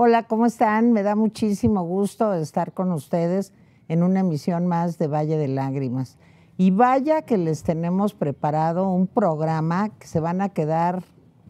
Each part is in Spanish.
Hola, ¿cómo están? Me da muchísimo gusto estar con ustedes en una emisión más de Valle de Lágrimas. Y vaya que les tenemos preparado un programa que se van a quedar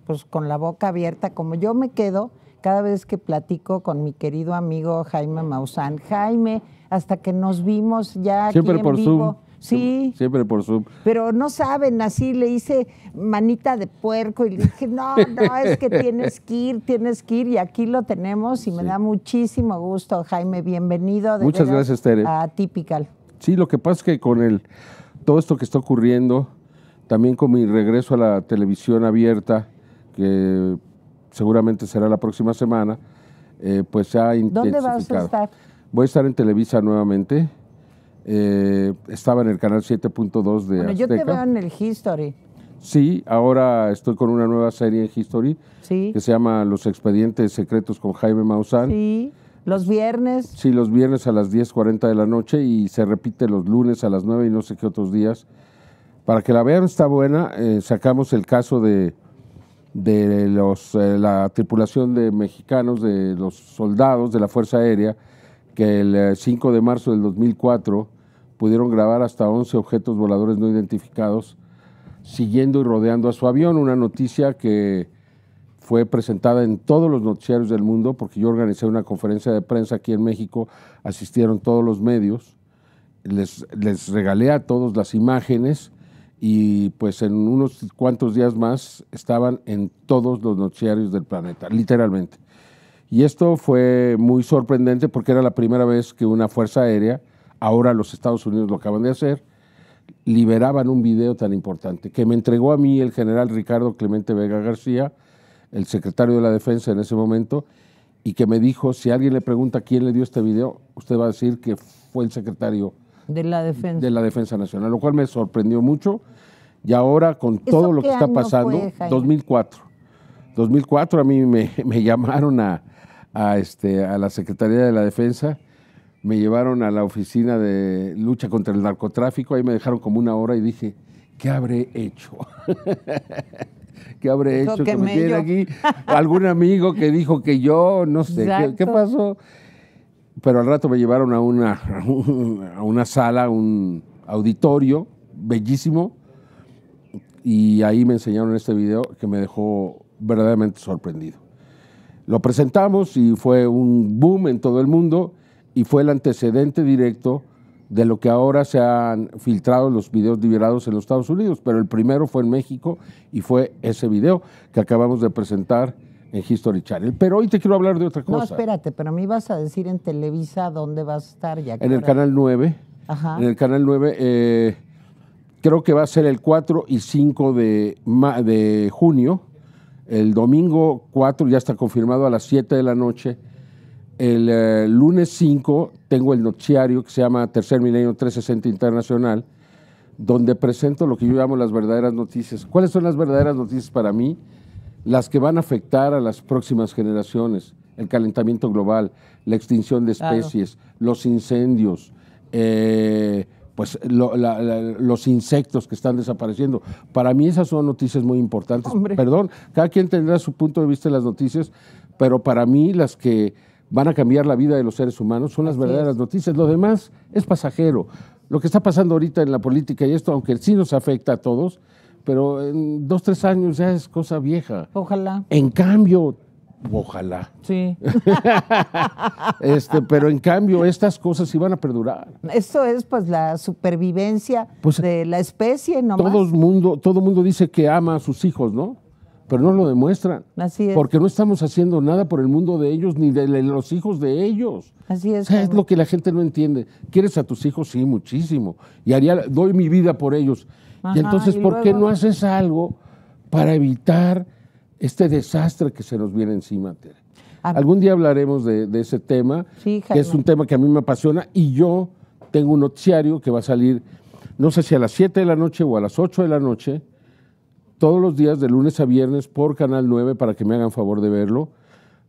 pues con la boca abierta, como yo me quedo cada vez que platico con mi querido amigo Jaime Maussan. Jaime, hasta que nos vimos ya Siempre en por Zoom Sí. Siempre por su. Pero no saben, así le hice manita de puerco y le dije, no, no, es que tienes que ir, tienes que ir y aquí lo tenemos y me da muchísimo gusto, Jaime, bienvenido. De Muchas gracias, Tere. A Typical. Sí, lo que pasa es que con el, todo esto que está ocurriendo, también con mi regreso a la televisión abierta, que seguramente será la próxima semana, eh, pues se ha ¿Dónde vas a estar? Voy a estar en Televisa nuevamente eh, estaba en el canal 7.2 de bueno, Yo te veo en el History. Sí, ahora estoy con una nueva serie en History que se llama Los Expedientes Secretos con Jaime Maussan. Sí, los viernes. Sí, los viernes a las 10.40 de la noche y se repite los lunes a las 9 y no sé qué otros días. Para que la vean, está buena. Eh, sacamos el caso de, de los, eh, la tripulación de mexicanos, de los soldados de la Fuerza Aérea, que el 5 eh, de marzo del 2004 pudieron grabar hasta 11 objetos voladores no identificados siguiendo y rodeando a su avión, una noticia que fue presentada en todos los noticiarios del mundo, porque yo organicé una conferencia de prensa aquí en México, asistieron todos los medios, les, les regalé a todos las imágenes y pues en unos cuantos días más estaban en todos los noticiarios del planeta, literalmente. Y esto fue muy sorprendente porque era la primera vez que una fuerza aérea ahora los Estados Unidos lo acaban de hacer, liberaban un video tan importante que me entregó a mí el general Ricardo Clemente Vega García, el secretario de la Defensa en ese momento, y que me dijo, si alguien le pregunta quién le dio este video, usted va a decir que fue el secretario de la Defensa, de la defensa Nacional, lo cual me sorprendió mucho. Y ahora con todo lo que está pasando, 2004. 2004 a mí me, llamaron a, este, a la Secretaría de la Defensa me llevaron a la oficina de lucha contra el narcotráfico, ahí me dejaron como una hora y dije, ¿qué habré hecho? ¿Qué habré hecho que, me aquí? ¿Algún amigo que dijo que yo? No sé, ¿qué, ¿qué, pasó? Pero al rato me llevaron a una, a una sala, un auditorio bellísimo, y ahí me enseñaron este video que me dejó verdaderamente sorprendido. Lo presentamos y fue un boom en todo el mundo y fue el antecedente directo de lo que ahora se han filtrado los videos liberados en los Estados Unidos, pero el primero fue en México y fue ese video que acabamos de presentar en History Channel. Pero hoy te quiero hablar de otra cosa. No, espérate, pero a mí vas a decir en Televisa dónde vas a estar ya. En el Canal 9. Ajá. En el Canal 9, eh, creo que va a ser el 4 y 5 de, de junio. El domingo 4 ya está confirmado a las 7 de la noche el eh, lunes 5 tengo el noticiario que se llama Tercer Milenio 360 Internacional, donde presento lo que yo llamo las verdaderas noticias. ¿Cuáles son las verdaderas noticias para mí? Las que van a afectar a las próximas generaciones, el calentamiento global, la extinción de especies, los incendios, eh, pues los insectos que están desapareciendo. Para mí esas son noticias muy importantes. Perdón, cada quien tendrá su punto de vista en las noticias, pero para mí las que van a cambiar la vida de los seres humanos, son las verdaderas noticias. Lo demás es pasajero. Lo que está pasando ahorita en la política y esto, aunque sí nos afecta a todos, pero en dos, tres años ya es cosa vieja. Ojalá. En cambio, Ojalá. Sí. este, pero en cambio, estas cosas sí van a perdurar. Esto es pues la supervivencia pues, de la especie, ¿no? Todo el mundo, todo mundo dice que ama a sus hijos, ¿no? pero no lo demuestran. Así es. Porque no estamos haciendo nada por el mundo de ellos ni de los hijos de ellos. Así es. es lo que la gente no entiende. ¿Quieres a tus hijos? Sí, muchísimo. Y haría, doy mi vida por ellos. y entonces, ¿por qué no haces algo para evitar este desastre que se nos viene encima, Algún día hablaremos de, ese tema, que es un tema que a mí me apasiona y yo tengo un noticiario que va a salir, no sé si a las 7 de la noche o a las 8 de la noche, todos los días de lunes a viernes por Canal 9 para que me hagan favor de verlo,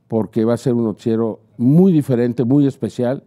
porque va a ser un noticiero muy diferente, muy especial,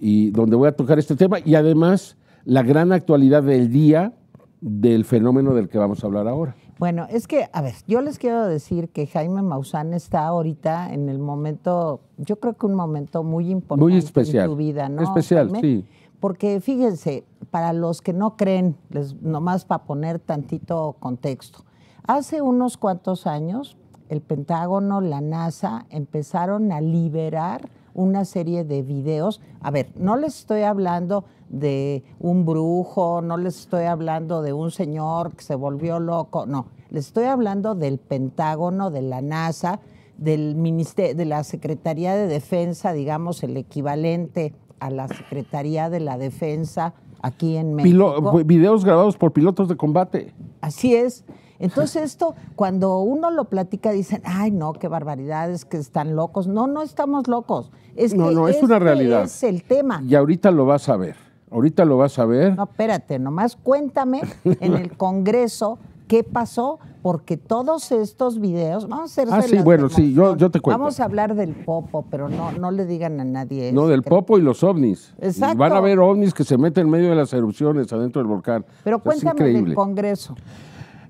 y donde voy a tocar este tema y además la gran actualidad del día del fenómeno del que vamos a hablar ahora. Bueno, es que, a ver, yo les quiero decir que Jaime Maussan está ahorita en el momento, yo creo que un momento muy importante muy en tu vida, ¿no? Especial, sí. Porque fíjense, para los que no creen, les, nomás para poner tantito contexto, Hace unos cuantos años, el Pentágono, la NASA, empezaron a liberar una serie de videos. A ver, no les estoy hablando de un brujo, no les estoy hablando de un señor que se volvió loco, no, les estoy hablando del Pentágono, de la NASA, del de la Secretaría de Defensa, digamos el equivalente a la Secretaría de la Defensa aquí en México. videos grabados por pilotos de combate. Así es. Entonces esto, cuando uno lo platica, dicen, ay no, qué barbaridades, que están locos. No, no estamos locos. Es no, que no, es una este realidad. Es el tema. Y ahorita lo vas a ver. Ahorita lo vas a ver. No, espérate, nomás cuéntame en el Congreso qué pasó, porque todos estos videos, vamos a hacer... Ah, sí, bueno, sí, yo, te cuento. Vamos a hablar del popo, pero no, no le digan a nadie. No, del popo y los ovnis. Exacto. Y van a haber ovnis que se meten en medio de las erupciones adentro del volcán. Pero cuéntame en el Congreso.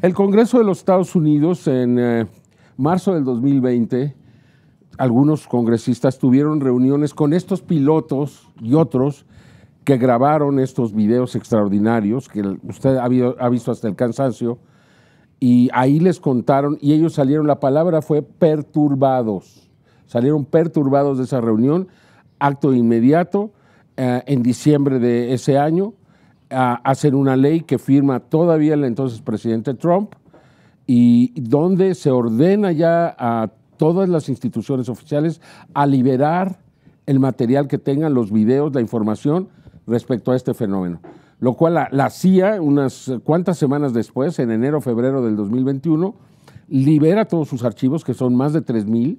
El Congreso de los Estados Unidos en eh, marzo del 2020, algunos congresistas tuvieron reuniones con estos pilotos y otros que grabaron estos videos extraordinarios que usted ha, visto hasta el cansancio, y ahí les contaron y ellos salieron, la palabra fue perturbados, salieron perturbados de esa reunión, acto inmediato, eh, en diciembre de ese año, a, hacer una ley que firma todavía el entonces presidente Trump y donde se ordena ya a todas las instituciones oficiales a liberar el material que tengan, los videos, la información respecto a este fenómeno. Lo cual la, CIA, unas cuantas semanas después, en enero, febrero del 2021, libera todos sus archivos, que son más de 3.000,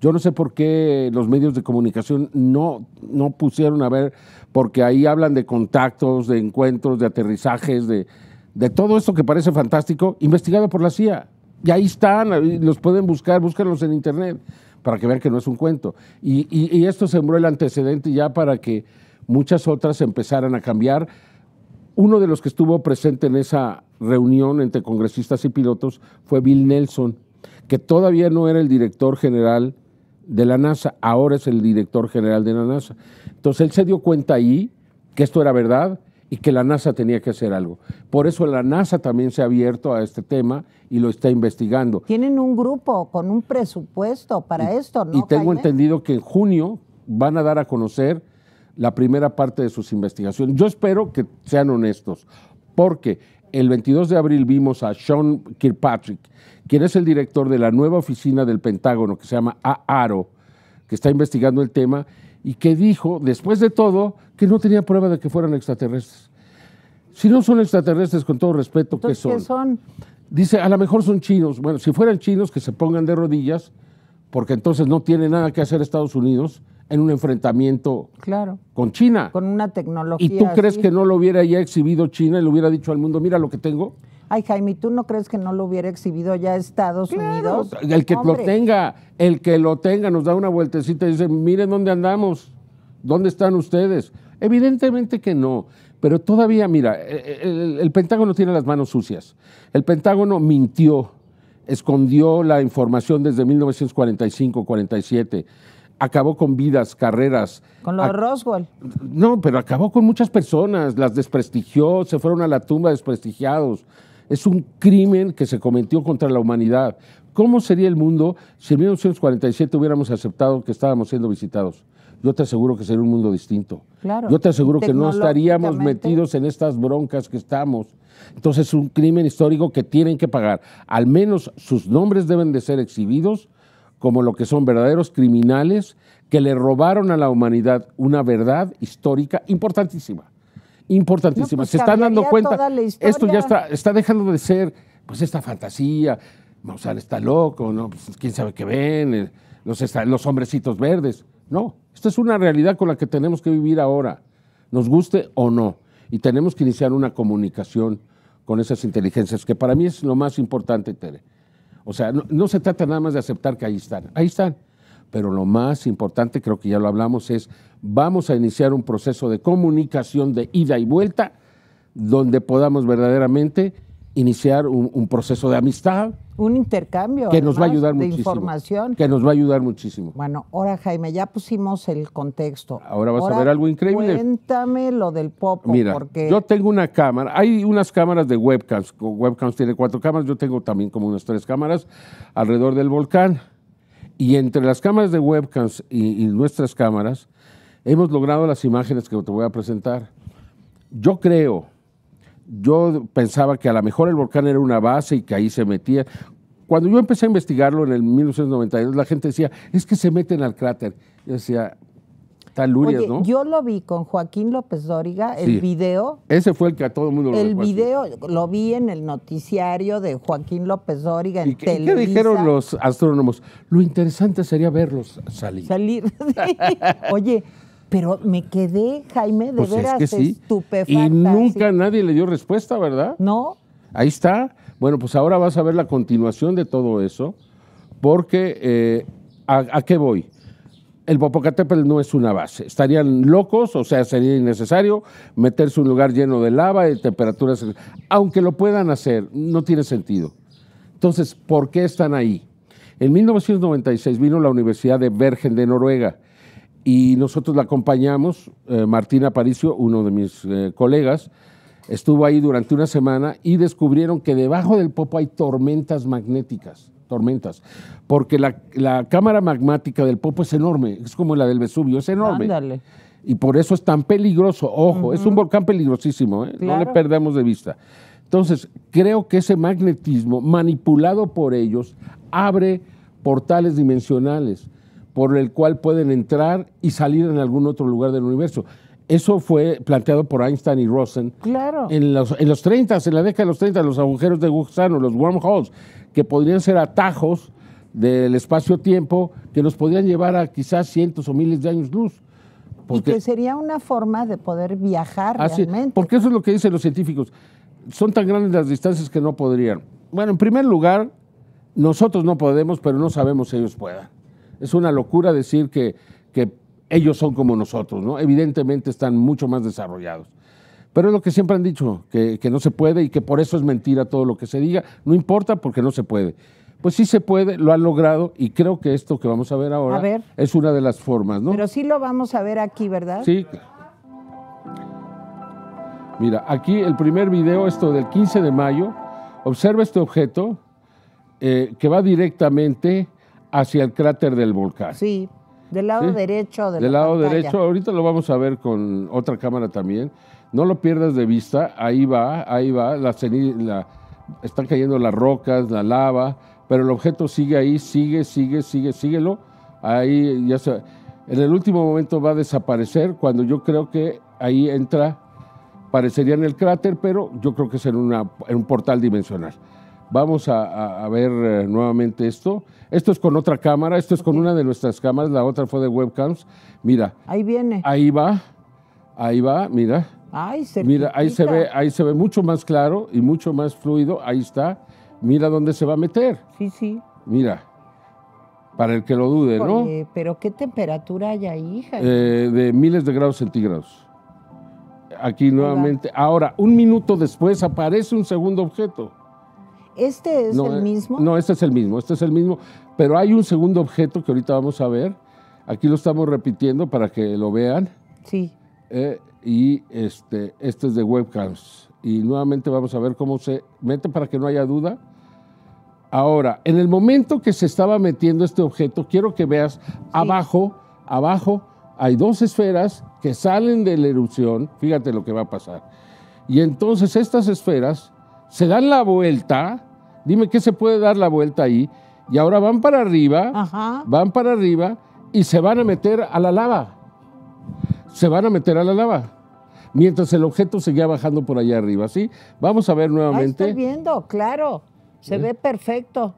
yo no sé por qué los medios de comunicación no, no pusieron a ver, porque ahí hablan de contactos, de encuentros, de aterrizajes, de, de todo esto que parece fantástico, investigado por la CIA. Y ahí están, los pueden buscar, búsquenlos en internet, para que vean que no es un cuento. Y, y esto sembró el antecedente ya para que muchas otras empezaran a cambiar. Uno de los que estuvo presente en esa reunión entre congresistas y pilotos fue Bill Nelson, que todavía no era el director general de la NASA, ahora es el director general de la NASA. Entonces él se dio cuenta ahí que esto era verdad y que la NASA tenía que hacer algo. Por eso la NASA también se ha abierto a este tema y lo está investigando. Tienen un grupo con un presupuesto para esto, ¿no? Y tengo entendido que en junio van a dar a conocer la primera parte de sus investigaciones. Yo espero que sean honestos, porque el 22 de abril vimos a Sean Kirkpatrick, quien es el director de la nueva oficina del Pentágono, que se llama AARO, que está investigando el tema, y que dijo, después de todo, que no tenía prueba de que fueran extraterrestres. Si no son extraterrestres, con todo respeto, ¿qué son? son? Dice, a lo mejor son chinos. Bueno, si fueran chinos, que se pongan de rodillas, porque entonces no tiene nada que hacer Estados Unidos en un enfrentamiento con China. Con una tecnología. ¿Y tú crees que no lo hubiera ya exhibido China y le hubiera dicho al mundo, mira lo que tengo? Ay, Jaime, ¿tú no crees que no lo hubiera exhibido ya Estados Unidos? El que lo tenga, el que lo tenga, nos da una vueltecita y dice, miren dónde andamos, dónde están ustedes. Evidentemente que no. Pero todavía, mira, e, e, el, el Pentágono tiene las manos sucias. El Pentágono mintió, escondió la información desde 1945-47 acabó con vidas, carreras. Con los Roswell. No, pero acabó con muchas personas, las desprestigió, se fueron a la tumba desprestigiados. Es un crimen que se cometió contra la humanidad. ¿Cómo sería el mundo si en 1947 hubiéramos aceptado que estábamos siendo visitados? Yo te aseguro que sería un mundo distinto. Claro, Yo te aseguro que no estaríamos metidos en estas broncas que estamos. Entonces es un crimen histórico que tienen que pagar. Al menos sus nombres deben de ser exhibidos como lo que son verdaderos criminales que le robaron a la humanidad una verdad histórica importantísima. Importantísima. Pues Se están dando cuenta. Esto ya está, está dejando de ser pues esta fantasía. sea, está loco, ¿no? Pues, quién sabe qué ven, eh, los, los hombrecitos verdes. No, esta es una realidad con la que tenemos que vivir ahora, nos guste o no. Y tenemos que iniciar una comunicación con esas inteligencias, que para mí es lo más importante, Tere. O sea, no, se trata nada más de aceptar que ahí están, ahí están. Pero lo más importante, creo que ya lo hablamos, es vamos a iniciar un proceso de comunicación de ida y vuelta donde podamos verdaderamente iniciar un, proceso de amistad. Un intercambio. Que nos va a ayudar de muchísimo. información. Que nos va a ayudar muchísimo. Bueno, ahora Jaime, ya pusimos el contexto. Ahora vas a ver algo increíble. Cuéntame lo del popo. Mira, yo tengo una cámara, hay unas cámaras de webcams, webcams tiene cuatro cámaras, yo tengo también como unas tres cámaras alrededor del volcán. Y entre las cámaras de webcams y, y nuestras cámaras, hemos logrado las imágenes que te voy a presentar. Yo creo yo pensaba que a lo mejor el volcán era una base y que ahí se metía. Cuando yo empecé a investigarlo en el 1992, la gente decía, es que se meten al cráter. Yo decía, tal lurias, ¿no? Yo lo vi con Joaquín López Dóriga, el video. Ese fue el que a todo el mundo lo El video lo vi en el noticiario de Joaquín López Dóriga en ¿Y qué, ¿Qué dijeron los astrónomos? Lo interesante sería verlos salir. Salir. Oye, pero me quedé, Jaime, de pues veras que Y nunca nadie le dio respuesta, ¿verdad? No. Ahí está. Bueno, pues ahora vas a ver la continuación de todo eso, porque eh, ¿a, qué voy? El Popocatépetl no es una base. Estarían locos, o sea, sería innecesario meterse un lugar lleno de lava y temperaturas. Aunque lo puedan hacer, no tiene sentido. Entonces, ¿por qué están ahí? En 1996 vino la Universidad de Bergen de Noruega y nosotros la acompañamos, eh, Martín Aparicio, uno de mis eh, colegas, estuvo ahí durante una semana y descubrieron que debajo del popo hay tormentas magnéticas, tormentas, porque la, cámara magmática del popo es enorme, es como la del Vesubio, es enorme. Y por eso es tan peligroso, ojo, es un volcán peligrosísimo, ¿eh? no le perdamos de vista. Entonces, creo que ese magnetismo manipulado por ellos abre portales dimensionales por el cual pueden entrar y salir en algún otro lugar del universo. Eso fue planteado por Einstein y Rosen. Claro. En los, en los 30, en la década de los 30, los agujeros de gusano, los wormholes, que podrían ser atajos del espacio-tiempo que nos podrían llevar a quizás cientos o miles de años luz. Porque, y que sería una forma de poder viajar realmente. Porque eso es lo que dicen los científicos. Son tan grandes las distancias que no podrían. Bueno, en primer lugar, nosotros no podemos, pero no sabemos si ellos puedan. Es una locura decir que, que ellos son como nosotros, ¿no? Evidentemente están mucho más desarrollados. Pero es lo que siempre han dicho, que, que, no se puede y que por eso es mentira todo lo que se diga. No importa porque no se puede. Pues sí se puede, lo han logrado y creo que esto que vamos a ver ahora es una de las formas, ¿no? Pero sí lo vamos a ver aquí, ¿verdad? Sí. Mira, aquí el primer video, esto del 15 de mayo, observa este objeto eh, que va directamente hacia el cráter del volcán. Sí, del lado derecho del lado derecho, ahorita lo vamos a ver con otra cámara también. No lo pierdas de vista, ahí va, ahí va, la, están cayendo las rocas, la lava, pero el objeto sigue ahí, sigue, sigue, sigue, síguelo. Ahí ya se, en el último momento va a desaparecer cuando yo creo que ahí entra, parecería en el cráter, pero yo creo que es en, una, en un portal dimensional. Vamos a, ver eh, nuevamente esto. Esto es con otra cámara, esto es con una de nuestras cámaras, la otra fue de webcams. Mira. Ahí viene. Ahí va, ahí va, mira. mira, ahí se ve, ahí se ve mucho más claro y mucho más fluido. Ahí está. Mira dónde se va a meter. Sí, sí. Mira. Para el que lo dude, ¿no? Pero qué temperatura hay ahí, hija. Eh, de miles de grados centígrados. Aquí nuevamente. Ahora, un minuto después aparece un segundo objeto. ¿Este es el eh, mismo? No, este es el mismo, este es el mismo. Pero hay un segundo objeto que ahorita vamos a ver. Aquí lo estamos repitiendo para que lo vean. Sí. Eh, y este, este es de webcams. Y nuevamente vamos a ver cómo se mete para que no haya duda. Ahora, en el momento que se estaba metiendo este objeto, quiero que veas abajo, abajo, hay dos esferas que salen de la erupción. Fíjate lo que va a pasar. Y entonces estas esferas se dan la vuelta, dime qué se puede dar la vuelta ahí, y ahora van para arriba, van para arriba y se van a meter a la lava. Se van a meter a la lava. Mientras el objeto seguía bajando por allá arriba, ¿sí? Vamos a ver nuevamente. Ah, estoy viendo, claro. Se ¿Eh? ve perfecto.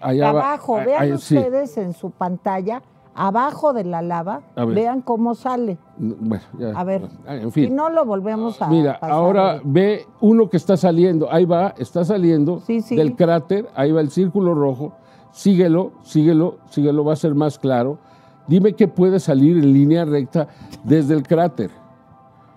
abajo, vean ustedes en su pantalla abajo de la lava, vean cómo sale. Mm, a ver, en fin. si no lo volvemos a. Mira, ahora ve uno que está saliendo, ahí va, está saliendo del cráter, ahí va el círculo rojo, síguelo, síguelo, síguelo, va a ser más claro. Dime que puede salir en línea recta desde el cráter,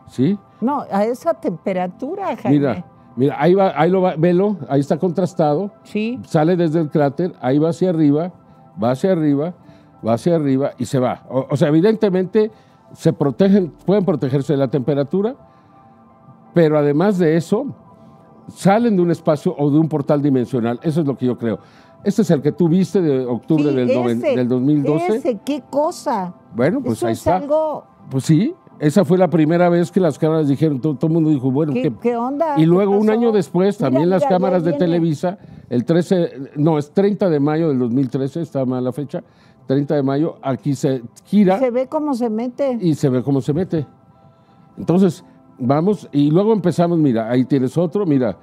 ¿sí? No, a esa temperatura, Jaime. Mira, mira, ahí va, ahí lo va, velo, ahí está contrastado. Sí. Sale desde el cráter, ahí va hacia arriba, va hacia arriba va hacia arriba y se va. O, sea, evidentemente se protegen, pueden protegerse de la temperatura, pero además de eso, salen de un espacio o de un portal dimensional. Eso es lo que yo creo. Este es el que tú viste de octubre del, 2012. qué cosa. Bueno, pues ahí está. Algo... Pues sí, esa fue la primera vez que las cámaras dijeron, todo, el mundo dijo, bueno, ¿qué, onda? Y luego un año después, también las cámaras de Televisa, el 13, no, es 30 de mayo del 2013, está mala fecha, 30 de mayo, aquí se gira. se ve cómo se mete. Y se ve cómo se mete. Entonces, vamos, y luego empezamos, mira, ahí tienes otro, mira,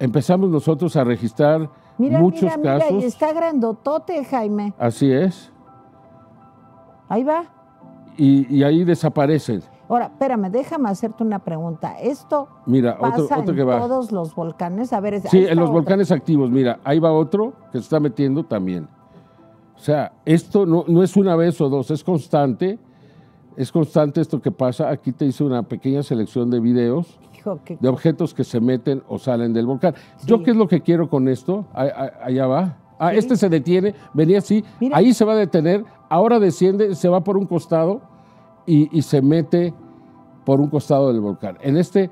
empezamos nosotros a registrar muchos mira, mira, casos. y está grandotote, Jaime. Así es. Ahí va. Y, ahí desaparecen. Ahora, espérame, déjame hacerte una pregunta. Esto mira, pasa en todos los volcanes. A ver, sí, en los volcanes activos. Mira, ahí va otro que se está metiendo también. O sea, esto no, es una vez o dos, es constante. Es constante esto que pasa. Aquí te hice una pequeña selección de videos de objetos que se meten o salen del volcán. ¿Yo qué es lo que quiero con esto? allá va. Ah, este se detiene, venía así, ahí se va a detener, ahora desciende, se va por un costado y, se mete por un costado del volcán. En este,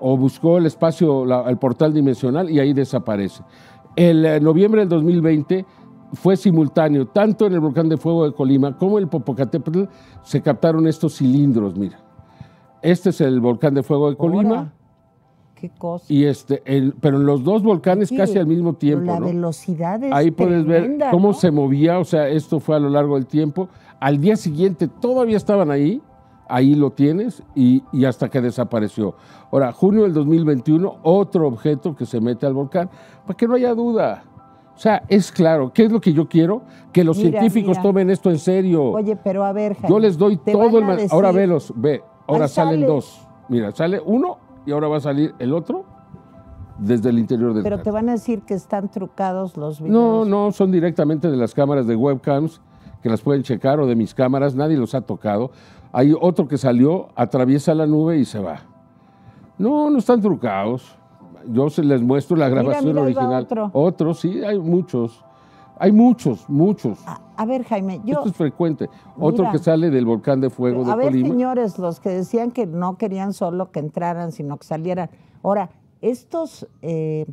o buscó el espacio, el portal dimensional y ahí desaparece. El eh, noviembre del 2020 fue simultáneo, tanto en el volcán de fuego de Colima como en el Popocatépetl se captaron estos cilindros, mira. Este es el volcán de fuego de Colima. Qué cosa. Y este, pero en los dos volcanes casi al mismo tiempo. La velocidad Ahí puedes ver cómo se movía, o sea, esto fue a lo largo del tiempo. Al día siguiente todavía estaban ahí, ahí lo tienes, y, y hasta que desapareció. Ahora, junio del 2021, otro objeto que se mete al volcán, para que no haya duda. O sea, es claro, ¿qué es lo que yo quiero? Que los científicos tomen esto en serio. Oye, pero a ver, Yo les doy todo el decir, Ahora velos, ve, ahora salen dos. Mira, sale uno y ahora va a salir el otro desde el interior del Pero te van a decir que están trucados los videos. No, no, son directamente de las cámaras de webcams, que las pueden checar, o de mis cámaras, nadie los ha tocado. Hay otro que salió, atraviesa la nube y se va. No, no están trucados yo se les muestro la grabación original. Otro. sí, hay muchos. Hay muchos, muchos. A, ver, Jaime, yo. Esto es frecuente. Otro que sale del volcán de fuego de a ver, señores, los que decían que no querían solo que entraran, sino que salieran. Ahora, estos eh,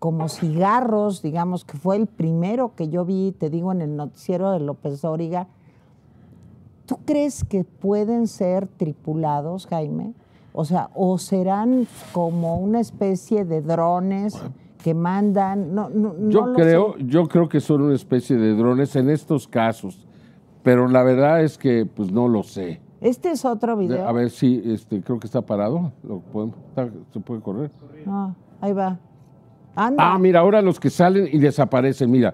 como cigarros, digamos, que fue el primero que yo vi, te digo, en el noticiero de López Dóriga, ¿tú crees que pueden ser tripulados, Jaime? O sea, o serán como una especie de drones que mandan. No, no, yo creo, yo creo que son una especie de drones en estos casos, pero la verdad es que pues no lo sé. Este es otro video. A ver si este, creo que está parado. Lo podemos, se puede correr. Ah, ahí va. Ah, mira, ahora los que salen y desaparecen, mira,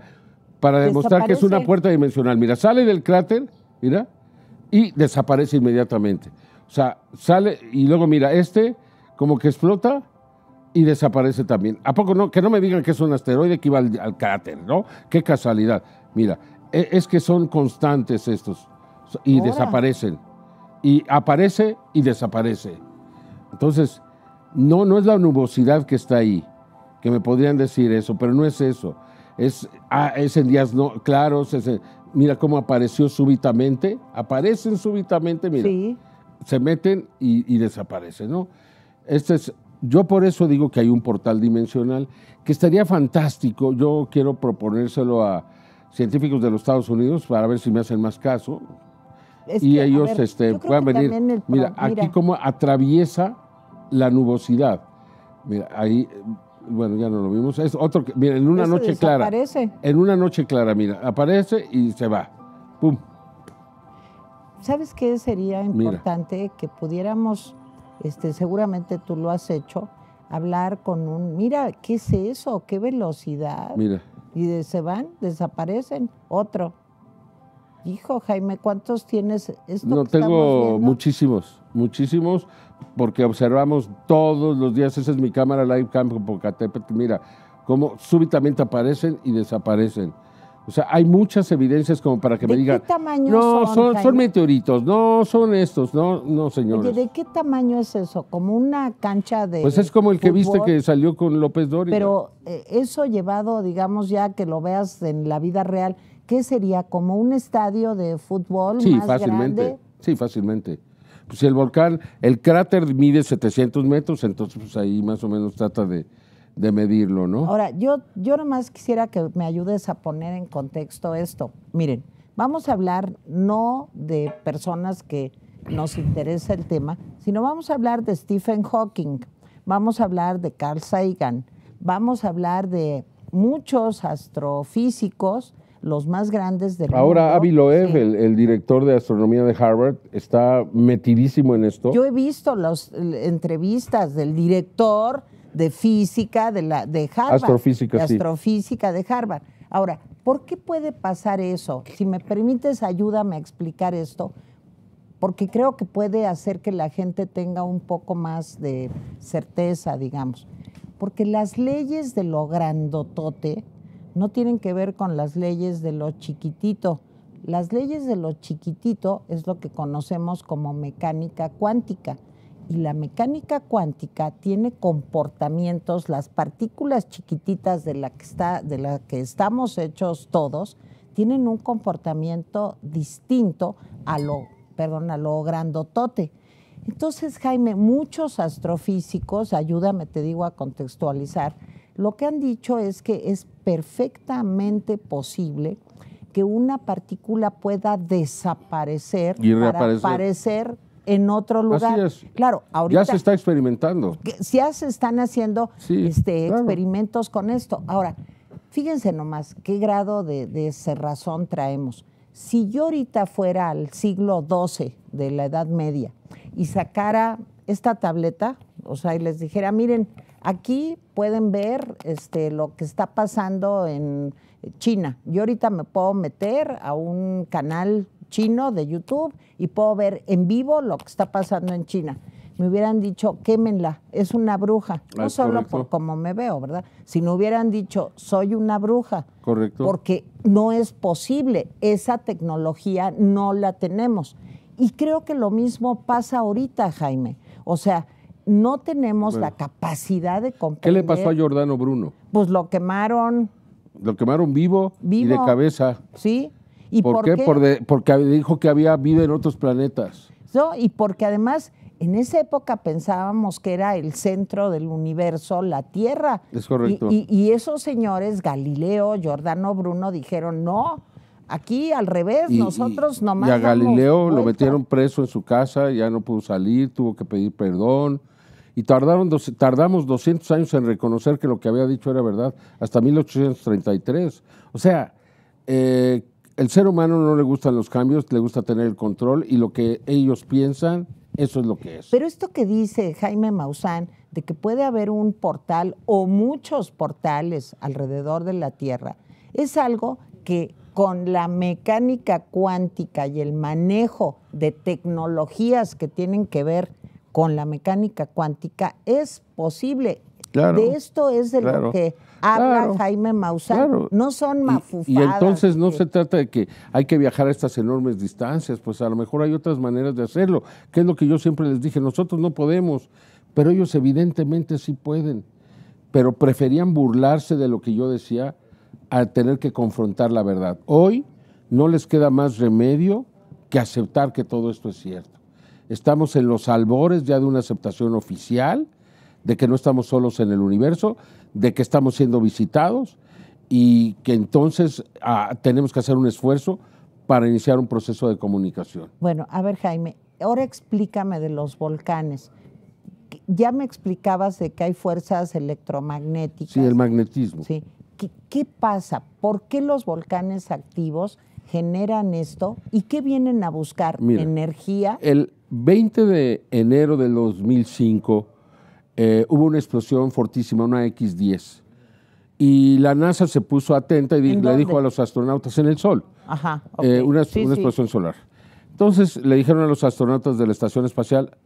para demostrar que es una puerta dimensional. Mira, sale del cráter, mira, y desaparece inmediatamente. O sea, sale y luego mira, este como que explota y desaparece también. ¿A poco no? Que no me digan que es un asteroide que iba al, cráter, ¿no? Qué casualidad. Mira, e, es que son constantes estos y desaparecen. Y aparece y desaparece. Entonces, no, no es la nubosidad que está ahí, que me podrían decir eso, pero no es eso. Es, ah, es en días no, claros, mira cómo apareció súbitamente, aparecen súbitamente, mira. Sí se meten y, y desaparecen, ¿no? Este es, yo por eso digo que hay un portal dimensional que estaría fantástico. Yo quiero proponérselo a científicos de los Estados Unidos para ver si me hacen más caso. y ellos este, puedan venir. mira, aquí como atraviesa la nubosidad. Mira, ahí, bueno, ya no lo vimos. Es otro, mira, en una noche clara. En una noche clara, mira, aparece y se va. ¡Pum! ¿Sabes qué sería importante? Que pudiéramos, este, seguramente tú lo has hecho, hablar con un, mira, ¿qué es eso? ¿Qué velocidad? Mira. Y se van, desaparecen, otro. Hijo, Jaime, ¿cuántos tienes? no, tengo muchísimos, muchísimos, porque observamos todos los días, esa es mi cámara Live campo mira, cómo súbitamente aparecen y desaparecen. O sea, hay muchas evidencias como para que me digan. ¿De qué tamaño no, son? No, son meteoritos, no, son estos, no, no, señores. Oye, ¿de qué tamaño es eso? ¿Como una cancha de.? Pues es como el que viste que salió con López Dóriga. Pero eh, eso llevado, digamos, ya que lo veas en la vida real, ¿qué sería? ¿Como un estadio de fútbol? Sí, más fácilmente. Sí, fácilmente. Pues si el volcán, el cráter mide 700 metros, entonces pues, ahí más o menos trata de de medirlo, ¿no? Ahora, yo, yo nomás quisiera que me ayudes a poner en contexto esto. Miren, vamos a hablar no de personas que nos interesa el tema, sino vamos a hablar de Stephen Hawking, vamos a hablar de Carl Sagan, vamos a hablar de muchos astrofísicos, los más grandes del Ahora, mundo. Ahora Avi Loeb, el, el, director de astronomía de Harvard, está metidísimo en esto. Yo he visto las entrevistas del director de física de, la, de Harvard. Astrofísica, de Astrofísica de Harvard. Ahora, ¿por qué puede pasar eso? Si me permites, ayúdame a explicar esto, porque creo que puede hacer que la gente tenga un poco más de certeza, digamos. Porque las leyes de lo grandotote no tienen que ver con las leyes de lo chiquitito. Las leyes de lo chiquitito es lo que conocemos como mecánica cuántica y la mecánica cuántica tiene comportamientos, las partículas chiquititas de la que, está, de la que estamos hechos todos, tienen un comportamiento distinto a lo, perdón, a lo grandotote. Entonces, Jaime, muchos astrofísicos, ayúdame, te digo, a contextualizar, lo que han dicho es que es perfectamente posible que una partícula pueda desaparecer y para aparecer en otro lugar. Claro, ahorita. Ya se está experimentando. Ya se están haciendo este, experimentos con esto. Ahora, fíjense nomás qué grado de, cerrazón traemos. Si yo ahorita fuera al siglo XII de la Edad Media y sacara esta tableta, o sea, y les dijera, miren, aquí pueden ver este, lo que está pasando en China. Yo ahorita me puedo meter a un canal chino de YouTube y puedo ver en vivo lo que está pasando en China. Me hubieran dicho, quémenla, es una bruja. No ah, solo por cómo me veo, ¿verdad? Si no hubieran dicho, soy una bruja. Correcto. Porque no es posible, esa tecnología no la tenemos. Y creo que lo mismo pasa ahorita, Jaime. O sea, no tenemos la capacidad de comprender. ¿Qué le pasó a Jordano Bruno? Pues lo quemaron. Lo quemaron vivo, vivo y de cabeza. Sí, ¿Por, qué? porque dijo que había vida en otros planetas. ¿No? Y porque además en esa época pensábamos que era el centro del universo, la Tierra. Es correcto. Y, esos señores, Galileo, Giordano Bruno, dijeron, no, aquí al revés, nosotros nomás... Y a Galileo lo metieron preso en su casa, ya no pudo salir, tuvo que pedir perdón. Y tardaron tardamos 200 años en reconocer que lo que había dicho era verdad, hasta 1833. O sea, eh, el ser humano no le gustan los cambios, le gusta tener el control y lo que ellos piensan, eso es lo que es. Pero esto que dice Jaime Maussan, de que puede haber un portal o muchos portales alrededor de la Tierra, es algo que con la mecánica cuántica y el manejo de tecnologías que tienen que ver con la mecánica cuántica es posible. de esto es de lo que habla Jaime Maussan. No son mafufadas. Y, entonces no se trata de que hay que viajar a estas enormes distancias, pues a lo mejor hay otras maneras de hacerlo, que es lo que yo siempre les dije, nosotros no podemos, pero ellos evidentemente sí pueden. Pero preferían burlarse de lo que yo decía a tener que confrontar la verdad. Hoy no les queda más remedio que aceptar que todo esto es cierto. Estamos en los albores ya de una aceptación oficial de que no estamos solos en el universo, de que estamos siendo visitados y que entonces ah, tenemos que hacer un esfuerzo para iniciar un proceso de comunicación. Bueno, a ver Jaime, ahora explícame de los volcanes. Ya me explicabas de que hay fuerzas electromagnéticas. Sí, el magnetismo. Sí. ¿Qué, pasa? ¿Por qué los volcanes activos generan esto y qué vienen a buscar? ¿Energía? El 20 de enero de 2005 eh, hubo una explosión fortísima, una X-10. Y la NASA se puso atenta y le dijo a los astronautas en el Sol, eh, una, explosión solar. Entonces le dijeron a los astronautas de la Estación Espacial,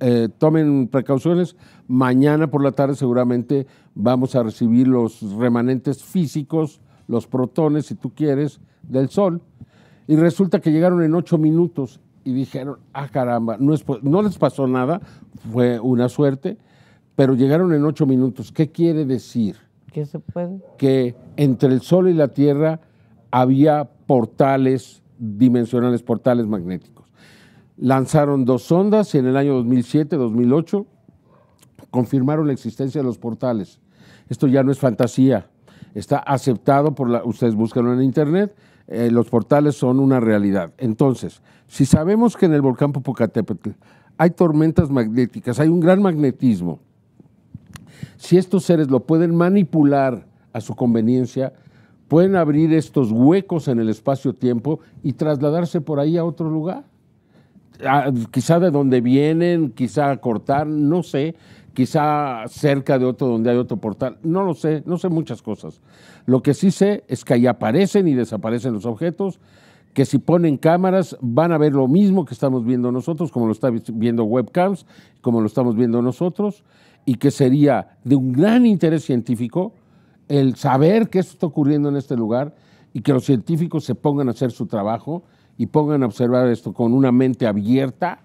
eh, tomen precauciones, mañana por la tarde seguramente vamos a recibir los remanentes físicos, los protones, si tú quieres, del Sol. Y resulta que llegaron en ocho minutos y dijeron, ah caramba, no, no les pasó nada, fue una suerte, pero llegaron en ocho minutos. ¿Qué quiere decir? Que se puede. Que entre el Sol y la Tierra había portales dimensionales, portales magnéticos. Lanzaron dos sondas y en el año 2007-2008 confirmaron la existencia de los portales. Esto ya no es fantasía, está aceptado por la, ustedes búsquenlo en internet, eh, los portales son una realidad. Entonces, si sabemos que en el volcán Popocatépetl hay tormentas magnéticas, hay un gran magnetismo, si estos seres lo pueden manipular a su conveniencia, pueden abrir estos huecos en el espacio-tiempo y trasladarse por ahí a otro lugar. Ah, quizá de donde vienen, quizá a cortar, no sé, quizá cerca de otro donde hay otro portal, no lo sé, no sé muchas cosas. Lo que sí sé es que ahí aparecen y desaparecen los objetos, que si ponen cámaras van a ver lo mismo que estamos viendo nosotros, como lo está viendo webcams, como lo estamos viendo nosotros, y que sería de un gran interés científico el saber que esto está ocurriendo en este lugar y que los científicos se pongan a hacer su trabajo y pongan a observar esto con una mente abierta,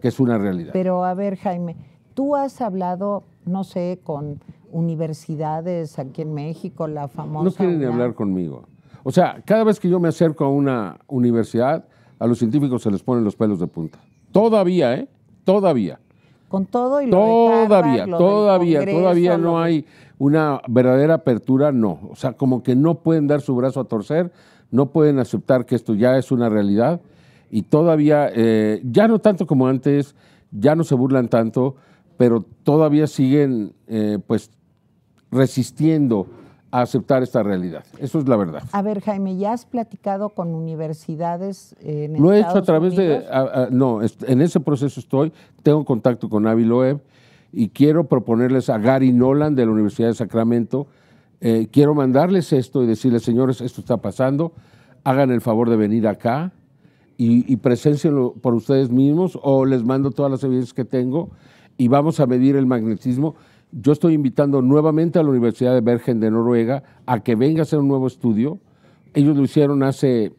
que es una realidad. Pero a ver, Jaime, tú has hablado, no sé, con universidades aquí en México, la famosa... No quieren ni hablar conmigo. O sea, cada vez que yo me acerco a una universidad, a los científicos se les ponen los pelos de punta. Todavía, ¿eh? Todavía con todo y lo todavía, todavía, todavía no hay una verdadera apertura, no. O sea, como que no pueden dar su brazo a torcer, no pueden aceptar que esto ya es una realidad y todavía, eh, ya no tanto como antes, ya no se burlan tanto, pero todavía siguen eh, pues resistiendo a aceptar esta realidad. Eso es la verdad. A ver, Jaime, ¿ya has platicado con universidades eh, en Lo he hecho a través de... no, en ese proceso estoy. Tengo contacto con Avi Loeb y quiero proponerles a Gary Nolan de la Universidad de Sacramento. Eh, quiero mandarles esto y decirles, señores, esto está pasando. Hagan el favor de venir acá y, y presencienlo por ustedes mismos o les mando todas las evidencias que tengo y vamos a medir el magnetismo yo estoy invitando nuevamente a la Universidad de Bergen de Noruega a que venga a hacer un nuevo estudio. Ellos lo hicieron hace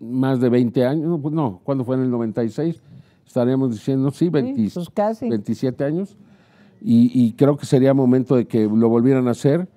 más de 20 años, no, pues ¿cuándo fue en el 96? Estaríamos diciendo, sí, pues casi. 27 años. Y, creo que sería momento de que lo volvieran a hacer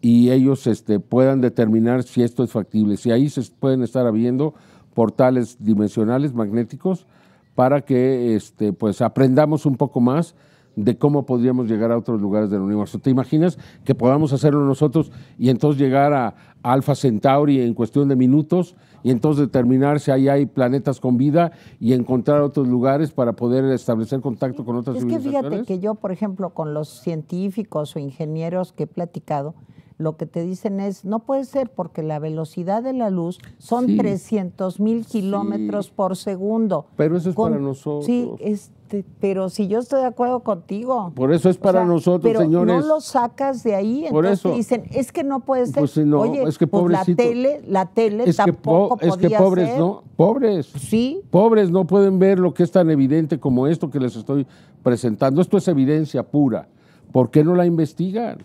y ellos este, puedan determinar si esto es factible. Si ahí se pueden estar abriendo portales dimensionales magnéticos para que este, pues aprendamos un poco más de cómo podríamos llegar a otros lugares del universo. ¿Te imaginas que podamos hacerlo nosotros y entonces llegar a Alpha Centauri en cuestión de minutos y entonces determinar si ahí hay planetas con vida y encontrar otros lugares para poder establecer contacto con otras civilizaciones? Es que fíjate que yo, por ejemplo, con los científicos o ingenieros que he platicado, lo que te dicen es, no puede ser porque la velocidad de la luz son 300 mil kilómetros por segundo. Pero eso es para nosotros. Sí, este, pero si yo estoy de acuerdo contigo. Por eso es para nosotros, pero señores. No lo sacas de ahí, por eso. dicen, es que no puede ser. Pues, Oye, es pues, la tele, la tele es tampoco que pobres, ¿no? Pobres. Sí. Pobres no pueden ver lo que es tan evidente como esto que les estoy presentando. Esto es evidencia pura. ¿Por qué no la investigan?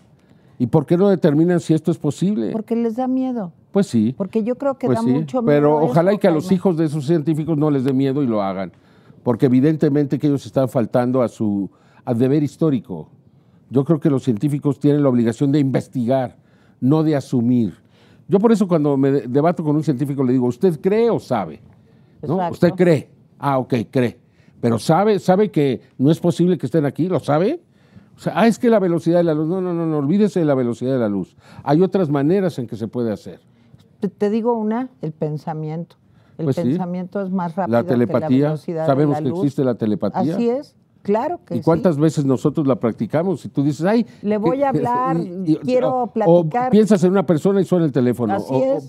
¿Y por qué no determinan si esto es posible? Porque les da miedo. Pues sí. Porque yo creo que pues da mucho miedo. Pero ojalá y que a los hijos de esos científicos no les dé miedo y lo hagan. Porque evidentemente que ellos están faltando a su a deber histórico. Yo creo que los científicos tienen la obligación de investigar, no de asumir. Yo por eso cuando me debato con un científico le digo, ¿usted cree o sabe? ¿No? ¿Usted cree? Ah, ok, cree. Pero sabe, sabe que no es posible que estén aquí, ¿lo sabe? O sea, ah, es que la velocidad de la luz. No, no, no, no, olvídese de la velocidad de la luz. Hay otras maneras en que se puede hacer. Te digo una, el pensamiento. El pues pensamiento es más rápido la telepatía, que la velocidad Sabemos de la luz. que existe la telepatía. Así es. Claro que sí. ¿Y cuántas veces nosotros la practicamos? Y tú dices, ay. Le voy a hablar, quiero platicar. O piensas en una persona y suena el teléfono.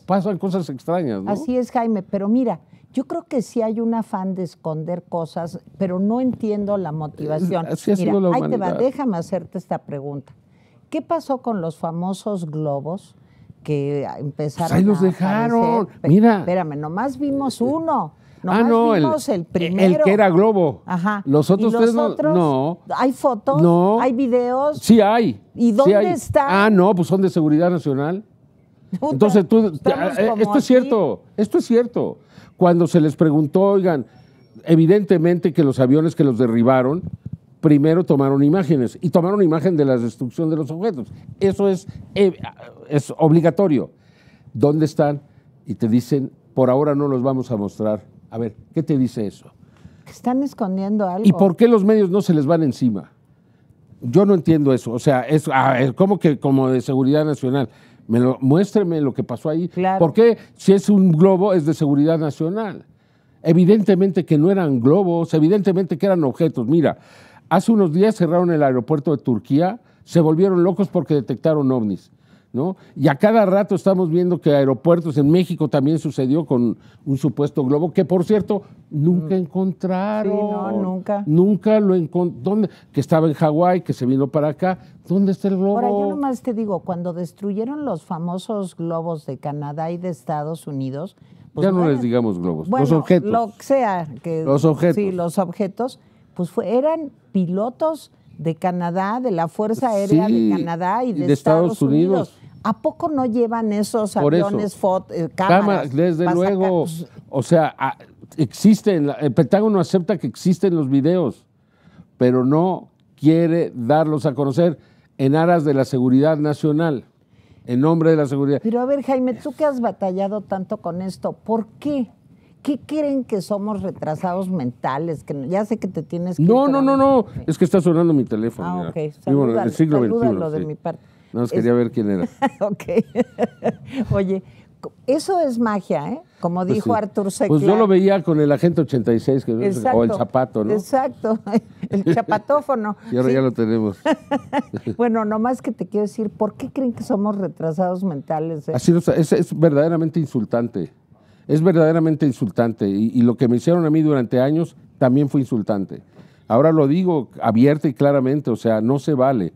pasan cosas extrañas, ¿no? Así es, Jaime. Pero mira, yo creo que sí hay un afán de esconder cosas, pero no entiendo la motivación. Así la ahí te va, déjame hacerte esta pregunta. ¿Qué pasó con los famosos globos? que pues empezaron. Pues ahí los dejaron. Mira. Espérame, nomás vimos eh, eh, uno ah, no, el, que era Globo. Ajá. Los otros no, no, ¿Hay fotos? No. ¿Hay videos? Sí hay. ¿Y dónde están? Ah, no, pues son de seguridad nacional. Entonces tú, eh, esto es cierto, esto es cierto. Cuando se les preguntó, oigan, evidentemente que los aviones que los derribaron, primero tomaron imágenes y tomaron imagen de la destrucción de los objetos. Eso es, eh, es obligatorio. ¿Dónde están? Y te dicen, por ahora no los vamos a mostrar a ver, ¿qué te dice eso? Están escondiendo algo. ¿Y por qué los medios no se les van encima? Yo no entiendo eso. O sea, es como que como de seguridad nacional. Me lo, lo que pasó ahí. ¿Por qué si es un globo es de seguridad nacional? Evidentemente que no eran globos, evidentemente que eran objetos. Mira, hace unos días cerraron el aeropuerto de Turquía, se volvieron locos porque detectaron ovnis. ¿no? Y a cada rato estamos viendo que aeropuertos en México también sucedió con un supuesto globo, que por cierto, nunca mm. encontraron. no, nunca. Nunca lo encontraron. Que estaba en Hawái, que se vino para acá. ¿Dónde está el globo? Ahora, yo nomás te digo, cuando destruyeron los famosos globos de Canadá y de Estados Unidos. Pues ya no les digamos globos, los objetos. Lo que sea. Que, los objetos. Sí, los objetos. Pues eran pilotos de Canadá, de la Fuerza Aérea de Canadá y de, Estados, Unidos. ¿A poco no llevan esos aviones eh, cámaras? Desde luego, pues, o sea, existen, el Pentágono acepta que existen los videos, pero no quiere darlos a conocer en aras de la seguridad nacional, en nombre de la seguridad. Pero a ver, Jaime, tú que has batallado tanto con esto, ¿por qué? qué creen que somos retrasados mentales? Que ya sé que te tienes que. No, no, no, no. Es que está sonando mi teléfono. Ah, ok. bueno, el siglo de mi parte. No, es... quería ver quién era. ok. Oye, eso es magia, ¿eh? Como pues dijo Arthur Pues yo lo veía con el agente 86, que, o el zapato, ¿no? Exacto, el chapatófono. y ahora ya lo tenemos. bueno, nomás que te quiero decir, ¿por qué creen que somos retrasados mentales? Eh? Así, es, es, verdaderamente insultante es verdaderamente insultante y, lo que me hicieron a mí durante años también fue insultante. Ahora lo digo abierta y claramente, o sea, no se vale.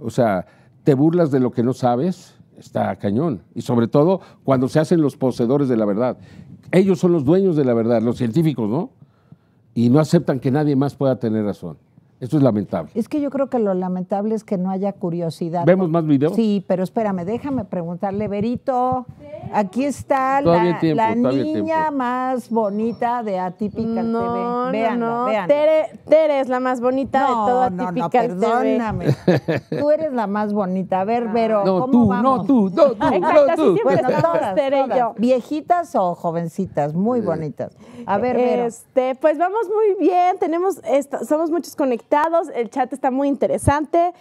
O sea, te burlas de lo que no sabes, está cañón. Y sobre todo cuando se hacen los poseedores de la verdad. Ellos son los dueños de la verdad, los científicos, ¿no? Y no aceptan que nadie más pueda tener razón. Esto es lamentable. Es que yo creo que lo lamentable es que no haya curiosidad. ¿Vemos más videos? Sí, pero espérame, déjame preguntarle, Berito. Aquí está la, niña más bonita de Atípica TV. Vean, no, no. Tere, Tere, es la más bonita de todo Atípica no, no, perdóname. Tú eres la más bonita. A ver, Vero, ¿cómo vamos? No, tú, no, tú, no, tú. Bueno, todas, Tere Viejitas o jovencitas, muy eh. bonitas. A ver, Vero. Este, pues vamos muy bien, tenemos, somos muchos conectados el chat está muy interesante.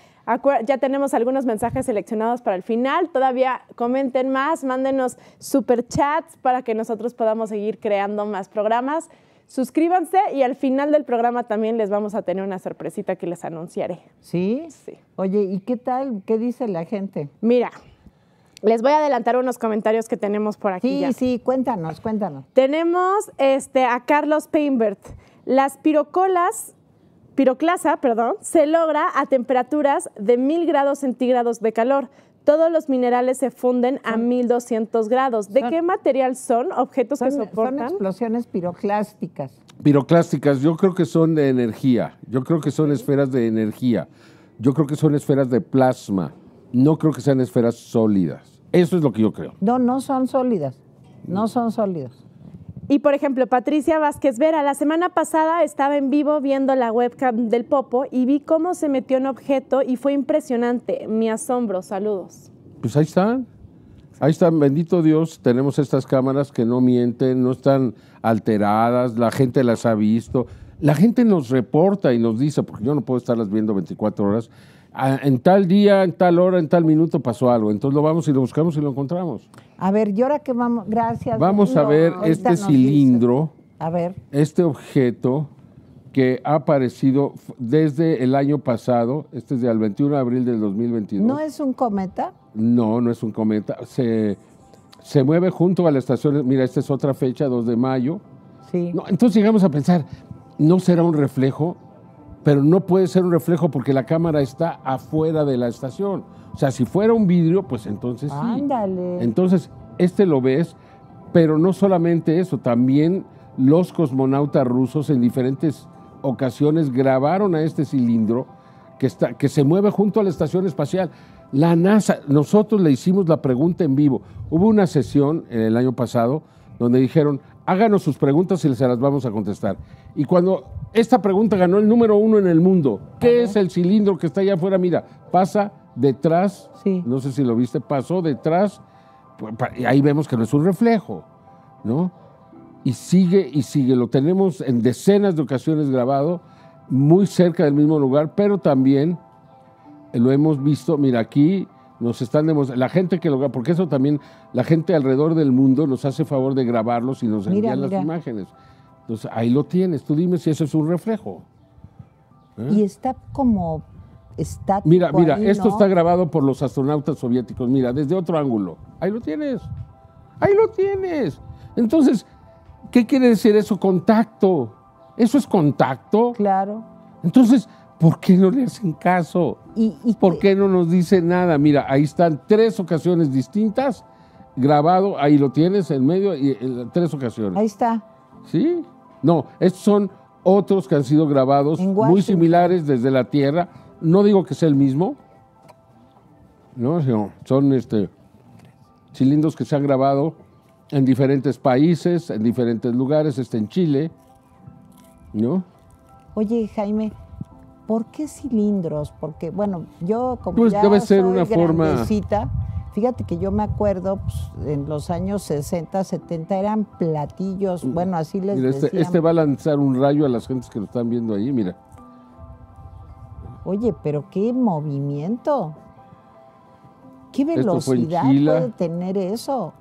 ya tenemos algunos mensajes seleccionados para el final. Todavía comenten más, mándenos super chats para que nosotros podamos seguir creando más programas. Suscríbanse y al final del programa también les vamos a tener una sorpresita que les anunciaré. ¿Sí? Sí. Oye, ¿y qué tal? ¿Qué dice la gente? Mira, les voy a adelantar unos comentarios que tenemos por aquí. Sí, sí, cuéntanos, cuéntanos. Tenemos este, a Carlos Painbert. Las pirocolas piroclasa, perdón, se logra a temperaturas de 1000 grados centígrados de calor. Todos los minerales se funden a 1200 grados. ¿De qué material son objetos que soportan? explosiones piroclásticas. Piroclásticas, yo creo que son de energía. Yo creo que son esferas de energía. Yo creo que son esferas de plasma. No creo que sean esferas sólidas. Eso es lo que yo creo. No, no son sólidas. No son sólidos. Y por ejemplo, Patricia Vázquez Vera, la semana pasada estaba en vivo viendo la webcam del Popo y vi cómo se metió un objeto y fue impresionante. Mi asombro, saludos. Pues ahí están. Ahí están, bendito Dios, tenemos estas cámaras que no mienten, no están alteradas, la gente las ha visto. La gente nos reporta y nos dice, porque yo no puedo estarlas viendo 24 horas, ah, en tal día, en tal hora, en tal minuto pasó algo. Entonces lo vamos y lo buscamos y lo encontramos. A ver, ¿y ahora que vamos? Gracias. Vamos a ver este cilindro, a ver. este objeto que ha aparecido desde el año pasado, este es del 21 de abril del 2022. ¿No es un cometa? No, no es un cometa. Se, se mueve junto a la estación, mira, esta es otra fecha, 2 de mayo. Sí. entonces llegamos a pensar, ¿no será un reflejo? Pero no puede ser un reflejo porque la cámara está afuera de la estación. O sea, si fuera un vidrio, pues entonces sí. Ándale. Entonces, este lo ves, pero no solamente eso, también los cosmonautas rusos en diferentes ocasiones grabaron a este cilindro que, está, que se mueve junto a la estación espacial. La NASA, nosotros le hicimos la pregunta en vivo. Hubo una sesión el año pasado donde dijeron, háganos sus preguntas y se las vamos a contestar. Y cuando esta pregunta ganó el número uno en el mundo, ¿qué es el cilindro que está allá afuera? Mira, pasa detrás, no sé si lo viste, pasó detrás, ahí vemos que no es un reflejo, ¿no? Y sigue y sigue, lo tenemos en decenas de ocasiones grabado, muy cerca del mismo lugar, pero también lo hemos visto, mira, aquí nos están demostrando, la gente que lo porque eso también, la gente alrededor del mundo nos hace favor de grabarlos y nos envían las imágenes. Entonces, ahí lo tienes, tú dime si eso es un reflejo. Y ¿Eh? está como Mira, mira, esto está grabado por los astronautas soviéticos. Mira, desde otro ángulo. Ahí lo tienes. Ahí lo tienes. Entonces, ¿qué quiere decir eso? Contacto. Eso es contacto. Claro. Entonces, ¿por qué no le hacen caso? ¿Y, por qué? no nos dicen nada? Mira, ahí están tres ocasiones distintas, grabado, ahí lo tienes en medio, y, eh, tres ocasiones. Ahí está. ¿Sí? No, estos son otros que han sido grabados muy similares desde la Tierra no digo que sea el mismo, ¿no? son este, cilindros que se han grabado en diferentes países, en diferentes lugares, este en Chile, ¿no? Oye, Jaime, ¿por qué cilindros? Porque, bueno, yo como pues debe ser una forma... Fíjate que yo me acuerdo, pues, en los años 60, 70, eran platillos, mm, bueno, así les Este, este va a lanzar un rayo a las gentes que lo están viendo ahí, mira. Oye, pero qué movimiento. ¿Qué velocidad puede tener eso?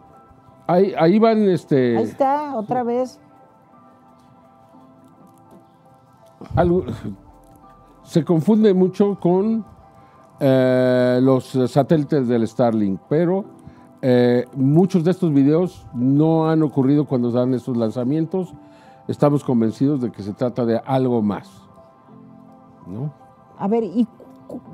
Ahí, van, este. Ahí está, otra vez. se confunde mucho con eh, los satélites del Starlink, pero eh, muchos de estos videos no han ocurrido cuando dan estos lanzamientos. Estamos convencidos de que se trata de algo más. ¿No? A ver, ¿y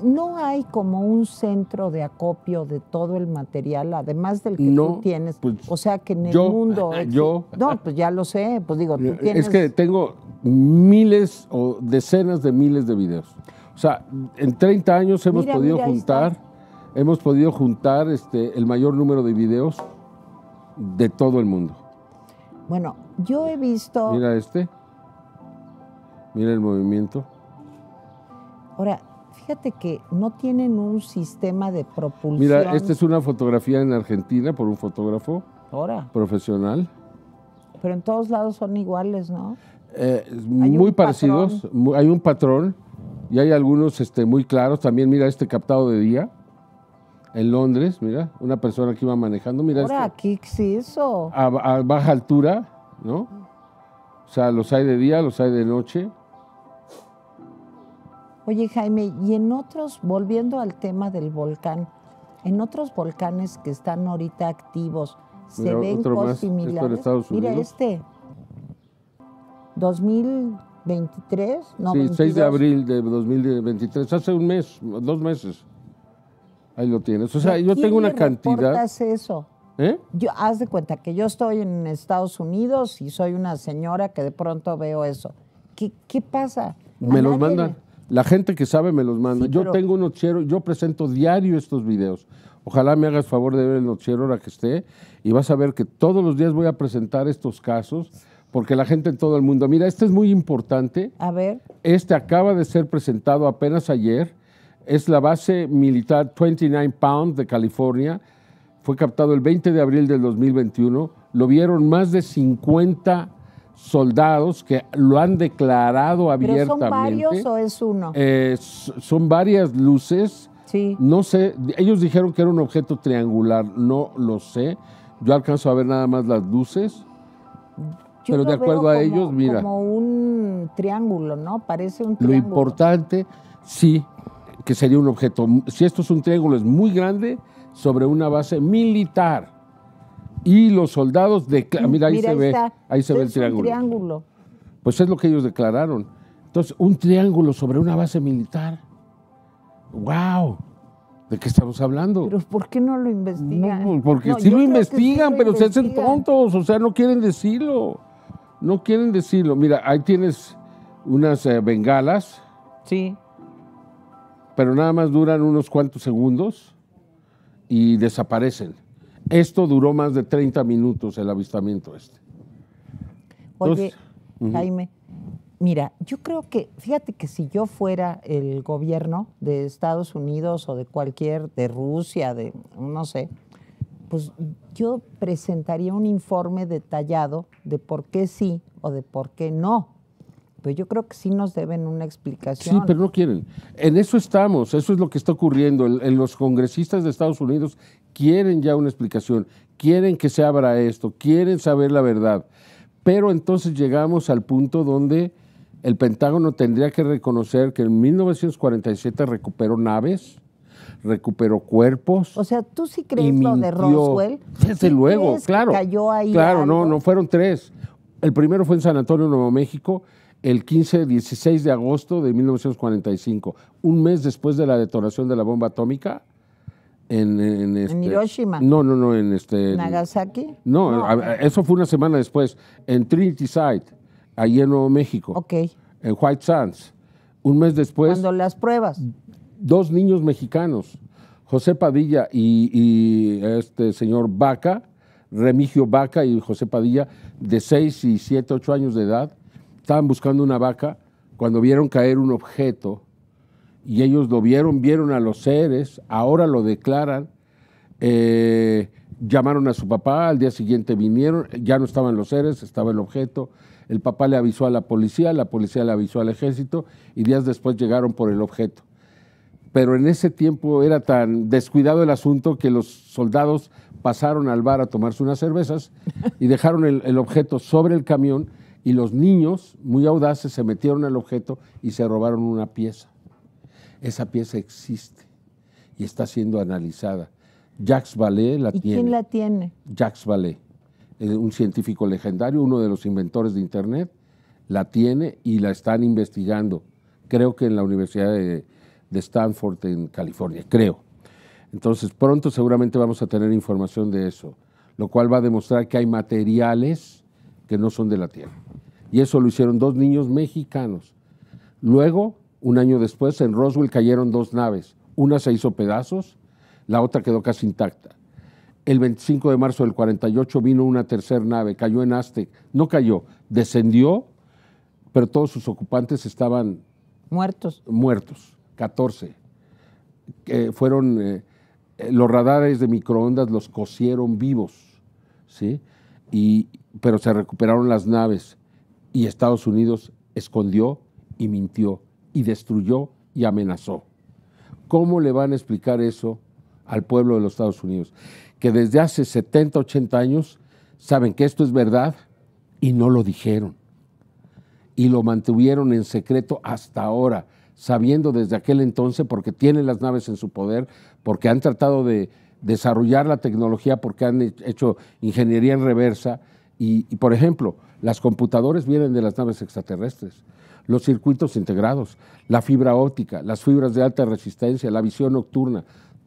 no hay como un centro de acopio de todo el material, además del que tú tienes? Pues, o sea, que en el mundo... Ah, yo... No, pues ya lo sé, pues digo, eh, Es que tengo miles o decenas de miles de videos. O sea, en 30 años hemos podido juntar, hemos podido juntar este, el mayor número de videos de todo el mundo. Bueno, yo he visto... Mira este. Mira el movimiento. Ahora, fíjate que no tienen un sistema de propulsión. Mira, esta es una fotografía en Argentina por un fotógrafo profesional. Pero en todos lados son iguales, ¿no? Eh, muy parecidos, hay un patrón y hay algunos este, muy claros. También mira este captado de día en Londres, mira, una persona que iba manejando, mira. Ahora, este. ¿qué eso? a, baja altura, ¿no? O sea, los hay de día, los hay de noche. Oye Jaime, y en otros, volviendo al tema del volcán, en otros volcanes que están ahorita activos, ¿se ven cosas este Mira este, 2023, no, sí, 6 de abril de 2023, hace un mes, dos meses. Ahí lo tienes. O sea, yo tengo una cantidad. eso? ¿Eh? Yo, haz de cuenta que yo estoy en Estados Unidos y soy una señora que de pronto veo eso. ¿Qué, qué pasa? Me los mandan. La gente que sabe me los manda. yo tengo un noticiero, yo presento diario estos videos. Ojalá me hagas favor de ver el noticiero ahora que esté y vas a ver que todos los días voy a presentar estos casos porque la gente en todo el mundo, mira, este es muy importante. A ver. Este acaba de ser presentado apenas ayer. Es la base militar 29 Pound de California. Fue captado el 20 de abril del 2021. Lo vieron más de 50 soldados que lo han declarado abiertamente. ¿Pero son varios o es uno? Eh, son varias luces. Sí. No sé, ellos dijeron que era un objeto triangular, no lo sé. Yo alcanzo a ver nada más las luces. pero de acuerdo a ellos, mira. Como un triángulo, ¿no? Parece un triángulo. Lo importante, sí, que sería un objeto. Si esto es un triángulo, es muy grande sobre una base militar y los soldados declararon. Mira, ahí se ve, ahí se ve el triángulo. Pues es lo que ellos declararon. Entonces, un triángulo sobre una base militar. ¡Wow! ¿De qué estamos hablando? Pero ¿por qué no lo investigan? Pues, porque si sí, lo investigan, pero se hacen tontos, o sea, no quieren decirlo. No quieren decirlo. Mira, ahí tienes unas eh, bengalas. Sí. Pero nada más duran unos cuantos segundos y desaparecen. Esto duró más de 30 minutos el avistamiento este. Oye, Jaime, mira, yo creo que, fíjate que si yo fuera el gobierno de Estados Unidos o de cualquier, de Rusia, de no sé, pues yo presentaría un informe detallado de por qué sí o de por qué no. Pero pues yo creo que sí nos deben una explicación. Sí, pero no quieren. En eso estamos, eso es lo que está ocurriendo. en los congresistas de Estados Unidos quieren ya una explicación, quieren que se abra esto, quieren saber la verdad. Pero entonces llegamos al punto donde el Pentágono tendría que reconocer que en 1947 recuperó naves, recuperó cuerpos. O sea, ¿tú sí crees lo de Roswell? Desde luego, claro. cayó ahí claro, no, no fueron tres. El primero fue en San Antonio, Nuevo México, el 15-16 de agosto de 1945, un mes después de la detonación de la bomba atómica en, este Hiroshima. No, no, no, en este. Nagasaki. No, eso fue una semana después. En Trinity Site, allí en Nuevo México. Ok. En White Sands. Un mes después. Cuando las pruebas. Dos niños mexicanos, José Padilla y, este señor Vaca, Remigio Vaca y José Padilla, de 6 y 7, 8 años de edad, estaban buscando una vaca cuando vieron caer un objeto y ellos lo vieron, vieron a los seres, ahora lo declaran, eh, llamaron a su papá, al día siguiente vinieron, ya no estaban los seres, estaba el objeto, el papá le avisó a la policía, la policía le avisó al ejército y días después llegaron por el objeto. Pero en ese tiempo era tan descuidado el asunto que los soldados pasaron al bar a tomarse unas cervezas y dejaron el, el objeto sobre el camión y los niños, muy audaces, se metieron al objeto y se robaron una pieza. Esa pieza existe y está siendo analizada. Jacques Vallée la tiene. ¿Y ¿Quién la tiene? Jacques Vallée, eh, un científico legendario, uno de los inventores de Internet, la tiene y la están investigando. Creo que en la Universidad de, de Stanford, en California, creo. Entonces, pronto seguramente vamos a tener información de eso, lo cual va a demostrar que hay materiales que no son de la Tierra. Y eso lo hicieron dos niños mexicanos. Luego, un año después, en Roswell cayeron dos naves. Una se hizo pedazos, la otra quedó casi intacta. El 25 de marzo del 48 vino una tercera nave, cayó en Aztec. No cayó, descendió, pero todos sus ocupantes estaban... Muertos. Muertos, 14. Eh, fueron... Eh, eh, los radares de microondas los cosieron vivos, ¿sí? Y, pero se recuperaron las naves y Estados Unidos escondió y mintió y destruyó y amenazó. ¿Cómo le van a explicar eso al pueblo de los Estados Unidos? Que desde hace 70, 80 años saben que esto es verdad y no lo dijeron. Y lo mantuvieron en secreto hasta ahora, sabiendo desde aquel entonces porque tienen las naves en su poder, porque han tratado de desarrollar la tecnología, porque han hecho ingeniería en reversa. Y, y por ejemplo, las computadoras vienen de las naves extraterrestres los circuitos integrados, la fibra óptica, las fibras de alta resistencia, la visión nocturna,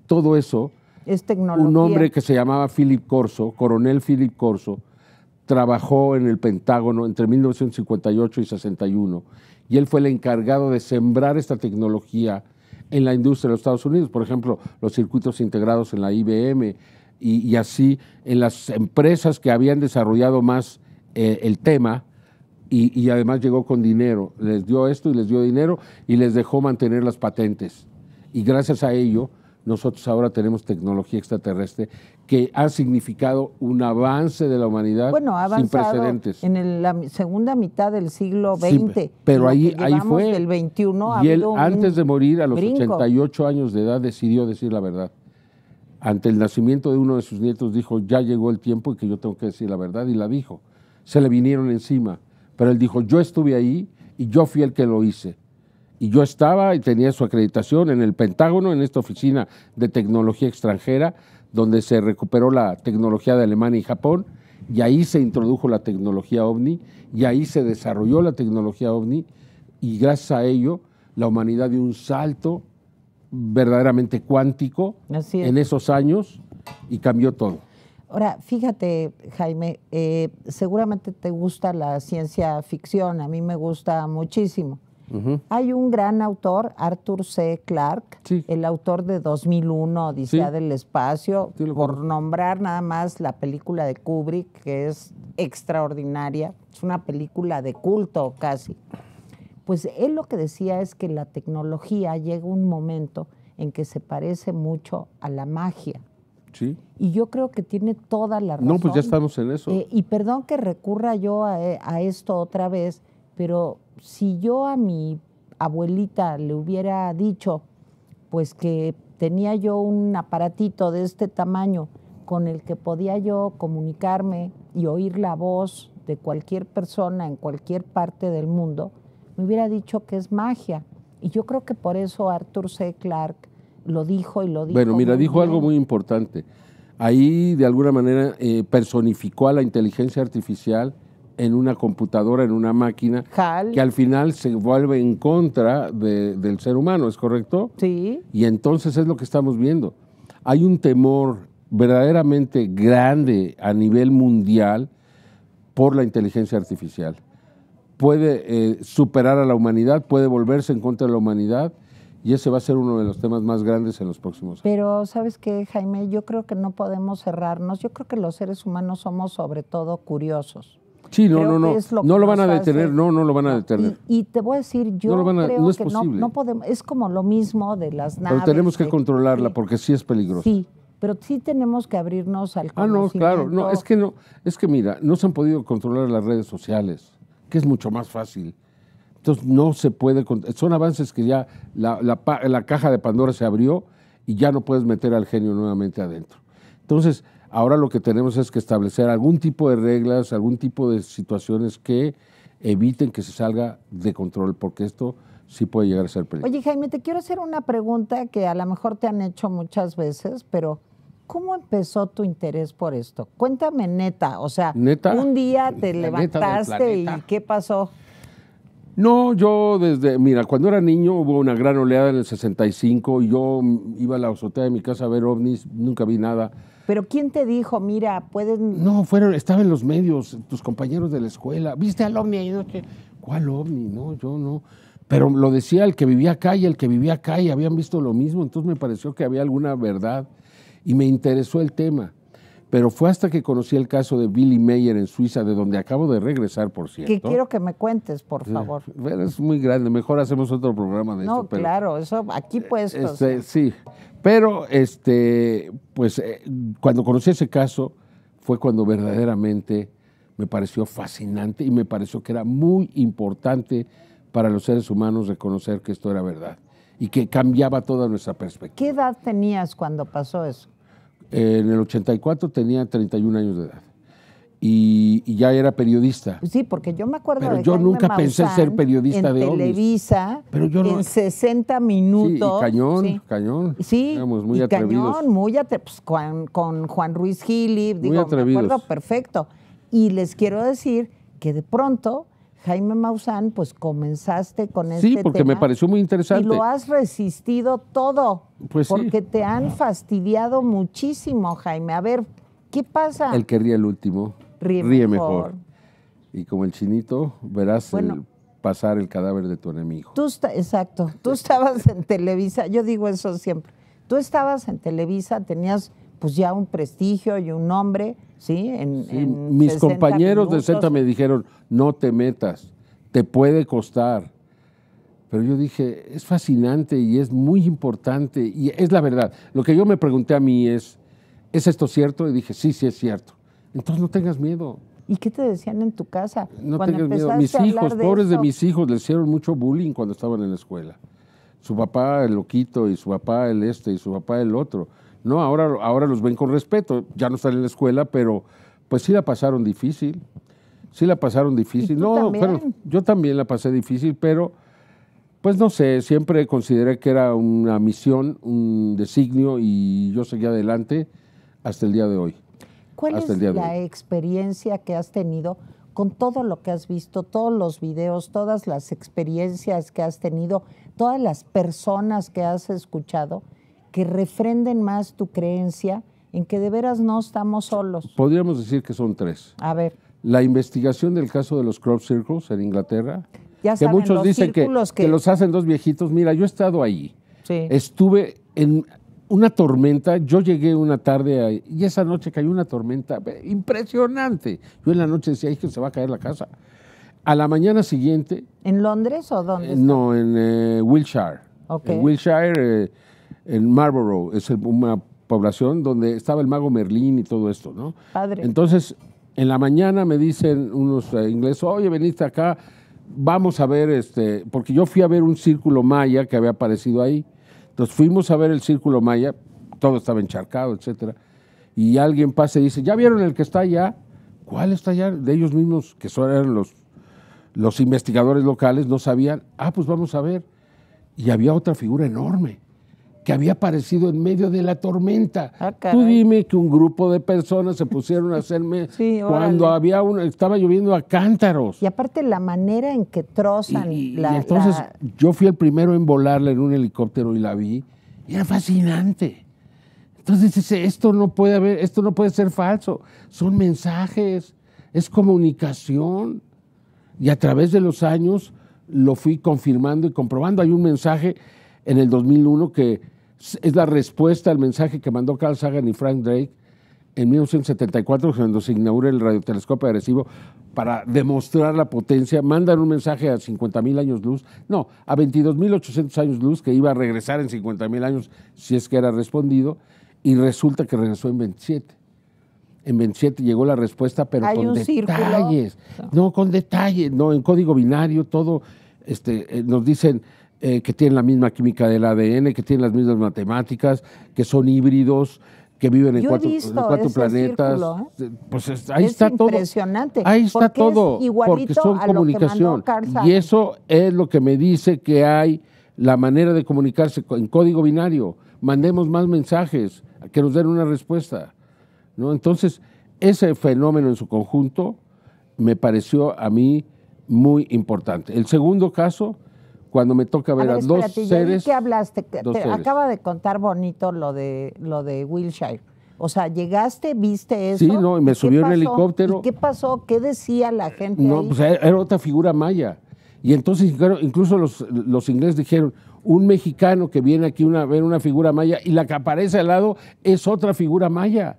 todo eso. Es tecnología. Un hombre que se llamaba Philip Corso, coronel Philip Corso, trabajó en el Pentágono entre 1958 y 61 y él fue el encargado de sembrar esta tecnología en la industria de los Estados Unidos, por ejemplo, los circuitos integrados en la IBM y, así en las empresas que habían desarrollado más eh, el tema, y, además llegó con dinero. Les dio esto y les dio dinero y les dejó mantener las patentes. Y gracias a ello, nosotros ahora tenemos tecnología extraterrestre que ha significado un avance de la humanidad sin precedentes. En la segunda mitad del siglo XX. pero ahí, ahí fue. Del 21 y él, antes de morir, a los 88 años de edad, decidió decir la verdad. Ante el nacimiento de uno de sus nietos, dijo: Ya llegó el tiempo y que yo tengo que decir la verdad, y la dijo. Se le vinieron encima pero él dijo, yo estuve ahí y yo fui el que lo hice. Y yo estaba y tenía su acreditación en el Pentágono, en esta oficina de tecnología extranjera, donde se recuperó la tecnología de Alemania y Japón, y ahí se introdujo la tecnología ovni, y ahí se desarrolló la tecnología ovni, y gracias a ello la humanidad dio un salto verdaderamente cuántico en esos años y cambió todo. Ahora, fíjate, Jaime, eh, seguramente te gusta la ciencia ficción, a mí me gusta muchísimo. Hay un gran autor, Arthur C. Clarke, el autor de 2001, Odisea del Espacio, por nombrar nada más la película de Kubrick, que es extraordinaria, es una película de culto casi. Pues él lo que decía es que la tecnología llega un momento en que se parece mucho a la magia. Y yo creo que tiene toda la razón. No, pues ya estamos en eso. Eh, y perdón que recurra yo eh, a, esto otra vez, pero si yo a mi abuelita le hubiera dicho, pues que tenía yo un aparatito de este tamaño con el que podía yo comunicarme y oír la voz de cualquier persona en cualquier parte del mundo, me hubiera dicho que es magia. Y yo creo que por eso Arthur C. Clarke lo dijo y lo dijo. Bueno, mira, dijo algo muy importante. Ahí, de alguna manera, eh, personificó a la inteligencia artificial en una computadora, en una máquina, que al final se vuelve en contra del ser humano, ¿es correcto? Sí. Y entonces es lo que estamos viendo. Hay un temor verdaderamente grande a nivel mundial por la inteligencia artificial. Puede eh, superar a la humanidad, puede volverse en contra de la humanidad y ese va a ser uno de los temas más grandes en los próximos años. Pero sabes qué, Jaime, yo creo que no podemos cerrarnos. Yo creo que los seres humanos somos sobre todo curiosos. Sí, no, no, no. no lo van a detener, no, no lo van a detener. Y, te voy a decir, yo creo es que no, podemos, es como lo mismo de las naves. Pero tenemos que controlarla porque sí es peligroso. Sí, pero sí tenemos que abrirnos al Ah, no, claro, no, es que no, es que mira, no se han podido controlar las redes sociales, que es mucho más fácil entonces no se puede, son avances que ya la, caja de Pandora se abrió y ya no puedes meter al genio nuevamente adentro. Entonces, ahora lo que tenemos es que establecer algún tipo de reglas, algún tipo de situaciones que eviten que se salga de control, porque esto sí puede llegar a ser peligroso. Oye, Jaime, te quiero hacer una pregunta que a lo mejor te han hecho muchas veces, pero ¿cómo empezó tu interés por esto? Cuéntame neta, o sea, un día te levantaste y ¿qué pasó? No, yo desde, mira, cuando era niño hubo una gran oleada en el 65 y yo iba a la azotea de mi casa a ver ovnis, nunca vi nada. Pero ¿quién te dijo, mira, pueden...? No, fueron, estaba en los medios, tus compañeros de la escuela. ¿Viste al ovni ahí noche? ¿Cuál ovni? No, yo no. Pero lo decía el que vivía acá y el que vivía acá y habían visto lo mismo, entonces me pareció que había alguna verdad y me interesó el tema. Pero fue hasta que conocí el caso de Billy Mayer en Suiza, de donde acabo de regresar, por cierto. Que quiero que me cuentes, por favor. es muy grande, mejor hacemos otro programa de eso. No, claro, eso aquí puedes. Este, sí, pero este, pues eh, cuando conocí ese caso fue cuando verdaderamente me pareció fascinante y me pareció que era muy importante para los seres humanos reconocer que esto era verdad y que cambiaba toda nuestra perspectiva. ¿Qué edad tenías cuando pasó eso? en el 84 tenía 31 años de edad. Y, ya era periodista. Pues sí, porque yo me acuerdo pero de yo nunca pensé ser periodista de Televisa, pero yo en 60 minutos. Sí, cañón, cañón. Sí, muy y cañón, muy pues, con, Juan Ruiz Gilip, digo, me acuerdo perfecto. Y les quiero decir que de pronto Jaime Maussan, pues comenzaste con sí, Sí, este porque me pareció muy interesante. Y lo has resistido todo. Pues porque te han fastidiado muchísimo, Jaime. A ver, ¿qué pasa? El que ríe el último. Ríe, mejor. Y como el chinito, verás pasar el cadáver de tu enemigo. Tú exacto. Tú estabas en Televisa, yo digo eso siempre. Tú estabas en Televisa, tenías pues ya un prestigio y un nombre Sí, en, mis compañeros de Z me dijeron, no te metas, te puede costar. Pero yo dije, es fascinante y es muy importante y es la verdad. Lo que yo me pregunté a mí es, ¿es esto cierto? Y dije, sí, sí es cierto. Entonces no tengas miedo. ¿Y qué te decían en tu casa? No tengas miedo. Mis hijos, pobres de mis hijos, les hicieron mucho bullying cuando estaban en la escuela. Su papá el loquito y su papá el este y su papá el otro. ¿no? Ahora, ahora los ven con respeto, ya no están en la escuela, pero pues sí la pasaron difícil, sí la pasaron difícil. no, Pero, yo también la pasé difícil, pero pues no sé, siempre consideré que era una misión, un designio y yo seguí adelante hasta el día de hoy. ¿Cuál es la experiencia que has tenido con todo lo que has visto, todos los videos, todas las experiencias que has tenido, todas las personas que has escuchado? que refrenden más tu creencia en que de veras no estamos solos? Podríamos decir que son tres. A ver. La investigación del caso de los crop circles en Inglaterra, ya que saben, muchos dicen que, que... que, los hacen dos viejitos. Mira, yo he estado ahí. Sí. Estuve en una tormenta, yo llegué una tarde ahí. y esa noche cayó una tormenta eh, impresionante. Yo en la noche decía, es que se va a caer la casa. A la mañana siguiente. ¿En Londres o dónde? Eh, no, en eh, Wiltshire. Wilshire. En Wilshire, en Marlborough, es una población donde estaba el mago Merlín y todo esto, ¿no? Padre. Entonces, en la mañana me dicen unos eh, ingleses, oye, veniste acá, vamos a ver, este, porque yo fui a ver un círculo maya que había aparecido ahí. Entonces fuimos a ver el círculo maya, todo estaba encharcado, etcétera. Y alguien pasa y dice, ¿ya vieron el que está allá? ¿Cuál está allá? De ellos mismos, que eran los, los investigadores locales, no sabían. Ah, pues vamos a ver. Y había otra figura enorme que había aparecido en medio de la tormenta. Ah, Tú dime que un grupo de personas se pusieron a hacerme cuando había una, estaba lloviendo a cántaros. Y aparte la manera en que trozan la. entonces yo fui el primero en volarla en un helicóptero y la vi. Y era fascinante. Entonces esto no puede haber, esto no puede ser falso. Son mensajes, es comunicación. Y a través de los años lo fui confirmando y comprobando. Hay un mensaje en el 2001 que es la respuesta al mensaje que mandó Carl Sagan y Frank Drake en 1974, cuando se inaugura el radiotelescopio agresivo, para demostrar la potencia, mandan un mensaje a 50.000 años luz, no, a 22.800 años luz, que iba a regresar en 50.000 años si es que era respondido, y resulta que regresó en 27. En 27 llegó la respuesta, pero con detalles. No. con detalles, no, en código binario, todo. Este, eh, nos dicen, eh, que tienen la misma química del ADN, que tienen las mismas matemáticas, que son híbridos, que viven en cuatro, cuatro planetas. Pues ahí está todo. Impresionante. Ahí está todo. porque son comunicación. Y eso es lo que me dice que hay la manera de comunicarse en código binario. Mandemos más mensajes, que nos den una respuesta. ¿no? Entonces, ese fenómeno en su conjunto me pareció a mí muy importante. El segundo caso cuando me toca ver a, dos espérate, ¿Qué hablaste? acaba de contar bonito lo de lo de Wilshire. O sea, llegaste, viste eso. Sí, no, me subió en helicóptero. ¿Qué pasó? ¿Qué decía la gente? No, ahí? pues era otra figura maya. Y entonces incluso los, los ingleses dijeron, un mexicano que viene aquí a ver una figura maya y la que aparece al lado es otra figura maya.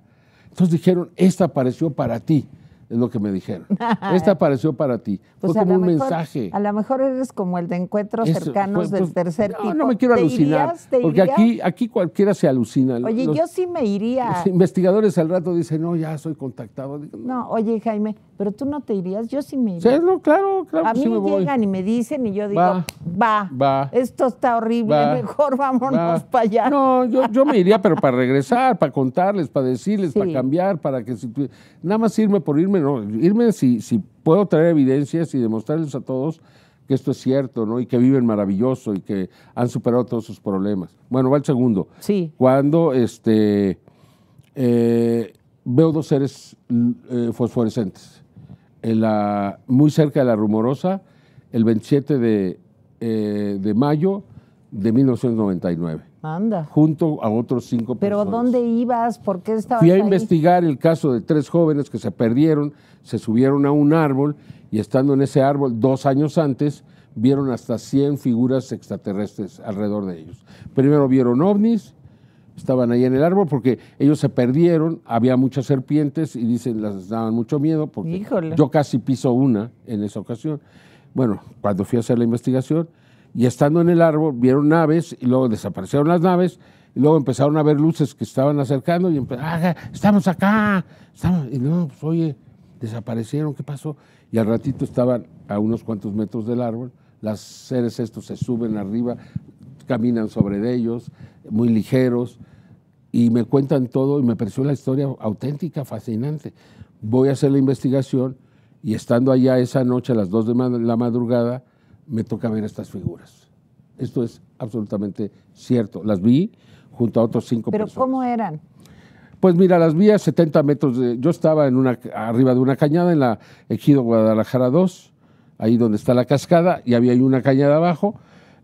Entonces dijeron, esta apareció para ti es lo que me dijeron. Esta apareció para ti. Fue pues como un mensaje. A lo mejor eres como el de encuentros cercanos del tercer no, tipo. No me quiero alucinar. porque aquí, aquí cualquiera se alucina. Oye, yo sí me iría. Los investigadores al rato dicen, no, ya soy contactado. no, oye, Jaime, pero tú no te irías, yo sí me iría. Sí, claro, A mí me llegan y me dicen y yo digo, va, va, esto está horrible, mejor vámonos para allá. No, yo, me iría, pero para regresar, para contarles, para decirles, para cambiar, para que si, nada más irme por irme, no, irme si, puedo traer evidencias y demostrarles a todos que esto es cierto, ¿no? Y que viven maravilloso y que han superado todos sus problemas. Bueno, va el segundo. Sí. Cuando este eh, veo dos seres eh, fosforescentes la, muy cerca de la Rumorosa el 27 eh, de, mayo de 1999. Anda. Junto a otros cinco ¿Pero personas. ¿Pero dónde ibas? ¿Por qué estabas Fui a investigar el caso de tres jóvenes que se perdieron, se subieron a un árbol y estando en ese árbol dos años antes vieron hasta 100 figuras extraterrestres alrededor de ellos. Primero vieron ovnis, estaban ahí en el árbol porque ellos se perdieron, había muchas serpientes y dicen las daban mucho miedo porque yo casi piso una en esa ocasión. Bueno, cuando fui a hacer la investigación y estando en el árbol vieron naves y luego desaparecieron las naves y luego empezaron a ver luces que estaban acercando y empezaron, ah, estamos acá, estamos y no, pues oye, desaparecieron, ¿qué pasó? Y al ratito estaban a unos cuantos metros del árbol, las seres estos se suben arriba, caminan sobre ellos, muy ligeros, y me cuentan todo y me pareció la historia auténtica, fascinante. Voy a hacer la investigación y estando allá esa noche a las 2 de la madrugada, me toca ver estas figuras. Esto es absolutamente cierto. Las vi junto a otros cinco ¿Pero personas. cómo eran? Pues mira, las vi a 70 metros. De, yo estaba en una, arriba de una cañada en la Ejido Guadalajara 2, ahí donde está la cascada, y había una cañada abajo.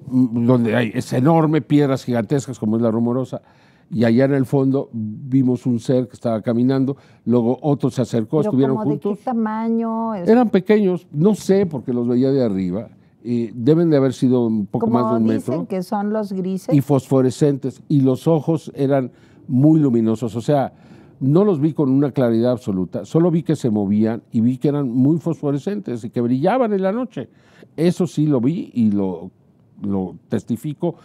Mm, donde hay esas enormes piedras gigantescas como es la rumorosa. Y allá en el fondo vimos un ser que estaba caminando, luego otro se acercó, estuvieron como juntos. ¿De qué tamaño? Eran pequeños, no sé porque los veía de arriba. deben de haber sido un poco más de un dicen metro. que son los grises. Y fosforescentes. Y los ojos eran muy luminosos. O sea, no los vi con una claridad absoluta. Solo vi que se movían y vi que eran muy fosforescentes y que brillaban en la noche. Eso sí lo vi y lo lo testifico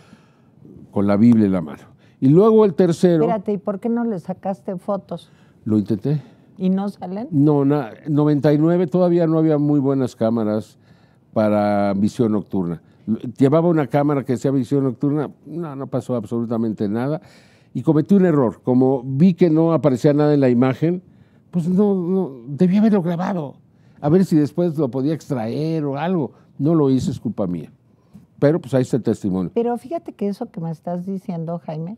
con la Biblia en la mano. Y luego el tercero. Espérate, ¿y por qué no le sacaste fotos? Lo intenté. ¿Y no salen? No, nada. 99 todavía no había muy buenas cámaras para visión nocturna. Llevaba una cámara que sea visión nocturna, no, no pasó absolutamente nada. Y cometí un error. Como vi que no aparecía nada en la imagen, pues no, no debía haberlo grabado. A ver si después lo podía extraer o algo. No lo hice, es culpa mía. Pero pues ahí está el testimonio. Pero fíjate que eso que me estás diciendo, Jaime,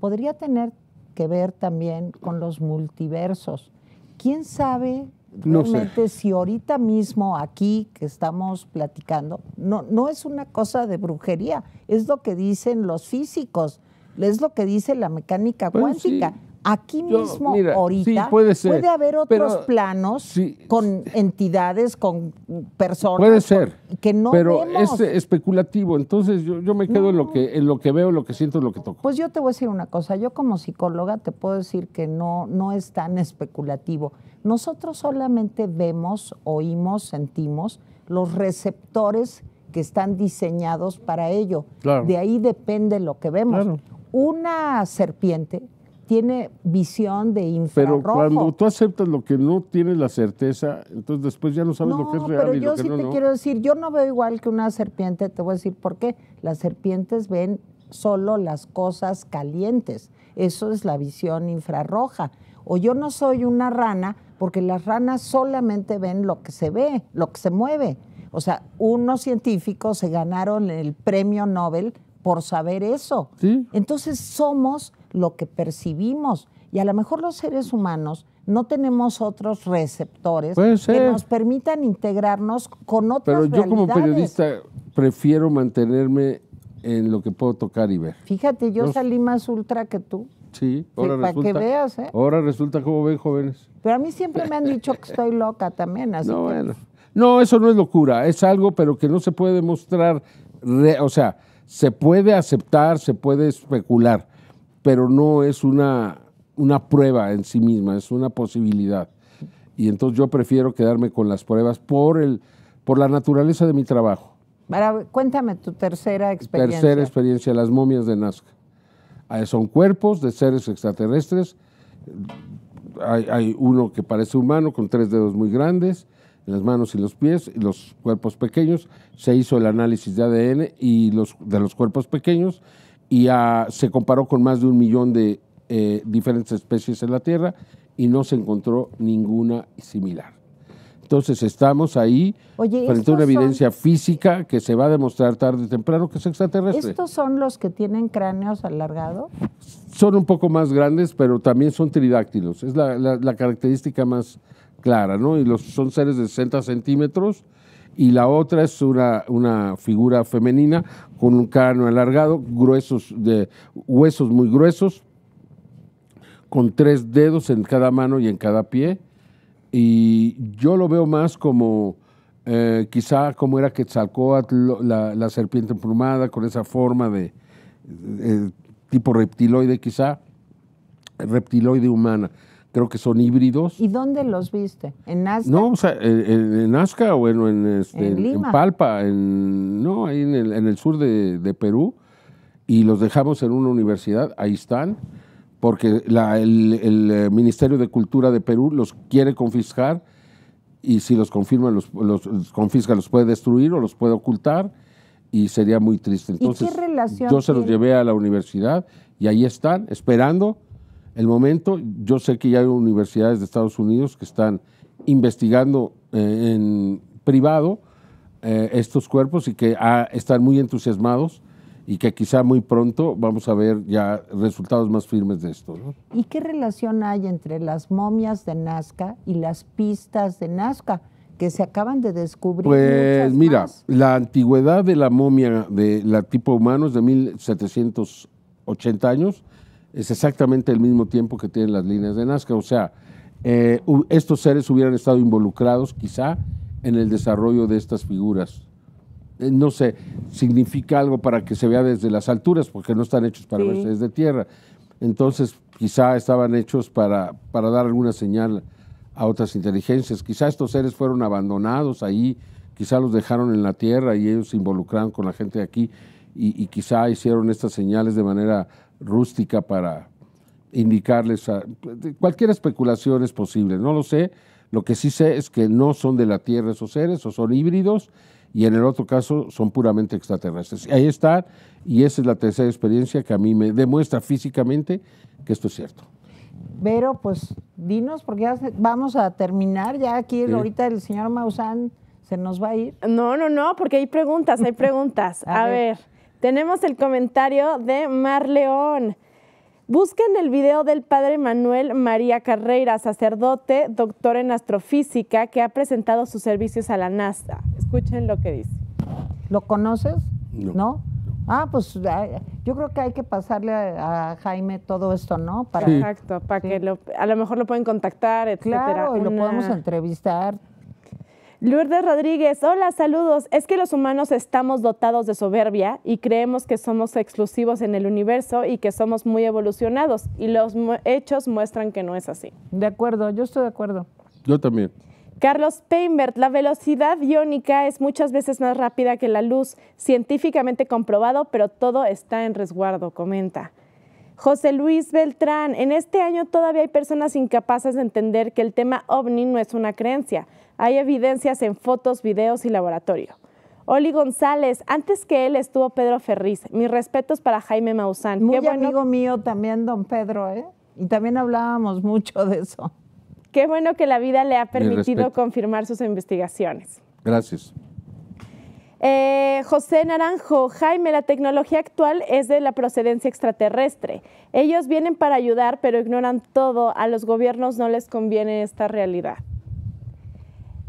podría tener que ver también con los multiversos. ¿Quién sabe realmente si ahorita mismo aquí que estamos platicando, no, no es una cosa de brujería, es lo que dicen los físicos, es lo que dice la mecánica pues cuántica. Aquí mismo, ahorita, puede, haber otros planos con entidades, con personas puede ser, que no pero es especulativo, entonces yo, me quedo en lo que en lo que veo, lo que siento, lo que toco. Pues yo te voy a decir una cosa, yo como psicóloga te puedo decir que no, no es tan especulativo. Nosotros solamente vemos, oímos, sentimos los receptores que están diseñados para ello. De ahí depende lo que vemos. Una serpiente tiene visión de infrarrojo. Pero cuando tú aceptas lo que no tienes la certeza, entonces después ya no sabes lo que es real pero yo sí no, te quiero decir, yo no veo igual que una serpiente, te voy a decir por qué. Las serpientes ven solo las cosas calientes. Eso es la visión infrarroja. O yo no soy una rana porque las ranas solamente ven lo que se ve, lo que se mueve. O sea, unos científicos se ganaron el premio Nobel por saber eso. ¿Sí? Entonces somos lo que percibimos y a lo mejor los seres humanos no tenemos otros receptores que nos permitan integrarnos con otras Pero yo como periodista prefiero mantenerme en lo que puedo tocar y ver. Fíjate, yo salí más ultra que tú. Sí, Para que veas, ¿eh? Ahora resulta como ven jóvenes. Pero a mí siempre me han dicho que estoy loca también, no, Bueno. No, eso no es locura, es algo pero que no se puede demostrar, o sea, se puede aceptar, se puede especular, pero no es una, una prueba en sí misma, es una posibilidad. Y entonces yo prefiero quedarme con las pruebas por, el, por la naturaleza de mi trabajo. cuéntame tu tercera experiencia. Tercera experiencia, las momias de Nazca. Ah, son cuerpos de seres extraterrestres. hay, uno que parece humano con tres dedos muy grandes las manos y los pies y los cuerpos pequeños. Se hizo el análisis de ADN y los, de los cuerpos pequeños y se comparó con más de un millón de eh, diferentes especies en la Tierra y no se encontró ninguna similar. Entonces estamos ahí frente a una evidencia física que se va a demostrar tarde o temprano que es extraterrestre. ¿Estos son los que tienen cráneos alargados? Son un poco más grandes, pero también son tridáctilos. Es la, la característica más, clara, Y los, son seres de 60 centímetros y la otra es una, figura femenina con un cano alargado, gruesos, de huesos muy gruesos, con tres dedos en cada mano y en cada pie. Y yo lo veo más como eh, quizá como era Quetzalcoatl, la, la serpiente emplumada, con esa forma de eh, tipo reptiloide quizá, reptiloide humana creo que son híbridos. ¿Y dónde los viste? ¿En Nazca? No, o sea, en, Nazca o en, en, este, en Palpa, no, ahí en el, sur de, Perú, y los dejamos en una universidad, ahí están porque la, el, eh, Ministerio de Cultura de Perú los quiere confiscar y si los confirma, los, confisca, los puede destruir o los puede ocultar y sería muy triste. Entonces, ¿Y qué relación yo se los llevé a la universidad y ahí están esperando el momento. Yo sé que ya hay universidades de Estados Unidos que están investigando eh, en privado eh, estos cuerpos y que ah, están muy entusiasmados y que quizá muy pronto vamos a ver ya resultados más firmes de esto. ¿Y qué relación hay entre las momias de Nazca y las pistas de Nazca que se acaban de descubrir? Pues mira, la antigüedad de la momia de la tipo humano es de 1780 años es exactamente el mismo tiempo que tienen las líneas de Nazca. O sea, eh, estos seres hubieran estado involucrados quizá en el desarrollo de estas figuras. Eh, no sé, significa algo para que se vea desde las alturas, porque no están hechos para verse desde tierra. Entonces, quizá estaban hechos para, para dar alguna señal a otras inteligencias. Quizá estos seres fueron abandonados ahí, quizá los dejaron en la tierra y ellos se involucraron con la gente de aquí y quizá hicieron estas señales de manera rústica para indicarles a, cualquier especulación es posible, no lo sé. Lo que sí sé es que no son de la Tierra esos seres, o son híbridos, y en el otro caso son puramente extraterrestres. Ahí está, y esa es la tercera experiencia que a mí me demuestra físicamente que esto es cierto. Pero pues dinos, porque ya vamos a terminar, ya aquí ahorita el señor Maussan se nos va a ir. No, no, no, porque hay preguntas, hay preguntas. a, ver. Tenemos el comentario de Mar León. Busquen el video del padre Manuel María Carreira, sacerdote, doctor en astrofísica, que ha presentado sus servicios a la NASA. Escuchen lo que dice. ¿Lo conoces? ¿No? Ah, pues yo creo que hay que pasarle a, Jaime todo esto, ¿no? Para, Exacto, para que a lo mejor lo pueden contactar, etcétera. y lo podemos entrevistar Lourdes Rodríguez, hola, saludos. Es que los humanos estamos dotados de soberbia y creemos que somos exclusivos en el universo y que somos muy evolucionados y los hechos muestran que no es así. De acuerdo, yo estoy de acuerdo. Yo también. Carlos Peinbert, la velocidad iónica es muchas veces más rápida que la luz, científicamente comprobado, pero todo está en resguardo, comenta. José Luis Beltrán, en este año todavía hay personas incapaces de entender que el tema ovni no es una creencia. Hay evidencias en fotos, videos y laboratorio. Oli González, antes que él estuvo Pedro Ferriz. Mis respetos para Jaime Maussan. Muy buen amigo mío también, don Pedro, ¿eh? Y también hablábamos mucho de eso. Qué bueno que la vida le ha permitido confirmar sus investigaciones. Gracias. Eh, José Naranjo, Jaime, la tecnología actual es de la procedencia extraterrestre. Ellos vienen para ayudar, pero ignoran todo. A los gobiernos no les conviene esta realidad.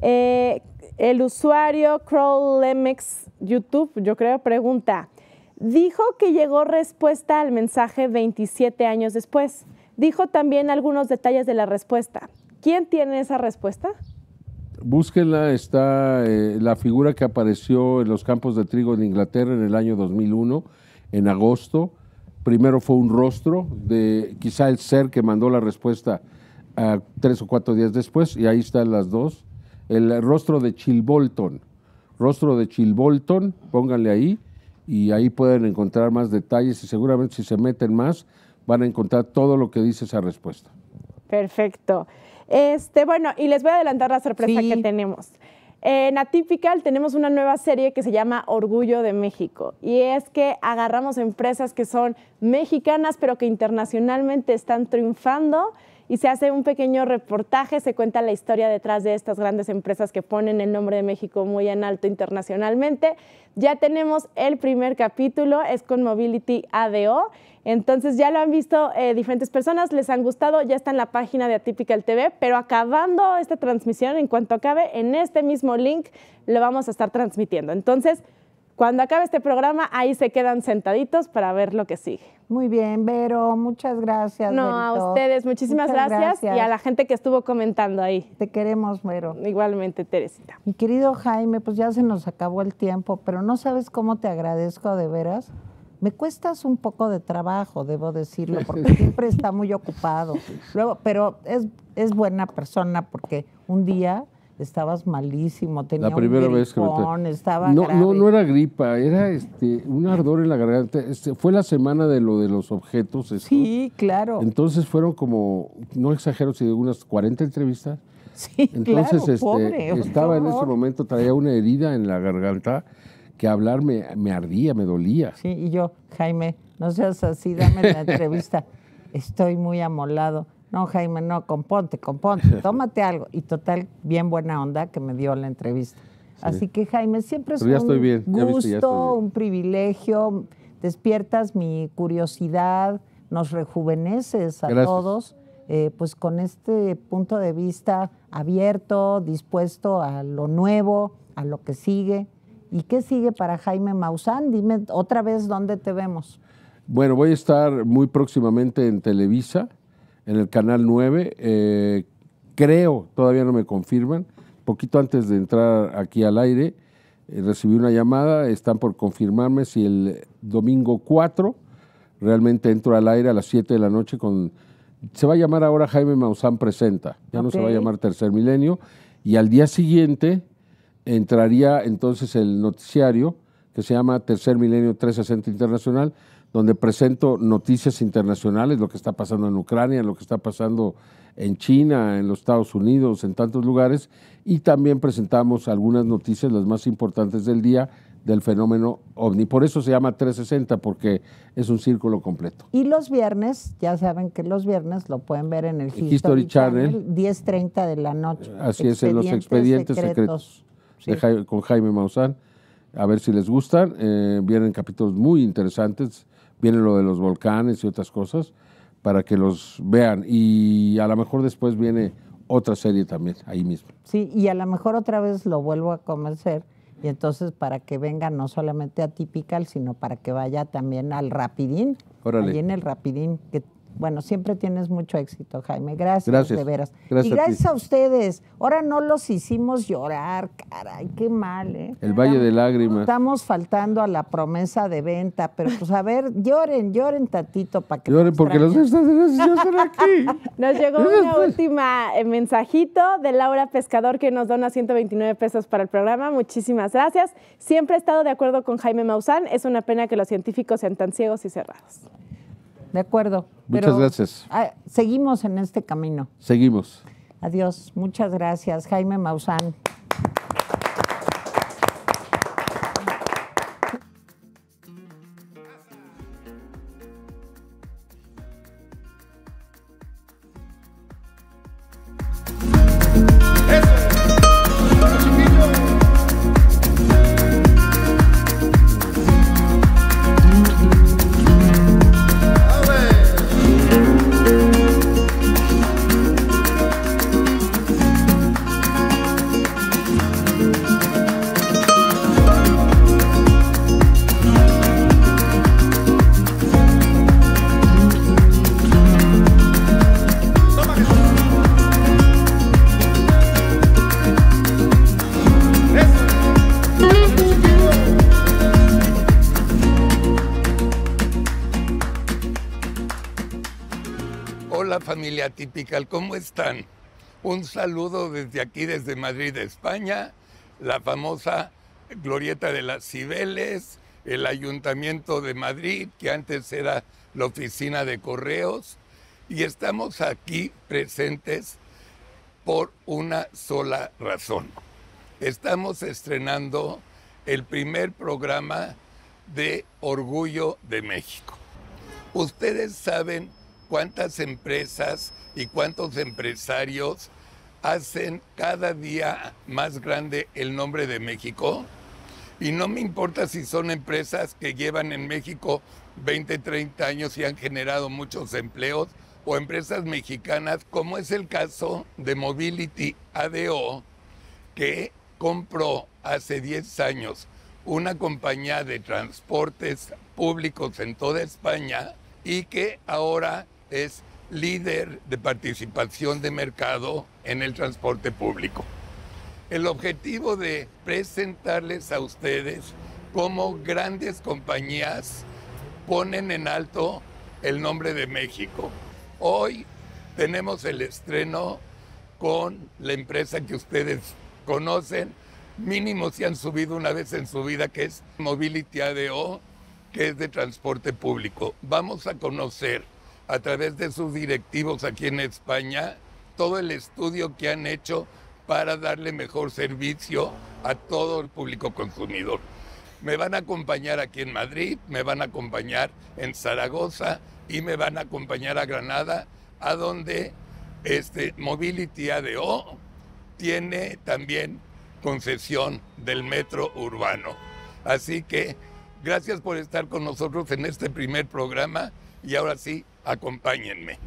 Eh, el usuario Lemex YouTube, yo creo, pregunta, dijo que llegó respuesta al mensaje 27 años después. Dijo también algunos detalles de la respuesta. ¿Quién tiene esa respuesta? Búsquenla, está eh, la figura que apareció en los campos de trigo de Inglaterra en el año 2001, en agosto. Primero fue un rostro de quizá el ser que mandó la respuesta a ah, tres o cuatro días después, y ahí están las dos el rostro de Chilbolton. Rostro de Chilbolton, pónganle ahí y ahí pueden encontrar más detalles y seguramente si se meten más van a encontrar todo lo que dice esa respuesta. Perfecto. Este, bueno, y les voy a adelantar la sorpresa que tenemos. En Atypical tenemos una nueva serie que se llama Orgullo de México y es que agarramos empresas que son mexicanas pero que internacionalmente están triunfando y se hace un pequeño reportaje, se cuenta la historia detrás de estas grandes empresas que ponen el nombre de México muy en alto internacionalmente. Ya tenemos el primer capítulo, es con Mobility ADO. Entonces ya lo han visto eh, diferentes personas, les han gustado, ya está en la página de Atypical TV, pero acabando esta transmisión, en cuanto acabe, en este mismo link lo vamos a estar transmitiendo. Entonces, cuando acabe este programa, ahí se quedan sentaditos para ver lo que sigue. Muy bien, Vero, muchas gracias. No, a ustedes, muchísimas gracias, y a la gente que estuvo comentando ahí. Te queremos, Vero. Igualmente, Teresita. Mi querido Jaime, pues ya se nos acabó el tiempo, pero no sabes cómo te agradezco de veras. Me cuestas un poco de trabajo, debo decirlo, porque siempre está muy ocupado. Luego, pero es, es buena persona porque un día estabas malísimo, tenía la primera un vez estaba no, no, no era gripa, era este un ardor en la garganta. Este, fue la semana de lo de los objetos. Sí, claro. Entonces fueron como, no exagero si de unas 40 entrevistas. Sí, Entonces, claro, este, oh, estaba en ese momento, traía una herida en la garganta que hablar me, me ardía, me dolía. Sí, y yo, Jaime, no seas así, dame la entrevista. Estoy muy amolado no, Jaime, no, componte, componte, tómate algo. Y total, bien buena onda que me dio la entrevista. Así que, Jaime, siempre es un bien, gusto, un privilegio. Despiertas mi curiosidad, nos rejuveneces a todos, eh, pues con este punto de vista abierto, dispuesto a lo nuevo, a lo que sigue. ¿Y qué sigue para Jaime Maussan? Dime otra vez dónde te vemos. Bueno, voy a estar muy próximamente en Televisa en el Canal 9. Eh, creo, todavía no me confirman, poquito antes de entrar aquí al aire, eh, recibí una llamada, están por confirmarme si el domingo 4 realmente entro al aire a las 7 de la noche con... Se va a llamar ahora Jaime Maussan Presenta, ya no se va a llamar Tercer Milenio, y al día siguiente entraría entonces el noticiario que se llama Tercer Milenio 360 Internacional, donde presento noticias internacionales, lo que está pasando en Ucrania, lo que está pasando en China, en los Estados Unidos, en tantos lugares, y también presentamos algunas noticias, las más importantes del día, del fenómeno ovni. Por eso se llama 360, porque es un círculo completo. Y los viernes, ya saben que los viernes lo pueden ver en el History, Channel, 10.30 de la noche. Así es, en los expedientes secretos, con Jaime Maussan. A ver si les gustan. Eh, vienen capítulos muy interesantes viene lo de los volcanes y otras cosas, para que los vean. Y a lo mejor después viene otra serie también, ahí mismo. Sí, y a lo mejor otra vez lo vuelvo a convencer. Y entonces para que venga no solamente a Tipical, sino para que vaya también al Rapidín. Órale. Allí en el Rapidín, que bueno, siempre tienes mucho éxito, Jaime. Gracias, de veras. Gracias y gracias a, ustedes. Ahora no los hicimos llorar, caray, qué mal, ¿eh? El Valle de Lágrimas. Estamos faltando a la promesa de venta, pero pues a ver, lloren, lloren tatito para que. Lloren porque los aquí. Nos llegó una última eh, mensajito de Laura Pescador que nos dona 129 pesos para el programa. Muchísimas gracias. Siempre he estado de acuerdo con Jaime Maussan. Es una pena que los científicos sean tan ciegos y cerrados. De acuerdo. Muchas gracias. Ah, seguimos en este camino. Seguimos. Adiós. Muchas gracias, Jaime Maussan. familia típica, ¿cómo están? Un saludo desde aquí, desde Madrid, España, la famosa Glorieta de las Cibeles, el Ayuntamiento de Madrid, que antes era la oficina de correos, y estamos aquí presentes por una sola razón. Estamos estrenando el primer programa de Orgullo de México. Ustedes saben cuántas empresas y cuántos empresarios hacen cada día más grande el nombre de México. Y no me importa si son empresas que llevan en México 20, 30 años y han generado muchos empleos, o empresas mexicanas, como es el caso de Mobility ADO, que compró hace 10 años una compañía de transportes públicos en toda España y que ahora es líder de participación de mercado en el transporte público. El objetivo de presentarles a ustedes cómo grandes compañías ponen en alto el nombre de México. Hoy tenemos el estreno con la empresa que ustedes conocen, mínimo si han subido una vez en su vida, que es Mobility ADO, que es de transporte público. Vamos a conocer a través de sus directivos aquí en España, todo el estudio que han hecho para darle mejor servicio a todo el público consumidor. Me van a acompañar aquí en Madrid, me van a acompañar en Zaragoza y me van a acompañar a Granada, a donde este Mobility ADO tiene también concesión del metro urbano. Así que gracias por estar con nosotros en este primer programa y ahora sí, acompáñenme.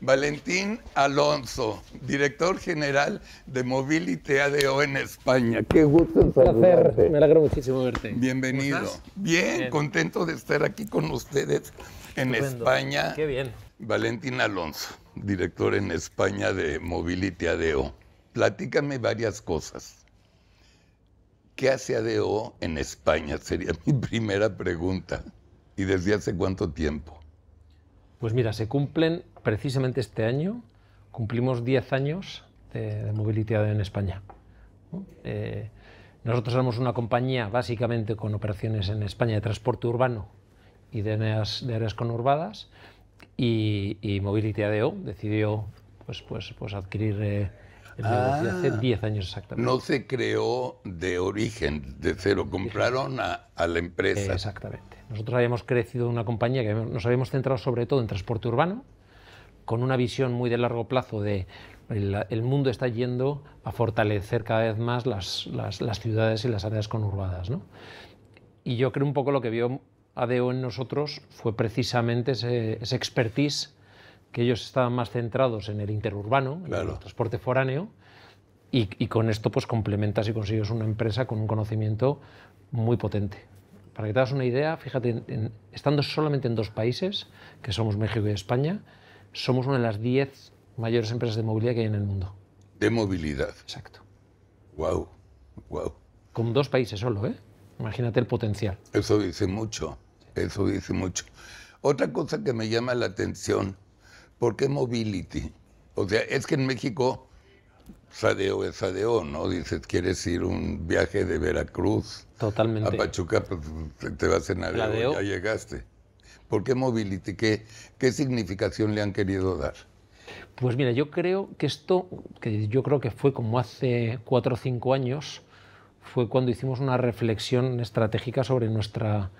Valentín Alonso, director general de Mobility ADO en España. Qué gusto placer. Me alegro muchísimo verte. Bienvenido. Bien, contento de estar aquí con ustedes en España. Qué bien. Valentín Alonso, director en España de Mobility ADO. Platícame varias cosas. ¿Qué hace ADO en España? Sería mi primera pregunta. ¿Y desde hace cuánto tiempo? Pues mira, se cumplen precisamente este año, cumplimos 10 años de, movilidad e en España. Eh, nosotros somos una compañía básicamente con operaciones en España de transporte urbano y de áreas, conurbadas y, y ADO e decidió pues, pues, pues adquirir eh, el hace 10 ah. años exactamente. No se creó de origen, de cero, compraron a la empresa. Exactamente. Nosotros habíamos crecido una compañía que nos habíamos centrado sobre todo en transporte urbano, con una visión muy de largo plazo de el, el mundo está yendo a fortalecer cada vez más las, las, ciudades y las áreas conurbadas. ¿no? Y yo creo un poco lo que vio ADO en nosotros fue precisamente ese, expertise que ellos estaban más centrados en el interurbano, en el transporte foráneo, y, y con esto pues complementas y consigues una empresa con un conocimiento muy potente. Para que te hagas una idea, fíjate, estando solamente en dos países, que somos México y España, somos una de las diez mayores empresas de movilidad que hay en el mundo. De movilidad. Exacto. Wow, wow. Con dos países solo, ¿eh? Imagínate el potencial. Eso dice mucho, eso dice mucho. Otra cosa que me llama la atención, ¿por qué mobility? O sea, es que en México sadeo es sadeo, ¿no? Dices, quieres ir un viaje de Veracruz Totalmente. A Pachuca pues, te vas en cenar. ya llegaste. ¿Por qué Mobility? ¿Qué, ¿Qué significación le han querido dar? Pues mira, yo creo que esto, que yo creo que fue como hace cuatro o cinco años, fue cuando hicimos una reflexión estratégica sobre nuestra,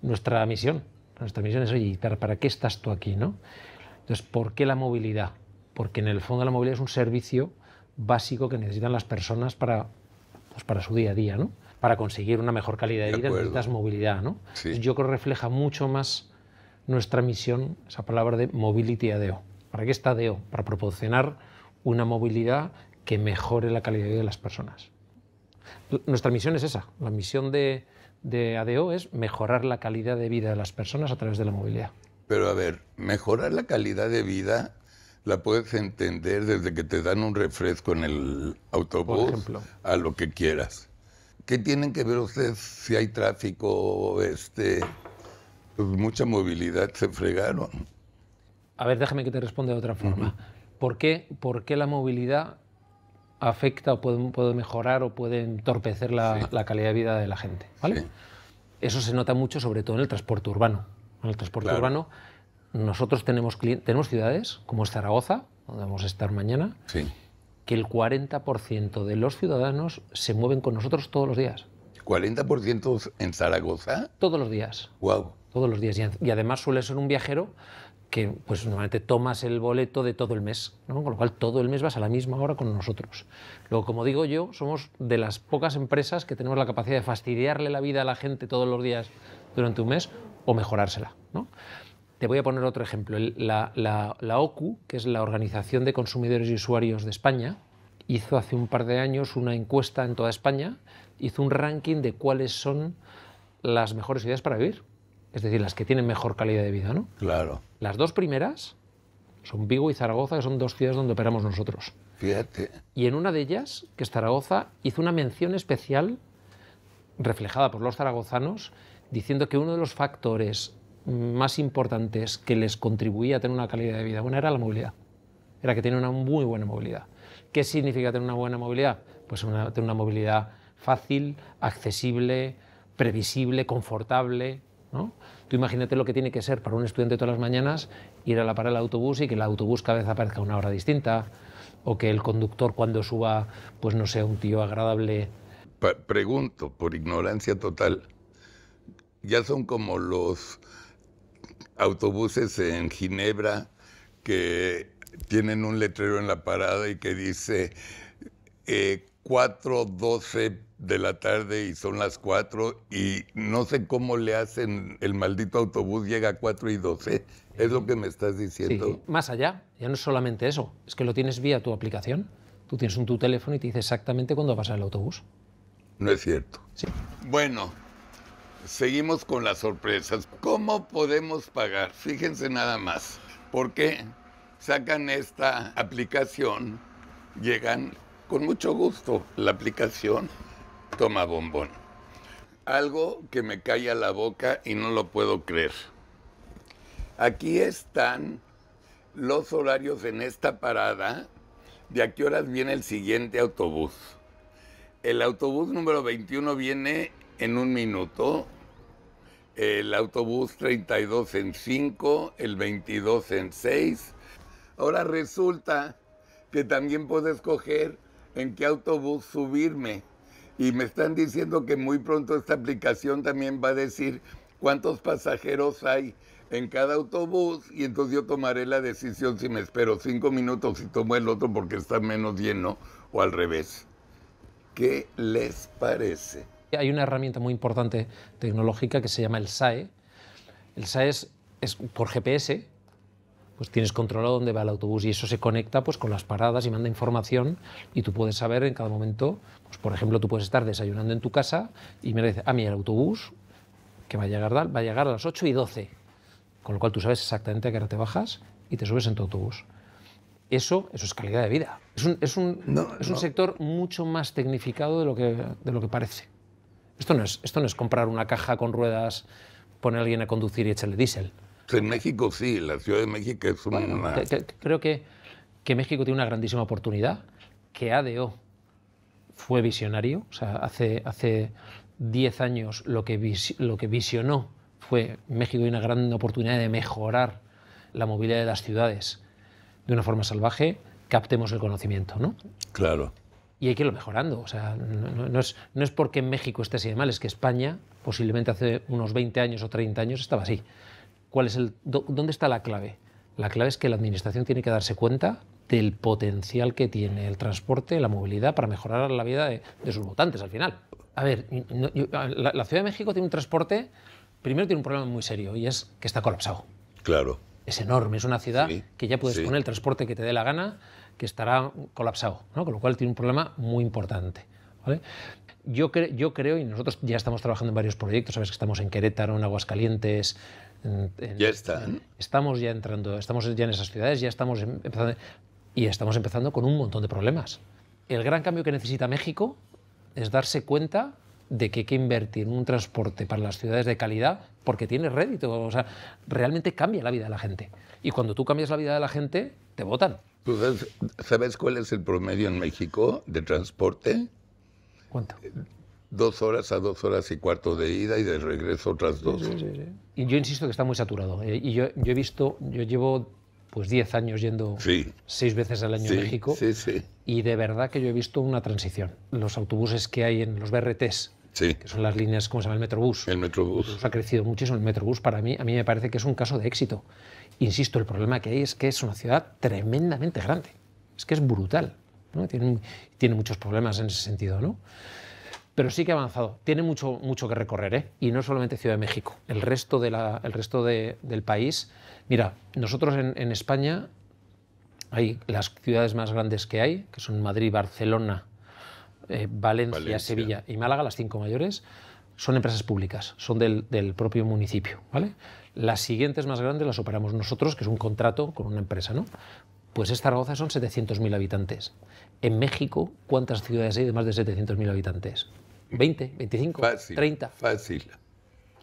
nuestra misión. Nuestra misión es, oye, ¿para qué estás tú aquí? ¿no? Entonces, ¿por qué la movilidad? Porque en el fondo la movilidad es un servicio básico que necesitan las personas para, pues, para su día a día. ¿no? para conseguir una mejor calidad de, vida necesitas movilidad, ¿no? Yo creo que refleja mucho más nuestra misión, esa palabra de mobility ADO. ¿Para qué está ADO? Para proporcionar una movilidad que mejore la calidad de vida de las personas. Nuestra misión es esa, la misión de, de ADO es mejorar la calidad de vida de las personas a través de la movilidad. Pero a ver, mejorar la calidad de vida la puedes entender desde que te dan un refresco en el autobús a lo que quieras. ¿Qué tienen que ver ustedes si hay tráfico? Este, pues, mucha movilidad se fregaron. A ver, déjame que te responda de otra forma. ¿Por, qué, la movilidad afecta o puede, mejorar o puede entorpecer la, calidad de vida de la gente? Eso se nota mucho, sobre todo en el transporte urbano. En el transporte urbano, nosotros tenemos, tenemos ciudades como Zaragoza, donde vamos a estar mañana, sí que el 40% de los ciudadanos se mueven con nosotros todos los días. ¿40% en Zaragoza? Todos los días. Wow. Todos los días. Y además suele ser un viajero que pues normalmente tomas el boleto de todo el mes, ¿no? con lo cual todo el mes vas a la misma hora con nosotros. Luego, como digo yo, somos de las pocas empresas que tenemos la capacidad de fastidiarle la vida a la gente todos los días durante un mes o mejorársela. ¿no? Te voy a poner otro ejemplo. La, OCU, que es la Organización de Consumidores y Usuarios de España, hizo hace un par de años una encuesta en toda España, hizo un ranking de cuáles son las mejores ciudades para vivir, es decir, las que tienen mejor calidad de vida, ¿no? Claro. Las dos primeras son Vigo y Zaragoza, que son dos ciudades donde operamos nosotros. Fíjate. Y en una de ellas, que es Zaragoza, hizo una mención especial reflejada por los zaragozanos diciendo que uno de los factores más importantes que les contribuía a tener una calidad de vida buena era la movilidad. Era que tiene una muy buena movilidad. ¿Qué significa tener una buena movilidad? Pues tener una movilidad fácil, accesible, previsible, confortable. ¿no? Tú imagínate lo que tiene que ser para un estudiante todas las mañanas ir a la parada del autobús y que el autobús cada vez aparezca a una hora distinta, o que el conductor cuando suba pues no sea un tío agradable. pregunto, por ignorancia total, ya son como los autobuses en Ginebra que tienen un letrero en la parada y que dice eh, 4.12 de la tarde y son las 4 y no sé cómo le hacen, el maldito autobús llega a 4 y 12, es lo que me estás diciendo. Sí, más allá, ya no solamente eso, es que lo tienes vía tu aplicación, tú tienes un tu teléfono y te dice exactamente cuándo pasa el autobús. No es cierto. Sí. Bueno, Seguimos con las sorpresas. ¿Cómo podemos pagar? Fíjense nada más. Porque sacan esta aplicación, llegan con mucho gusto la aplicación Toma Bombón. Algo que me calla la boca y no lo puedo creer. Aquí están los horarios en esta parada, de a qué horas viene el siguiente autobús. El autobús número 21 viene en un minuto, el autobús 32 en 5, el 22 en 6. Ahora resulta que también puedo escoger en qué autobús subirme. Y me están diciendo que muy pronto esta aplicación también va a decir cuántos pasajeros hay en cada autobús y entonces yo tomaré la decisión si me espero cinco minutos y tomo el otro porque está menos lleno o al revés. ¿Qué les parece? hay una herramienta muy importante tecnológica que se llama el SAE. El SAE es, por GPS, pues tienes controlado dónde va el autobús y eso se conecta pues con las paradas y manda información y tú puedes saber en cada momento, pues por ejemplo, tú puedes estar desayunando en tu casa y me dice, ah, mira, el autobús que va a llegar va a llegar a las 8 y 12, con lo cual tú sabes exactamente a qué hora te bajas y te subes en tu autobús. Eso, eso es calidad de vida. Es un, es un, es un sector mucho más tecnificado de lo que, de lo que parece. Esto no es, comprar una caja con ruedas, poner a alguien a conducir y echarle diésel. En México sí, la Ciudad de México es una... creo que, que México tiene una grandísima oportunidad, que ADO fue visionario, o sea, hace, hace 10 años lo que, lo que visionó fue México y una gran oportunidad de mejorar la movilidad de las ciudades de una forma salvaje, captemos el conocimiento, ¿no? Claro y hay que irlo mejorando. O sea, no, es, no es porque en México esté así de mal, es que España posiblemente hace unos 20 años o 30 años estaba así. ¿Cuál es el, ¿Dónde está la clave? La clave es que la Administración tiene que darse cuenta del potencial que tiene el transporte, la movilidad, para mejorar la vida de, de sus votantes al final. A ver, la, Ciudad de México tiene un transporte, primero tiene un problema muy serio y es que está colapsado. Claro. Es enorme, es una ciudad que ya puedes poner el transporte que te dé la gana que estará colapsado, ¿no? con lo cual tiene un problema muy importante. ¿vale? Yo, yo, creo, y nosotros ya estamos trabajando en varios proyectos, sabes que estamos en Querétaro, en Aguascalientes. ya están. estamos ya entrando, estamos ya en esas ciudades, ya estamos em, empezando, y estamos empezando con un montón de problemas. El gran cambio que necesita México es darse cuenta de que hay que invertir en un transporte para las ciudades de calidad porque tiene rédito, o sea, realmente cambia la vida de la gente. Y cuando tú cambias la vida de la gente, te votan. ¿Tú sabes cuál es el promedio en México de transporte? ¿Eh? ¿Cuánto? Eh, dos horas a dos horas y cuarto de ida y de regreso otras dos. Y yo insisto que está muy saturado. ¿eh? y yo, he visto, yo llevo pues 10 años yendo seis veces al año a México. Y de verdad que yo he visto una transición. Los autobuses que hay en los BRTs, que son las líneas, ¿cómo se llama? El Metrobús. El Metrobús. El Metrobús ha crecido muchísimo el Metrobús. Para mí, a mí me parece que es un caso de éxito. Insisto, el problema que hay es que es una ciudad tremendamente grande, es que es brutal, tiene, muchos problemas en ese sentido, ¿no? Pero sí que ha avanzado, tiene mucho, mucho que recorrer, ¿eh? y no solamente Ciudad de México, el resto, el resto del país. Mira, nosotros en, España hay las ciudades más grandes que hay, que son Madrid, Barcelona, eh, Valencia, Sevilla y Málaga, las cinco mayores son empresas públicas, son del, propio municipio. ¿vale? Las siguientes más grandes las operamos nosotros, que es un contrato con una empresa. ¿no? Pues es Zaragoza, son 700.000 habitantes. En México, ¿cuántas ciudades hay de más de 700.000 habitantes? ¿20, 25, 30? Fácil,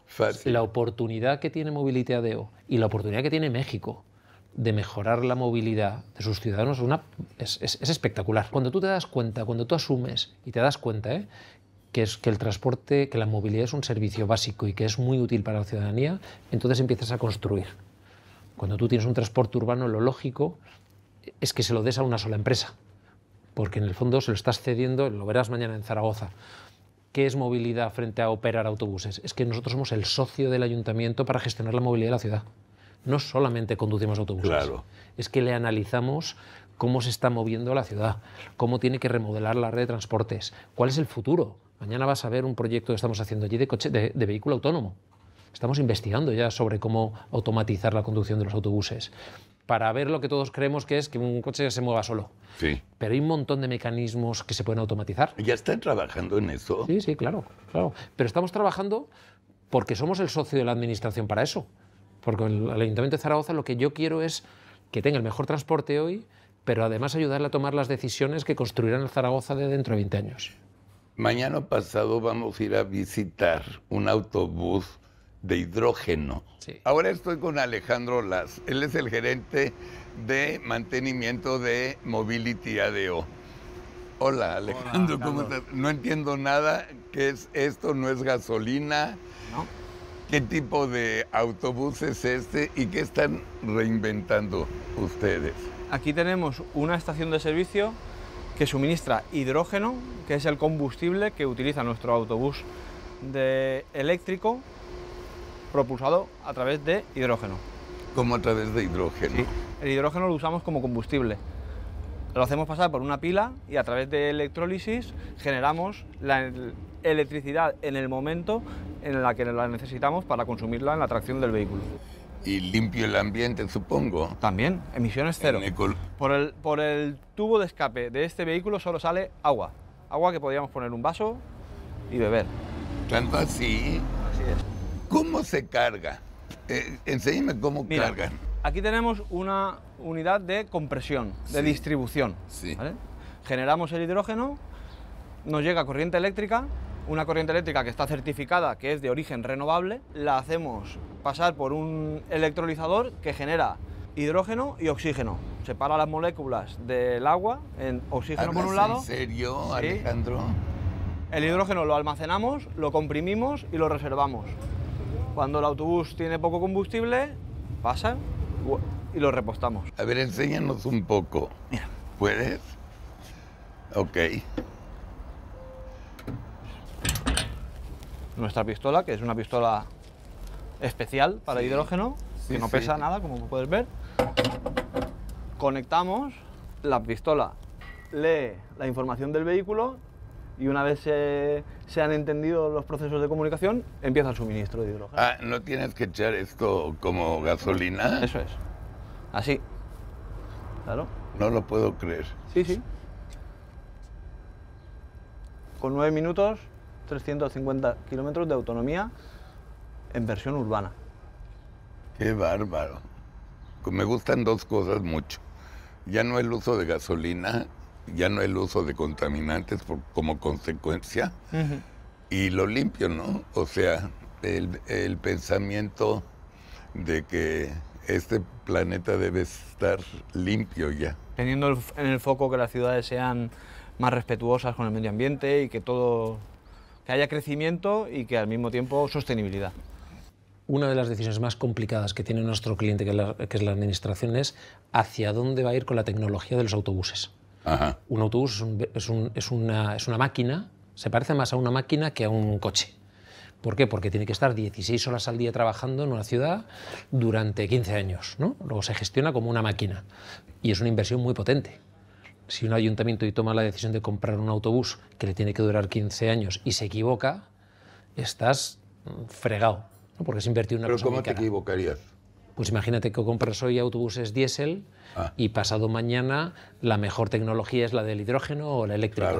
fácil. La oportunidad que tiene Movilidad EO y la oportunidad que tiene México de mejorar la movilidad de sus ciudadanos una, es espectacular. Cuando tú te das cuenta, cuando tú asumes y te das cuenta ¿eh? que es que el transporte, que la movilidad es un servicio básico y que es muy útil para la ciudadanía, entonces empiezas a construir. Cuando tú tienes un transporte urbano, lo lógico es que se lo des a una sola empresa, porque en el fondo se lo estás cediendo, lo verás mañana en Zaragoza. ¿Qué es movilidad frente a operar autobuses? Es que nosotros somos el socio del ayuntamiento para gestionar la movilidad de la ciudad. No solamente conducimos autobuses, claro. es que le analizamos cómo se está moviendo la ciudad, cómo tiene que remodelar la red de transportes, cuál es el futuro Mañana vas a ver un proyecto que estamos haciendo allí de, coche, de, vehículo autónomo. Estamos investigando ya sobre cómo automatizar la conducción de los autobuses para ver lo que todos creemos que es que un coche se mueva solo. Sí. Pero hay un montón de mecanismos que se pueden automatizar. ¿Ya están trabajando en eso? Sí, sí, claro, claro. Pero estamos trabajando porque somos el socio de la administración para eso. Porque el, Ayuntamiento de Zaragoza lo que yo quiero es que tenga el mejor transporte hoy, pero además ayudarle a tomar las decisiones que construirán el Zaragoza de dentro de 20 años. Mañana pasado vamos a ir a visitar un autobús de hidrógeno. Ahora estoy con Alejandro Las. Él es el gerente de mantenimiento de Mobility ADO. Hola Alejandro, ¿cómo estás? No entiendo nada. ¿Qué es esto? ¿No es gasolina? No. ¿Qué tipo de autobús es este y qué están reinventando ustedes? Aquí tenemos una estación de servicio que suministra hidrógeno, que es el combustible que utiliza nuestro autobús de eléctrico propulsado a través de hidrógeno. ¿Cómo a través de hidrógeno? El hidrógeno lo usamos como combustible. Lo hacemos pasar por una pila y a través de electrólisis generamos la electricidad en el momento en la que la necesitamos para consumirla en la tracción del vehículo y limpio el ambiente, supongo. También, emisiones cero. Por, el, por el tubo de escape de este vehículo solo sale agua. Agua que podríamos poner un vaso y beber. Tanto así. es. ¿Cómo se carga? Eh, enséñame cómo carga. Aquí tenemos una unidad de compresión, de distribución. Generamos el hidrógeno, nos llega corriente eléctrica, una corriente eléctrica que está certificada, que es de origen renovable, la hacemos pasar por un electrolizador que genera hidrógeno y oxígeno. Separa las moléculas del agua en oxígeno por un lado. ¿En serio, Alejandro? El hidrógeno lo almacenamos, lo comprimimos y lo reservamos. Cuando el autobús tiene poco combustible, pasa y lo repostamos. A ver, enséñanos un poco. ¿Puedes? Ok. nuestra pistola, que es una pistola especial para hidrógeno, que no pesa nada, como puedes ver. Conectamos, la pistola lee la información del vehículo y una vez se, se han entendido los procesos de comunicación, empieza el suministro de hidrógeno. Ah, no tienes que echar esto como gasolina. Eso es. Así. Claro. No lo puedo creer. Sí, sí. Con nueve minutos 350 kilómetros de autonomía en versión urbana. Qué bárbaro. Me gustan dos cosas mucho. Ya no el uso de gasolina, ya no el uso de contaminantes como consecuencia. Y lo limpio, ¿no? O sea, el, el pensamiento de que este planeta debe estar limpio ya. Teniendo en el foco que las ciudades sean más respetuosas con el medio ambiente y que todo que haya crecimiento y que al mismo tiempo sostenibilidad. Una de las decisiones más complicadas que tiene nuestro cliente, que, es la administración, es hacia dónde va a ir con la tecnología de los autobuses. Un autobús es, es, una, es una máquina, se parece más a una máquina que a un coche. ¿Por qué? Porque tiene que estar 16 horas al día trabajando en una ciudad durante 15 años. ¿no? Luego se gestiona como una máquina y es una inversión muy potente si un ayuntamiento y toma la decisión de comprar un autobús que le tiene que durar 15 años y se equivoca, estás mm, fregado, porque es invertir una ¿Pero ¿Pero cómo te equivocarías? Pues imagínate que compras hoy autobuses diésel ah. y pasado mañana la mejor tecnología es la del hidrógeno o la eléctrica.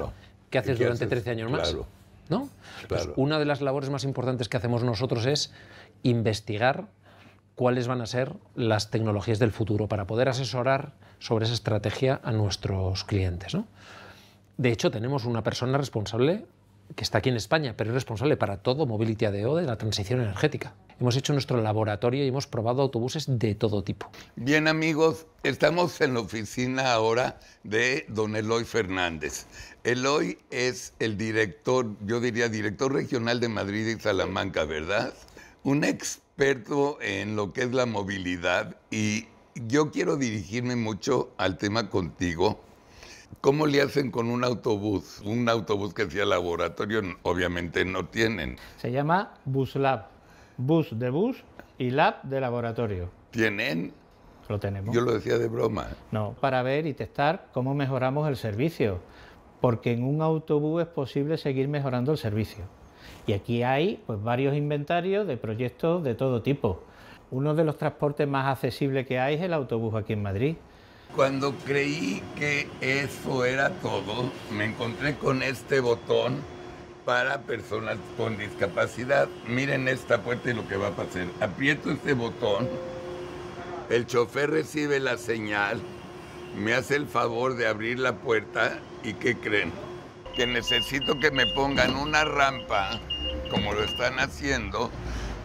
¿Qué haces durante 13 años más? ¿No? Pues una de las labores más importantes que hacemos nosotros es investigar cuáles van a ser las tecnologías del futuro para poder asesorar sobre esa estrategia a nuestros clientes. ¿no? De hecho, tenemos una persona responsable que está aquí en España, pero es responsable para todo Mobility ADO de la transición energética. Hemos hecho nuestro laboratorio y hemos probado autobuses de todo tipo. Bien amigos, estamos en la oficina ahora de don Eloy Fernández. Eloy es el director, yo diría director regional de Madrid y Salamanca, ¿verdad? Un ex experto en lo que es la movilidad y yo quiero dirigirme mucho al tema contigo. ¿Cómo le hacen con un autobús? Un autobús que sea laboratorio, obviamente no tienen. Se llama BusLab. Bus de bus y lab de laboratorio. ¿Tienen? Lo tenemos. Yo lo decía de broma. No, para ver y testar cómo mejoramos el servicio. Porque en un autobús es posible seguir mejorando el servicio. Y aquí hay pues, varios inventarios de proyectos de todo tipo. Uno de los transportes más accesibles que hay es el autobús aquí en Madrid. Cuando creí que eso era todo, me encontré con este botón para personas con discapacidad. Miren esta puerta y lo que va a pasar. Aprieto este botón, el chofer recibe la señal, me hace el favor de abrir la puerta y ¿qué creen? que necesito que me pongan una rampa, como lo están haciendo,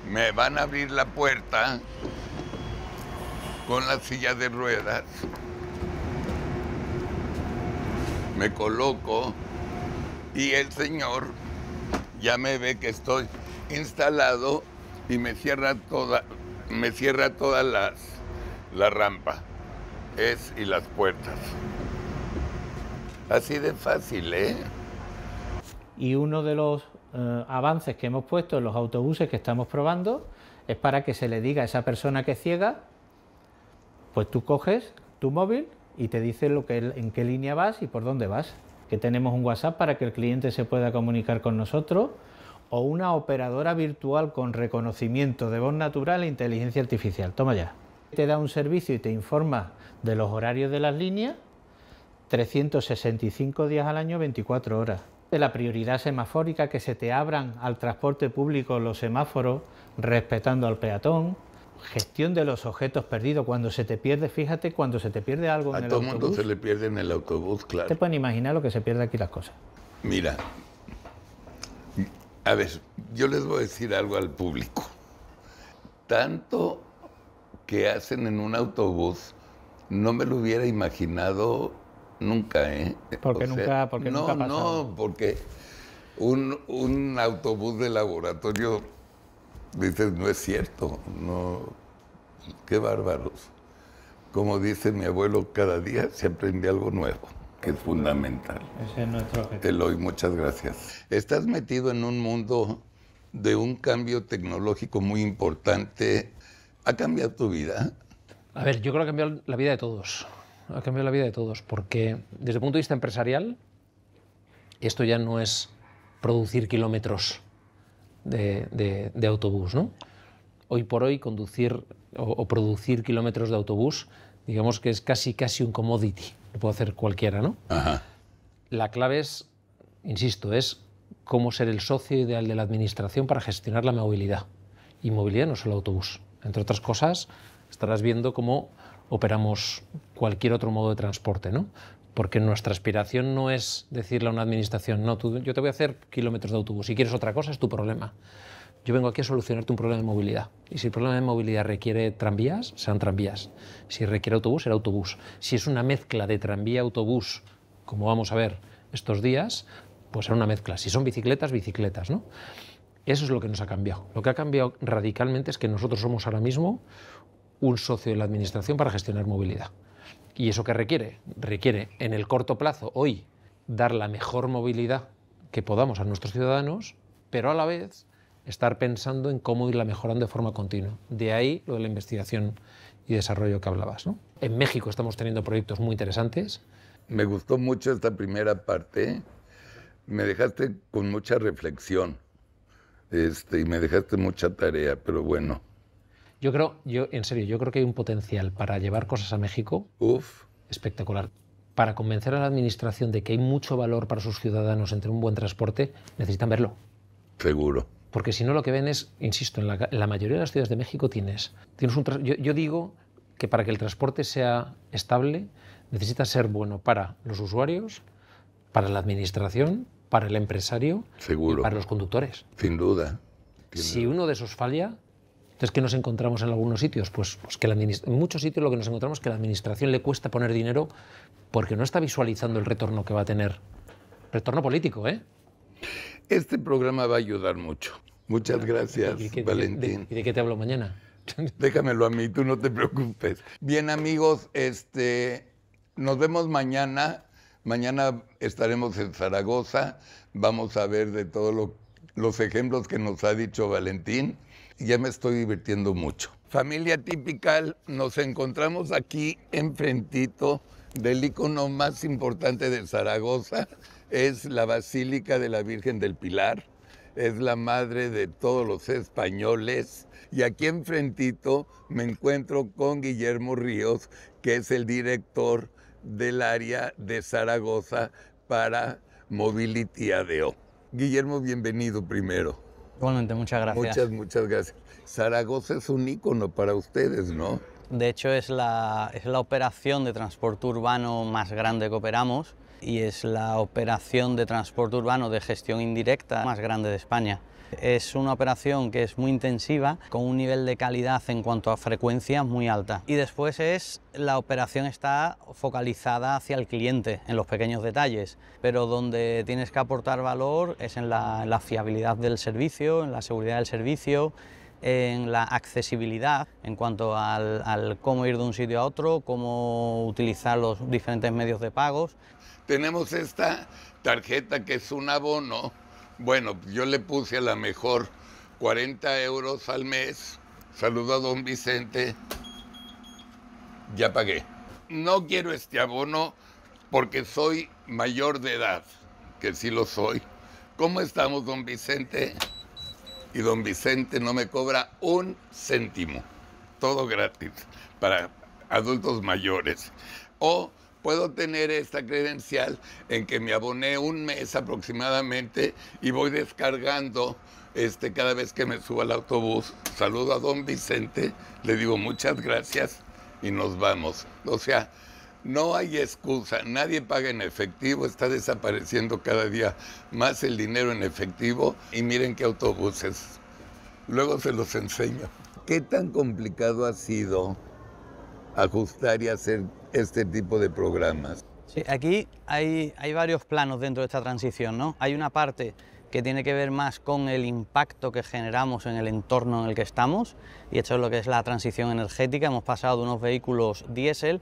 me van a abrir la puerta con la silla de ruedas, me coloco y el señor ya me ve que estoy instalado y me cierra toda, me cierra todas las la rampa es y las puertas. Así de fácil, ¿eh? y uno de los eh, avances que hemos puesto en los autobuses que estamos probando es para que se le diga a esa persona que es ciega, pues tú coges tu móvil y te dice lo que, en qué línea vas y por dónde vas. Que tenemos un WhatsApp para que el cliente se pueda comunicar con nosotros o una operadora virtual con reconocimiento de voz natural e inteligencia artificial. Toma ya. Te da un servicio y te informa de los horarios de las líneas 365 días al año, 24 horas de la prioridad semafórica, que se te abran al transporte público los semáforos respetando al peatón, gestión de los objetos perdidos. Cuando se te pierde, fíjate, cuando se te pierde algo en el autobús. A todo mundo se le pierde en el autobús, claro. Te pueden imaginar lo que se pierde aquí las cosas. Mira, a ver, yo les voy a decir algo al público. Tanto que hacen en un autobús, no me lo hubiera imaginado Nunca, ¿eh? Porque nunca, porque no, nunca ha No, porque un, un, autobús de laboratorio, dices, no es cierto, no, qué bárbaros. Como dice mi abuelo, cada día se aprende algo nuevo, que es fundamental. Ese es nuestro objetivo. Te lo doy, muchas gracias. Estás metido en un mundo de un cambio tecnológico muy importante. ¿Ha cambiado tu vida? A ver, yo creo que ha cambiado la vida de todos ha cambiado la vida de todos, porque desde el punto de vista empresarial, esto ya no es producir kilómetros de, autobús, ¿no? Hoy por hoy, conducir o, producir kilómetros de autobús, digamos que es casi, casi un commodity, lo puede hacer cualquiera, ¿no? La clave es, insisto, es cómo ser el socio ideal de la administración para gestionar la movilidad. Y movilidad no solo autobús. Entre otras cosas, estarás viendo cómo operamos cualquier otro modo de transporte, ¿no? Porque nuestra aspiración no es decirle a una administración, no, yo te voy a hacer kilómetros de autobús, si quieres otra cosa es tu problema. Yo vengo aquí a solucionarte un problema de movilidad. Y si el problema de movilidad requiere tranvías, sean tranvías. Si requiere autobús, será autobús. Si es una mezcla de tranvía-autobús, como vamos a ver estos días, pues será una mezcla. Si son bicicletas, bicicletas, ¿no? Eso es lo que nos ha cambiado. Lo que ha cambiado radicalmente es que nosotros somos ahora mismo un socio de la administración para gestionar movilidad. ¿Y eso qué requiere? Requiere en el corto plazo, hoy, dar la mejor movilidad que podamos a nuestros ciudadanos, pero a la vez estar pensando en cómo irla mejorando de forma continua. De ahí lo de la investigación y desarrollo que hablabas. En México estamos teniendo proyectos muy interesantes. Me gustó mucho esta primera parte. Me dejaste con mucha reflexión este, y me dejaste mucha tarea, pero bueno. Yo creo, yo, en serio, yo creo que hay un potencial para llevar cosas a México Uf. espectacular. Para convencer a la administración de que hay mucho valor para sus ciudadanos entre un buen transporte, necesitan verlo. Seguro. Porque si no, lo que ven es, insisto, en la, mayoría de las ciudades de México tienes. tienes un, yo, yo digo que para que el transporte sea estable, necesita ser bueno para los usuarios, para la administración, para el empresario, Seguro. Y para los conductores. Sin duda. si uno de esos falla, entonces, ¿qué nos encontramos en algunos sitios? Pues, pues que en muchos sitios lo que nos encontramos es que a la administración le cuesta poner dinero porque no está visualizando el retorno que va a tener. Retorno político, ¿eh? Este programa va a ayudar mucho. Muchas gracias, Valentín. ¿Y de, qué te hablo mañana? Déjamelo a mí, tú no te preocupes. Bien, amigos, este, nos vemos mañana. Mañana estaremos en Zaragoza. Vamos a ver de todos los ejemplos que nos ha dicho Valentín ya me estoy divirtiendo mucho. Familia típica, nos encontramos aquí enfrentito del icono más importante de Zaragoza, es la Basílica de la Virgen del Pilar, es la madre de todos los españoles. Y aquí enfrentito me encuentro con Guillermo Ríos, que es el director del área de Zaragoza para Mobility ADO. Guillermo, bienvenido primero. Igualmente, muchas gracias. Muchas, muchas gracias. Zaragoza es un ícono para ustedes, ¿no? De hecho, es la, es la operación de transporte urbano más grande que operamos y es la operación de transporte urbano de gestión indirecta más grande de España. Es una operación que es muy intensiva, con un nivel de calidad en cuanto a frecuencia muy alta. Y después es, la operación está focalizada hacia el cliente, en los pequeños detalles, pero donde tienes que aportar valor es en la, fiabilidad del servicio, en la seguridad del servicio, en la accesibilidad en cuanto al, al, cómo ir de un sitio a otro, cómo utilizar los diferentes medios de pagos. Tenemos esta tarjeta que es un abono bueno, yo le puse a la mejor 40 euros al mes. Saludo a don Vicente. Ya pagué. No quiero este abono porque soy mayor de edad, que sí lo soy. ¿Cómo estamos, don Vicente? Y don Vicente no me cobra un céntimo. Todo gratis para adultos mayores. O puedo tener esta credencial en que me aboné un mes aproximadamente y voy descargando este, cada vez que me subo al autobús. Saludo a don Vicente, le digo muchas gracias y nos vamos. O sea, no hay excusa, nadie paga en efectivo, está desapareciendo cada día más el dinero en efectivo y miren qué autobuses. Luego se los enseño. ¿Qué tan complicado ha sido ajustar y hacer este tipo de programas. Sí, aquí hay, varios planos dentro de esta transición, ¿no? Hay una parte que tiene que ver más con el impacto que generamos en el entorno en el que estamos, y esto es lo que es la transición energética. Hemos pasado de unos vehículos diésel,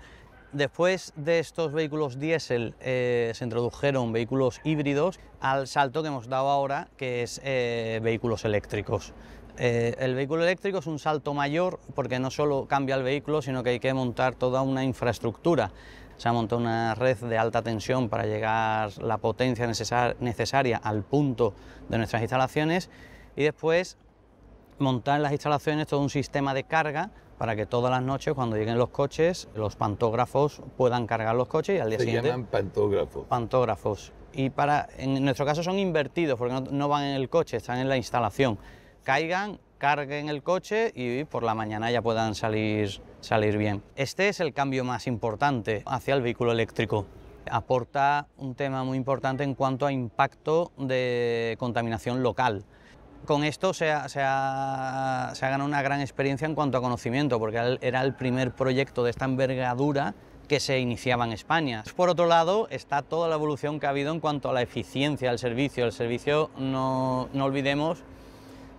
después de estos vehículos diésel eh, se introdujeron vehículos híbridos, al salto que hemos dado ahora, que es eh, vehículos eléctricos. Eh, el vehículo eléctrico es un salto mayor porque no solo cambia el vehículo, sino que hay que montar toda una infraestructura. Se ha montado una red de alta tensión para llegar la potencia necesaria al punto de nuestras instalaciones y después montar en las instalaciones todo un sistema de carga para que todas las noches cuando lleguen los coches los pantógrafos puedan cargar los coches y al día Se siguiente... llaman pantógrafos. Pantógrafos. Y para, en nuestro caso son invertidos porque no van en el coche, están en la instalación caigan, carguen el coche y por la mañana ya puedan salir, salir bien. Este es el cambio más importante hacia el vehículo eléctrico. Aporta un tema muy importante en cuanto a impacto de contaminación local con esto se ha, ganado una gran experiencia en cuanto a conocimiento, porque era el primer proyecto de esta envergadura que se iniciaba en España. Por otro lado, está toda la evolución que ha habido en cuanto a la eficiencia del servicio. El servicio, no olvidemos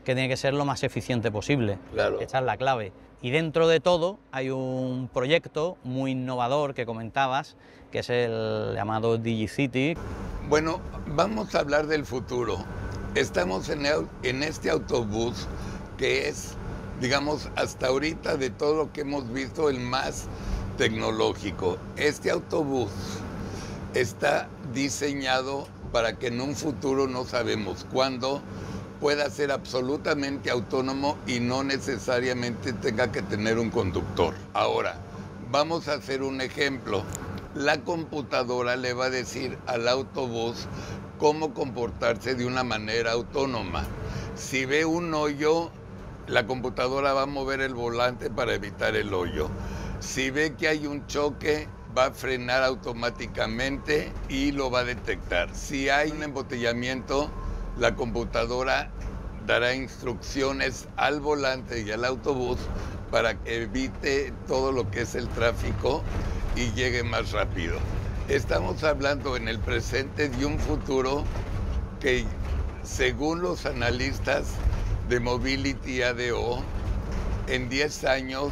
que tiene que ser lo más eficiente posible. Claro. Esa es la clave. Y dentro de todo hay un proyecto muy innovador que comentabas, que es el llamado DigiCity. Bueno, vamos a hablar del futuro. Estamos en, en este autobús que es, digamos, hasta ahorita de todo lo que hemos visto, el más tecnológico. Este autobús está diseñado para que en un futuro, no sabemos cuándo, pueda ser absolutamente autónomo y no necesariamente tenga que tener un conductor. Ahora, vamos a hacer un ejemplo. La computadora le va a decir al autobús cómo comportarse de una manera autónoma. Si ve un hoyo, la computadora va a mover el volante para evitar el hoyo. Si ve que hay un choque, va a frenar automáticamente y lo va a detectar. Si hay un embotellamiento, la computadora dará instrucciones al volante y al autobús para que evite todo lo que es el tráfico y llegue más rápido. Estamos hablando en el presente de un futuro que, según los analistas de Mobility ADO, en 10 años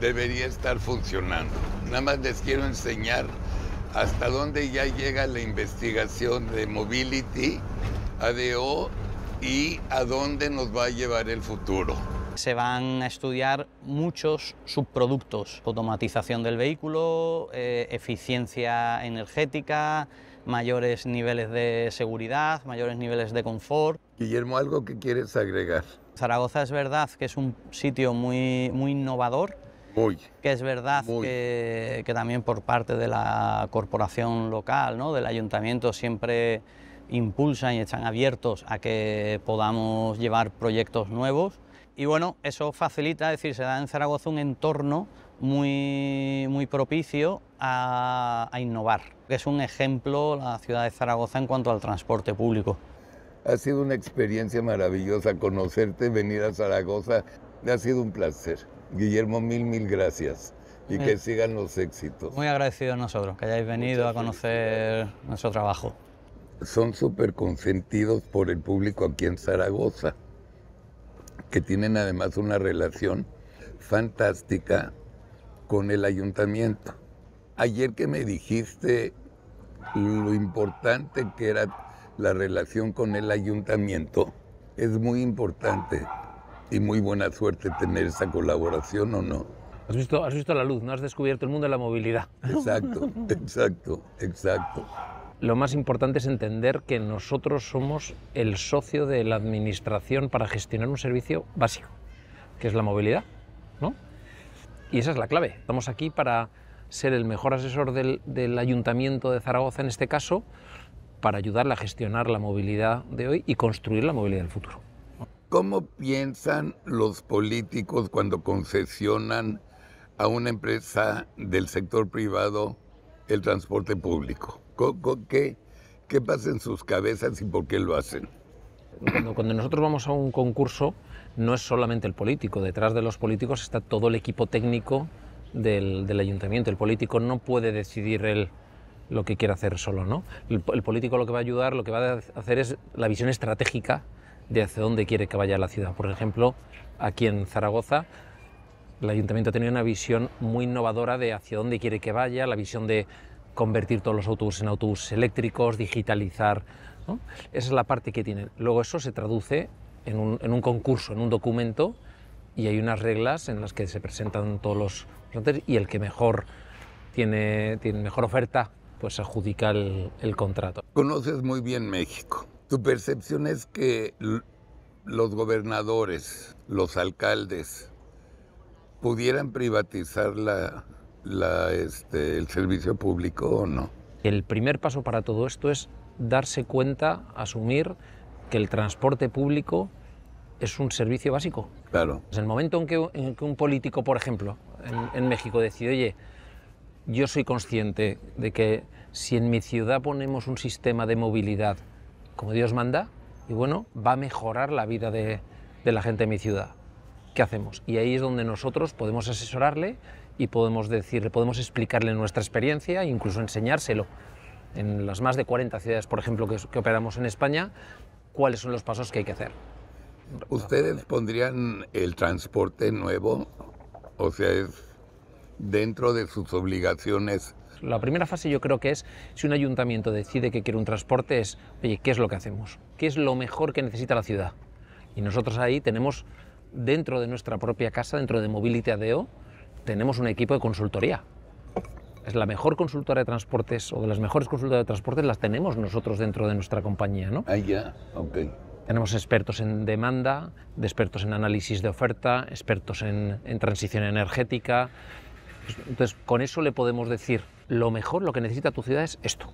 debería estar funcionando. Nada más les quiero enseñar hasta dónde ya llega la investigación de Mobility ADO y a dónde nos va a llevar el futuro. Se van a estudiar muchos subproductos, automatización del vehículo, eh, eficiencia energética, mayores niveles de seguridad, mayores niveles de confort. Guillermo, ¿algo que quieres agregar? Zaragoza es verdad que es un sitio muy, muy innovador, muy, que es verdad que, que, también por parte de la corporación local, ¿no? del ayuntamiento, siempre impulsan y están abiertos a que podamos llevar proyectos nuevos. Y bueno, eso facilita, es decir, se da en Zaragoza un entorno muy, muy propicio a, innovar, es un ejemplo la ciudad de Zaragoza en cuanto al transporte público. Ha sido una experiencia maravillosa conocerte, venir a Zaragoza, ha sido un placer. Guillermo, mil, mil gracias y eh. que sigan los éxitos. Muy agradecido a nosotros que hayáis venido a conocer nuestro trabajo son súper consentidos por el público aquí en Zaragoza, que tienen además una relación fantástica con el ayuntamiento. Ayer que me dijiste lo importante que era la relación con el ayuntamiento, es muy importante y muy buena suerte tener esa colaboración o no. Has visto, has visto la luz, no has descubierto el mundo de la movilidad. Exacto, exacto, exacto lo más importante es entender que nosotros somos el socio de la administración para gestionar un servicio básico, que es la movilidad, Y esa es la clave. Estamos aquí para ser el mejor asesor del, del Ayuntamiento de Zaragoza, en este caso, para ayudarle a gestionar la movilidad de hoy y construir la movilidad del futuro. ¿Cómo piensan los políticos cuando concesionan a una empresa del sector privado el transporte público? ¿Qué, qué pasa en sus cabezas y por qué lo hacen? Cuando, nosotros vamos a un concurso, no es solamente el político, detrás de los políticos está todo el equipo técnico del, ayuntamiento. El político no puede decidir él lo que quiere hacer solo, ¿no? El, el, político lo que va a ayudar, lo que va a hacer es la visión estratégica de hacia dónde quiere que vaya la ciudad. Por ejemplo, aquí en Zaragoza, el ayuntamiento ha tenido una visión muy innovadora de hacia dónde quiere que vaya, la visión de convertir todos los autobuses en autobuses eléctricos, digitalizar. Esa es la parte que tienen. Luego eso se traduce en un, concurso, en un documento, y hay unas reglas en las que se presentan todos los y el que mejor tiene, tiene mejor oferta, pues adjudica el contrato. Conoces muy bien México. Tu percepción es que los gobernadores, los alcaldes, pudieran privatizar la, la, este, el servicio público o no. El primer paso para todo esto es darse cuenta, asumir que el transporte público es un servicio básico. Claro. es el momento en que, un político, por ejemplo, en, México decide, oye, yo soy consciente de que si en mi ciudad ponemos un sistema de movilidad como Dios manda, y bueno, va a mejorar la vida de, de la gente de mi ciudad. ¿Qué hacemos? Y ahí es donde nosotros podemos asesorarle y podemos decirle, podemos explicarle nuestra experiencia e incluso enseñárselo. En las más de 40 ciudades, por ejemplo, que, operamos en España, cuáles son los pasos que hay que hacer. ¿Ustedes pondrían el transporte nuevo? O sea, es dentro de sus obligaciones. La primera fase yo creo que es, si un ayuntamiento decide que quiere un transporte, es, oye, ¿qué es lo que hacemos? ¿Qué es lo mejor que necesita la ciudad? Y nosotros ahí tenemos, dentro de nuestra propia casa, dentro de Mobility ADO, tenemos un equipo de consultoría. Es la mejor consultora de transportes o de las mejores consultoras de transportes las tenemos nosotros dentro de nuestra compañía, ¿no? Ah, ya, Tenemos expertos en demanda, de expertos en análisis de oferta, expertos en, en transición energética. Pues, entonces, con eso le podemos decir, lo mejor, lo que necesita tu ciudad es esto.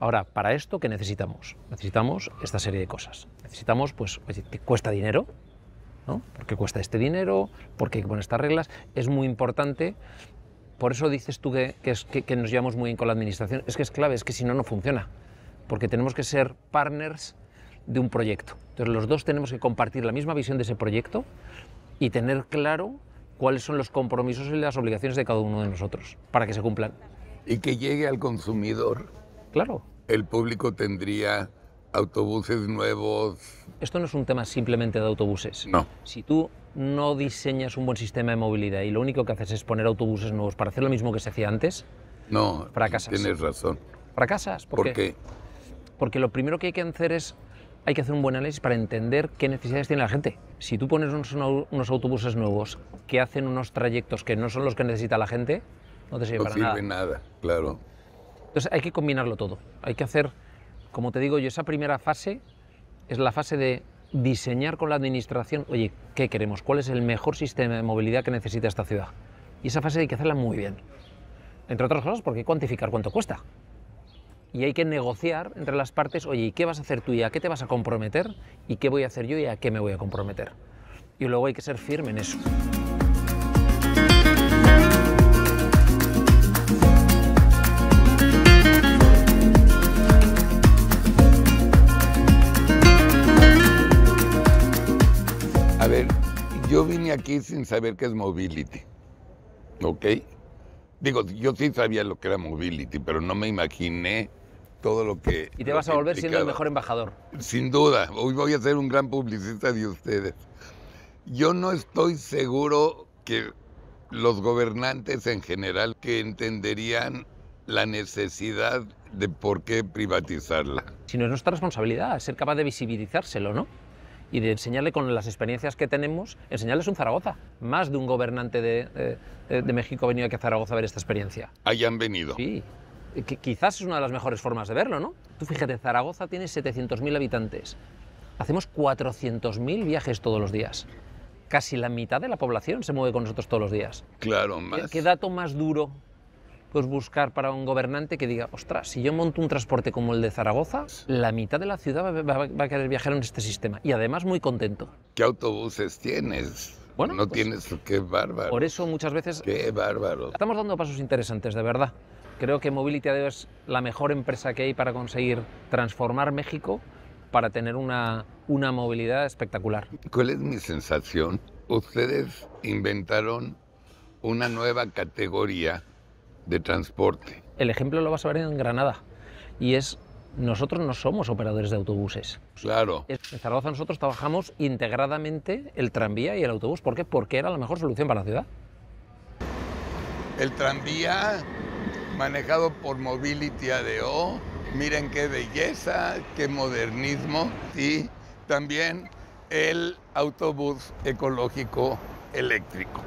Ahora, para esto, ¿qué necesitamos? Necesitamos esta serie de cosas. Necesitamos, pues, oye, te cuesta dinero, ¿no? ¿Por qué cuesta este dinero? porque qué hay estas reglas? Es muy importante. Por eso dices tú que, que nos llevamos muy bien con la administración. Es que es clave, es que si no, no funciona. Porque tenemos que ser partners de un proyecto. Entonces los dos tenemos que compartir la misma visión de ese proyecto y tener claro cuáles son los compromisos y las obligaciones de cada uno de nosotros para que se cumplan. Y que llegue al consumidor. Claro. El público tendría autobuses nuevos. Esto no es un tema simplemente de autobuses. No. Si tú no diseñas un buen sistema de movilidad y lo único que haces es poner autobuses nuevos para hacer lo mismo que se hacía antes, no, fracasas. Tienes razón. Fracasas. ¿Por, qué? Porque lo primero que hay que hacer es hay que hacer un buen análisis para entender qué necesidades tiene la gente. Si tú pones unos, autobuses nuevos que hacen unos trayectos que no son los que necesita la gente, no te sirve no sirve nada. nada, claro. Entonces hay que combinarlo todo. Hay que hacer como te digo yo, esa primera fase es la fase de diseñar con la administración, oye, ¿qué queremos? ¿Cuál es el mejor sistema de movilidad que necesita esta ciudad? Y esa fase hay que hacerla muy bien. Entre otras cosas, porque hay que cuantificar cuánto cuesta. Y hay que negociar entre las partes, oye, qué vas a hacer tú y a qué te vas a comprometer? ¿Y qué voy a hacer yo y a qué me voy a comprometer? Y luego hay que ser firme en eso. yo vine aquí sin saber qué es mobility, ¿ok? Digo, yo sí sabía lo que era mobility, pero no me imaginé todo lo que... Y te vas a volver siendo el mejor embajador. Sin duda, hoy voy a ser un gran publicista de ustedes. Yo no estoy seguro que los gobernantes en general que entenderían la necesidad de por qué privatizarla. Si no es nuestra responsabilidad, ser capaz de visibilizárselo, ¿no? y de enseñarle con las experiencias que tenemos, enseñarles un Zaragoza. Más de un gobernante de, eh, eh, México ha venido aquí a Zaragoza a ver esta experiencia. Hayan venido. Sí. quizás es una de las mejores formas de verlo, ¿no? Tú fíjate, Zaragoza tiene 700.000 habitantes. Hacemos 400.000 viajes todos los días. Casi la mitad de la población se mueve con nosotros todos los días. Claro, más. qué dato más duro pues buscar para un gobernante que diga, ostras, si yo monto un transporte como el de Zaragoza, la mitad de la ciudad va, a querer viajar en este sistema y además muy contento. ¿Qué autobuses tienes? Bueno, no pues, tienes, qué bárbaro. Por eso muchas veces... Qué bárbaro. Estamos dando pasos interesantes, de verdad. Creo que Mobility ADO es la mejor empresa que hay para conseguir transformar México para tener una, una movilidad espectacular. ¿Cuál es mi sensación? Ustedes inventaron una nueva categoría de transporte. El ejemplo lo vas a ver en Granada y es nosotros no somos operadores de autobuses. Claro. En Zaragoza nosotros trabajamos integradamente el tranvía y el autobús. ¿Por qué? Porque era la mejor solución para la ciudad. El tranvía manejado por Mobility ADO, miren qué belleza, qué modernismo y también el autobús ecológico eléctrico.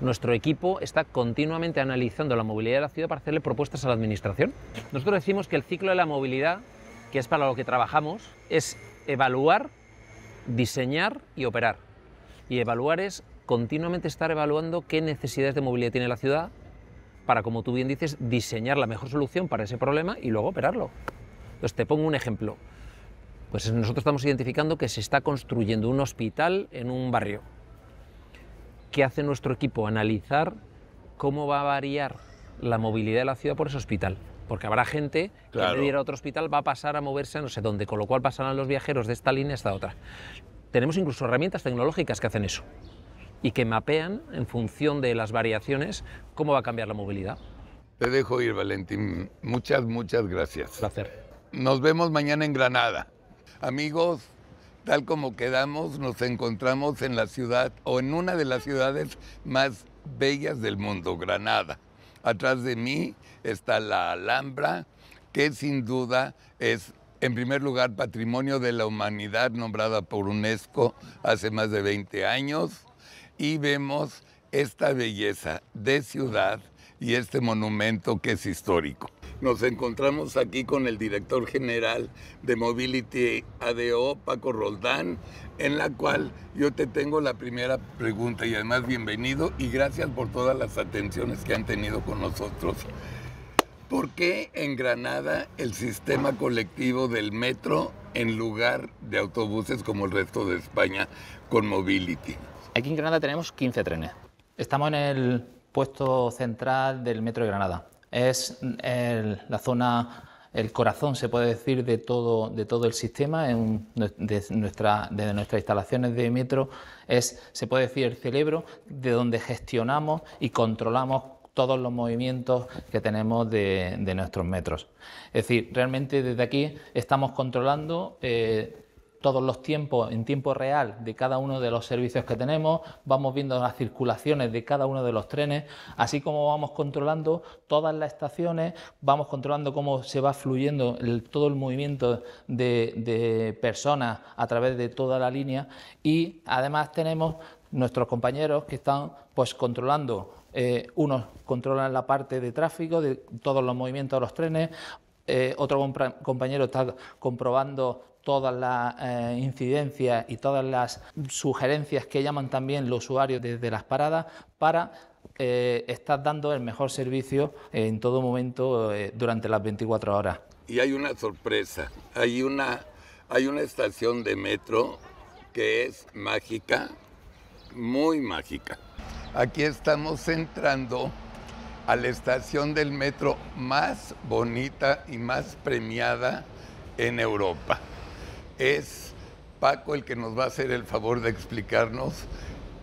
Nuestro equipo está continuamente analizando la movilidad de la ciudad para hacerle propuestas a la Administración. Nosotros decimos que el ciclo de la movilidad, que es para lo que trabajamos, es evaluar, diseñar y operar. Y evaluar es continuamente estar evaluando qué necesidades de movilidad tiene la ciudad para, como tú bien dices, diseñar la mejor solución para ese problema y luego operarlo. Entonces, te pongo un ejemplo. Pues nosotros estamos identificando que se está construyendo un hospital en un barrio ¿qué hace nuestro equipo? Analizar cómo va a variar la movilidad de la ciudad por ese hospital. Porque habrá gente que de ir a otro hospital va a pasar a moverse a no sé dónde, con lo cual pasarán los viajeros de esta línea a esta otra. Tenemos incluso herramientas tecnológicas que hacen eso y que mapean en función de las variaciones cómo va a cambiar la movilidad. Te dejo ir, Valentín. Muchas, muchas gracias. Placer. Nos vemos mañana en Granada. Amigos, tal como quedamos, nos encontramos en la ciudad o en una de las ciudades más bellas del mundo, Granada. Atrás de mí está la Alhambra, que sin duda es, en primer lugar, Patrimonio de la Humanidad, nombrada por UNESCO hace más de 20 años. Y vemos esta belleza de ciudad y este monumento que es histórico nos encontramos aquí con el director general de Mobility ADO, Paco Roldán, en la cual yo te tengo la primera pregunta y además bienvenido y gracias por todas las atenciones que han tenido con nosotros. ¿Por qué en Granada el sistema colectivo del metro en lugar de autobuses como el resto de España con Mobility? Aquí en Granada tenemos 15 trenes. Estamos en el puesto central del metro de Granada. Es la zona, el corazón, se puede decir, de todo, de todo el sistema, en, de, nuestra, nuestras instalaciones de metro, es, se puede decir, el cerebro, de donde gestionamos y controlamos todos los movimientos que tenemos de, nuestros metros. Es decir, realmente desde aquí estamos controlando... Eh, todos los tiempos en tiempo real de cada uno de los servicios que tenemos, vamos viendo las circulaciones de cada uno de los trenes, así como vamos controlando todas las estaciones, vamos controlando cómo se va fluyendo todo el movimiento de, personas a través de toda la línea y además tenemos nuestros compañeros que están pues controlando, eh, unos controlan la parte de tráfico, de todos los movimientos de los trenes, eh, otro compañero está comprobando todas las eh, incidencias y todas las sugerencias que llaman también los usuarios desde las paradas para eh, estar dando el mejor servicio en todo momento eh, durante las 24 horas. Y hay una sorpresa, hay hay una estación de metro que es mágica, muy mágica. Aquí estamos entrando a la estación del metro más bonita y más premiada en Europa es Paco el que nos va a hacer el favor de explicarnos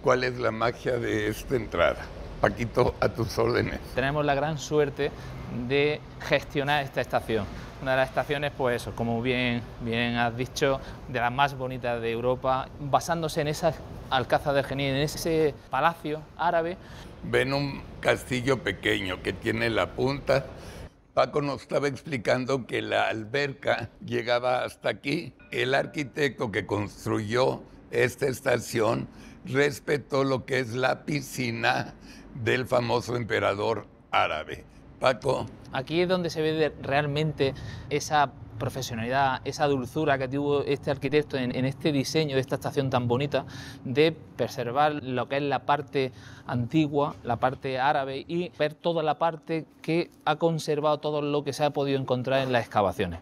cuál es la magia de esta entrada. Paquito, a tus órdenes. Tenemos la gran suerte de gestionar esta estación. Una de las estaciones, pues como bien, bien has dicho, de las más bonitas de Europa, basándose en esa Alcázar de Genil, en ese palacio árabe. Ven un castillo pequeño que tiene la punta. Paco nos estaba explicando que la alberca llegaba hasta aquí el arquitecto que construyó esta estación respetó lo que es la piscina del famoso emperador árabe. Paco. Aquí es donde se ve realmente esa profesionalidad, esa dulzura que tuvo este arquitecto en, este diseño de esta estación tan bonita, de preservar lo que es la parte antigua, la parte árabe y ver toda la parte que ha conservado todo lo que se ha podido encontrar en las excavaciones.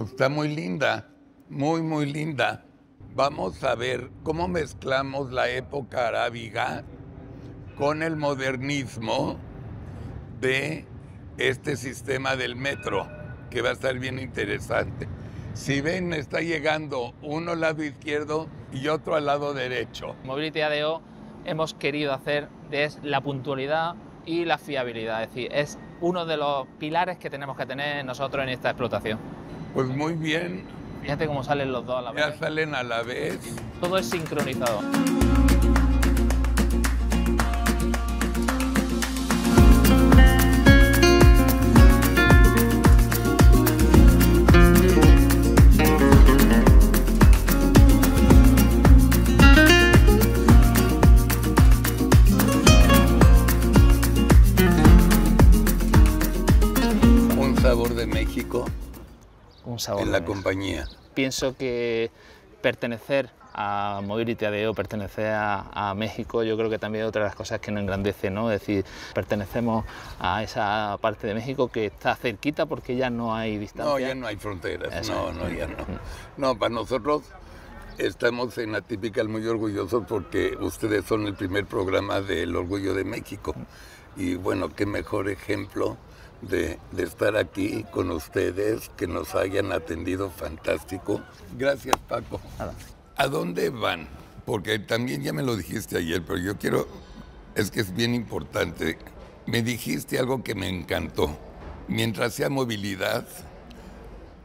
Está muy linda muy, muy linda. Vamos a ver cómo mezclamos la época arábiga con el modernismo de este sistema del metro, que va a estar bien interesante. Si ven, está llegando uno al lado izquierdo y otro al lado derecho. Mobility ADO hemos querido hacer es la puntualidad y la fiabilidad, es decir, es uno de los pilares que tenemos que tener nosotros en esta explotación. Pues muy bien, Fíjate cómo salen los dos a la vez. Ya salen a la vez. Todo es sincronizado. En la compañía. Pienso que pertenecer a Mobility e O pertenecer a, México, yo creo que también es otra de las cosas que nos engrandece, ¿no? Es decir, pertenecemos a esa parte de México que está cerquita porque ya no hay distancia. No, ya no hay fronteras, no, no, ya no. Mm. No, para nosotros estamos en la Atípical muy orgulloso porque ustedes son el primer programa del Orgullo de México. Mm. Y bueno, qué mejor ejemplo de, estar aquí con ustedes, que nos hayan atendido fantástico. Gracias, Paco. ¿A dónde van? Porque también ya me lo dijiste ayer, pero yo quiero, es que es bien importante. Me dijiste algo que me encantó. Mientras sea movilidad,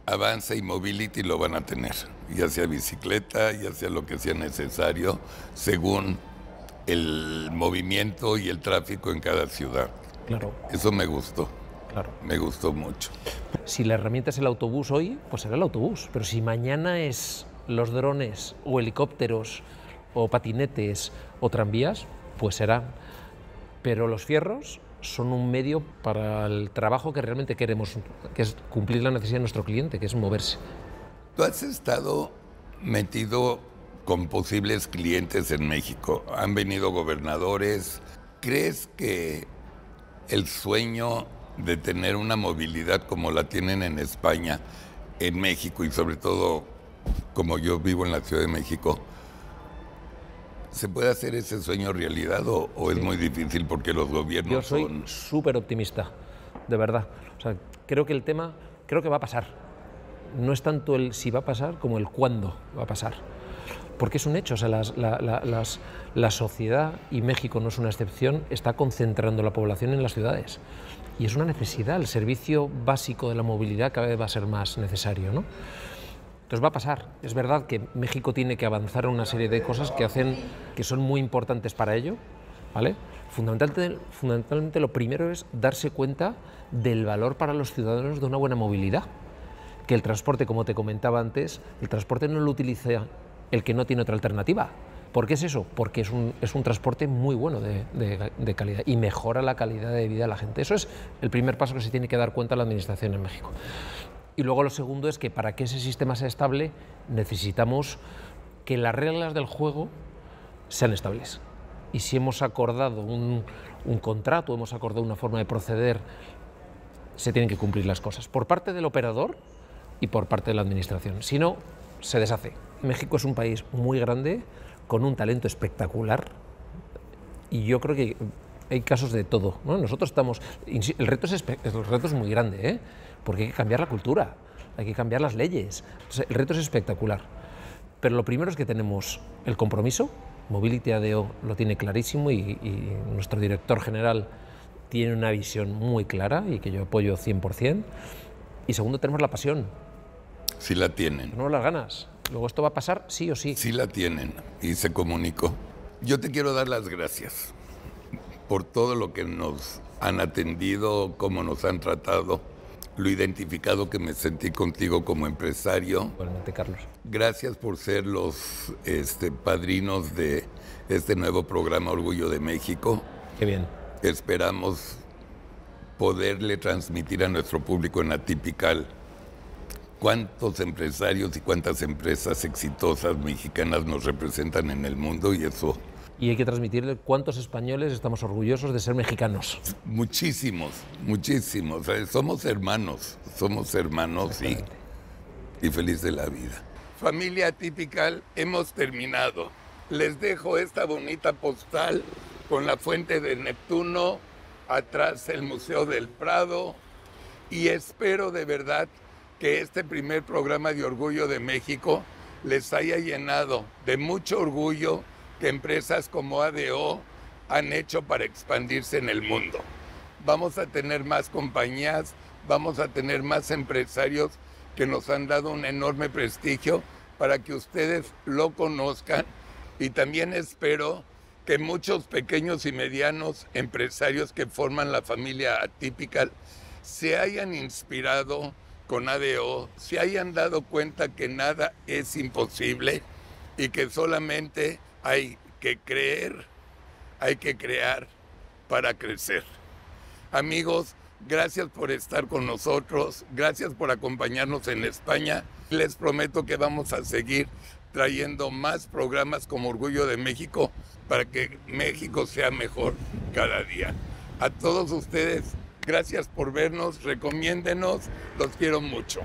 Avanza y Mobility lo van a tener, ya sea bicicleta, ya sea lo que sea necesario, según el movimiento y el tráfico en cada ciudad. Claro. Eso me gustó. Me gustó mucho. Si la herramienta es el autobús hoy, pues será el autobús. Pero si mañana es los drones o helicópteros o patinetes o tranvías, pues será. Pero los fierros son un medio para el trabajo que realmente queremos, que es cumplir la necesidad de nuestro cliente, que es moverse. Tú has estado metido con posibles clientes en México. Han venido gobernadores. ¿Crees que el sueño de tener una movilidad como la tienen en España, en México y sobre todo como yo vivo en la Ciudad de México, ¿se puede hacer ese sueño realidad o, es muy difícil porque los gobiernos... Yo soy son... súper optimista, de verdad. creo que el tema, creo que va a pasar. No es tanto el si va a pasar como el cuándo va a pasar porque es un hecho, o sea, la, sociedad, y México no es una excepción, está concentrando la población en las ciudades y es una necesidad. El servicio básico de la movilidad cada vez va a ser más necesario. ¿no? Entonces va a pasar. Es verdad que México tiene que avanzar en una serie de cosas que hacen que son muy importantes para ello. ¿vale? Fundamentalmente, fundamentalmente lo primero es darse cuenta del valor para los ciudadanos de una buena movilidad. Que el transporte, como te comentaba antes, el transporte no lo utiliza el que no tiene otra alternativa. ¿Por qué es eso? Porque es un, es un transporte muy bueno de, de, calidad y mejora la calidad de vida de la gente. Eso es el primer paso que se tiene que dar cuenta la Administración en México. Y luego lo segundo es que para que ese sistema sea estable necesitamos que las reglas del juego sean estables. Y si hemos acordado un, un contrato, hemos acordado una forma de proceder, se tienen que cumplir las cosas. Por parte del operador y por parte de la Administración. Si no, se deshace. México es un país muy grande, con un talento espectacular y yo creo que hay casos de todo. Nosotros estamos. El reto es, el reto es muy grande, ¿eh? porque hay que cambiar la cultura, hay que cambiar las leyes. el reto es espectacular. Pero lo primero es que tenemos el compromiso. Mobility ADO lo tiene clarísimo y, y nuestro director general tiene una visión muy clara y que yo apoyo 100%. Y segundo, tenemos la pasión. Si la tienen. Tenemos las ganas. Luego esto va a pasar sí o sí. Sí la tienen y se comunicó. Yo te quiero dar las gracias por todo lo que nos han atendido, cómo nos han tratado, lo identificado que me sentí contigo como empresario. Igualmente, Carlos. Gracias por ser los este, padrinos de este nuevo programa Orgullo de México. Qué bien. Esperamos poderle transmitir a nuestro público en Atypical cuántos empresarios y cuántas empresas exitosas mexicanas nos representan en el mundo y eso... Y hay que transmitirle cuántos españoles estamos orgullosos de ser mexicanos. Muchísimos, muchísimos. Somos hermanos, somos hermanos y, y feliz de la vida. Familia típica, hemos terminado. Les dejo esta bonita postal con la fuente de Neptuno, atrás el Museo del Prado y espero de verdad este primer programa de Orgullo de México les haya llenado de mucho orgullo que empresas como ADO han hecho para expandirse en el mundo. Vamos a tener más compañías, vamos a tener más empresarios que nos han dado un enorme prestigio para que ustedes lo conozcan y también espero que muchos pequeños y medianos empresarios que forman la familia atípica se hayan inspirado con ADO se hayan dado cuenta que nada es imposible y que solamente hay que creer, hay que crear para crecer. Amigos, gracias por estar con nosotros, gracias por acompañarnos en España. Les prometo que vamos a seguir trayendo más programas como Orgullo de México para que México sea mejor cada día. A todos ustedes, Gracias por vernos, recomiéndenos, los quiero mucho.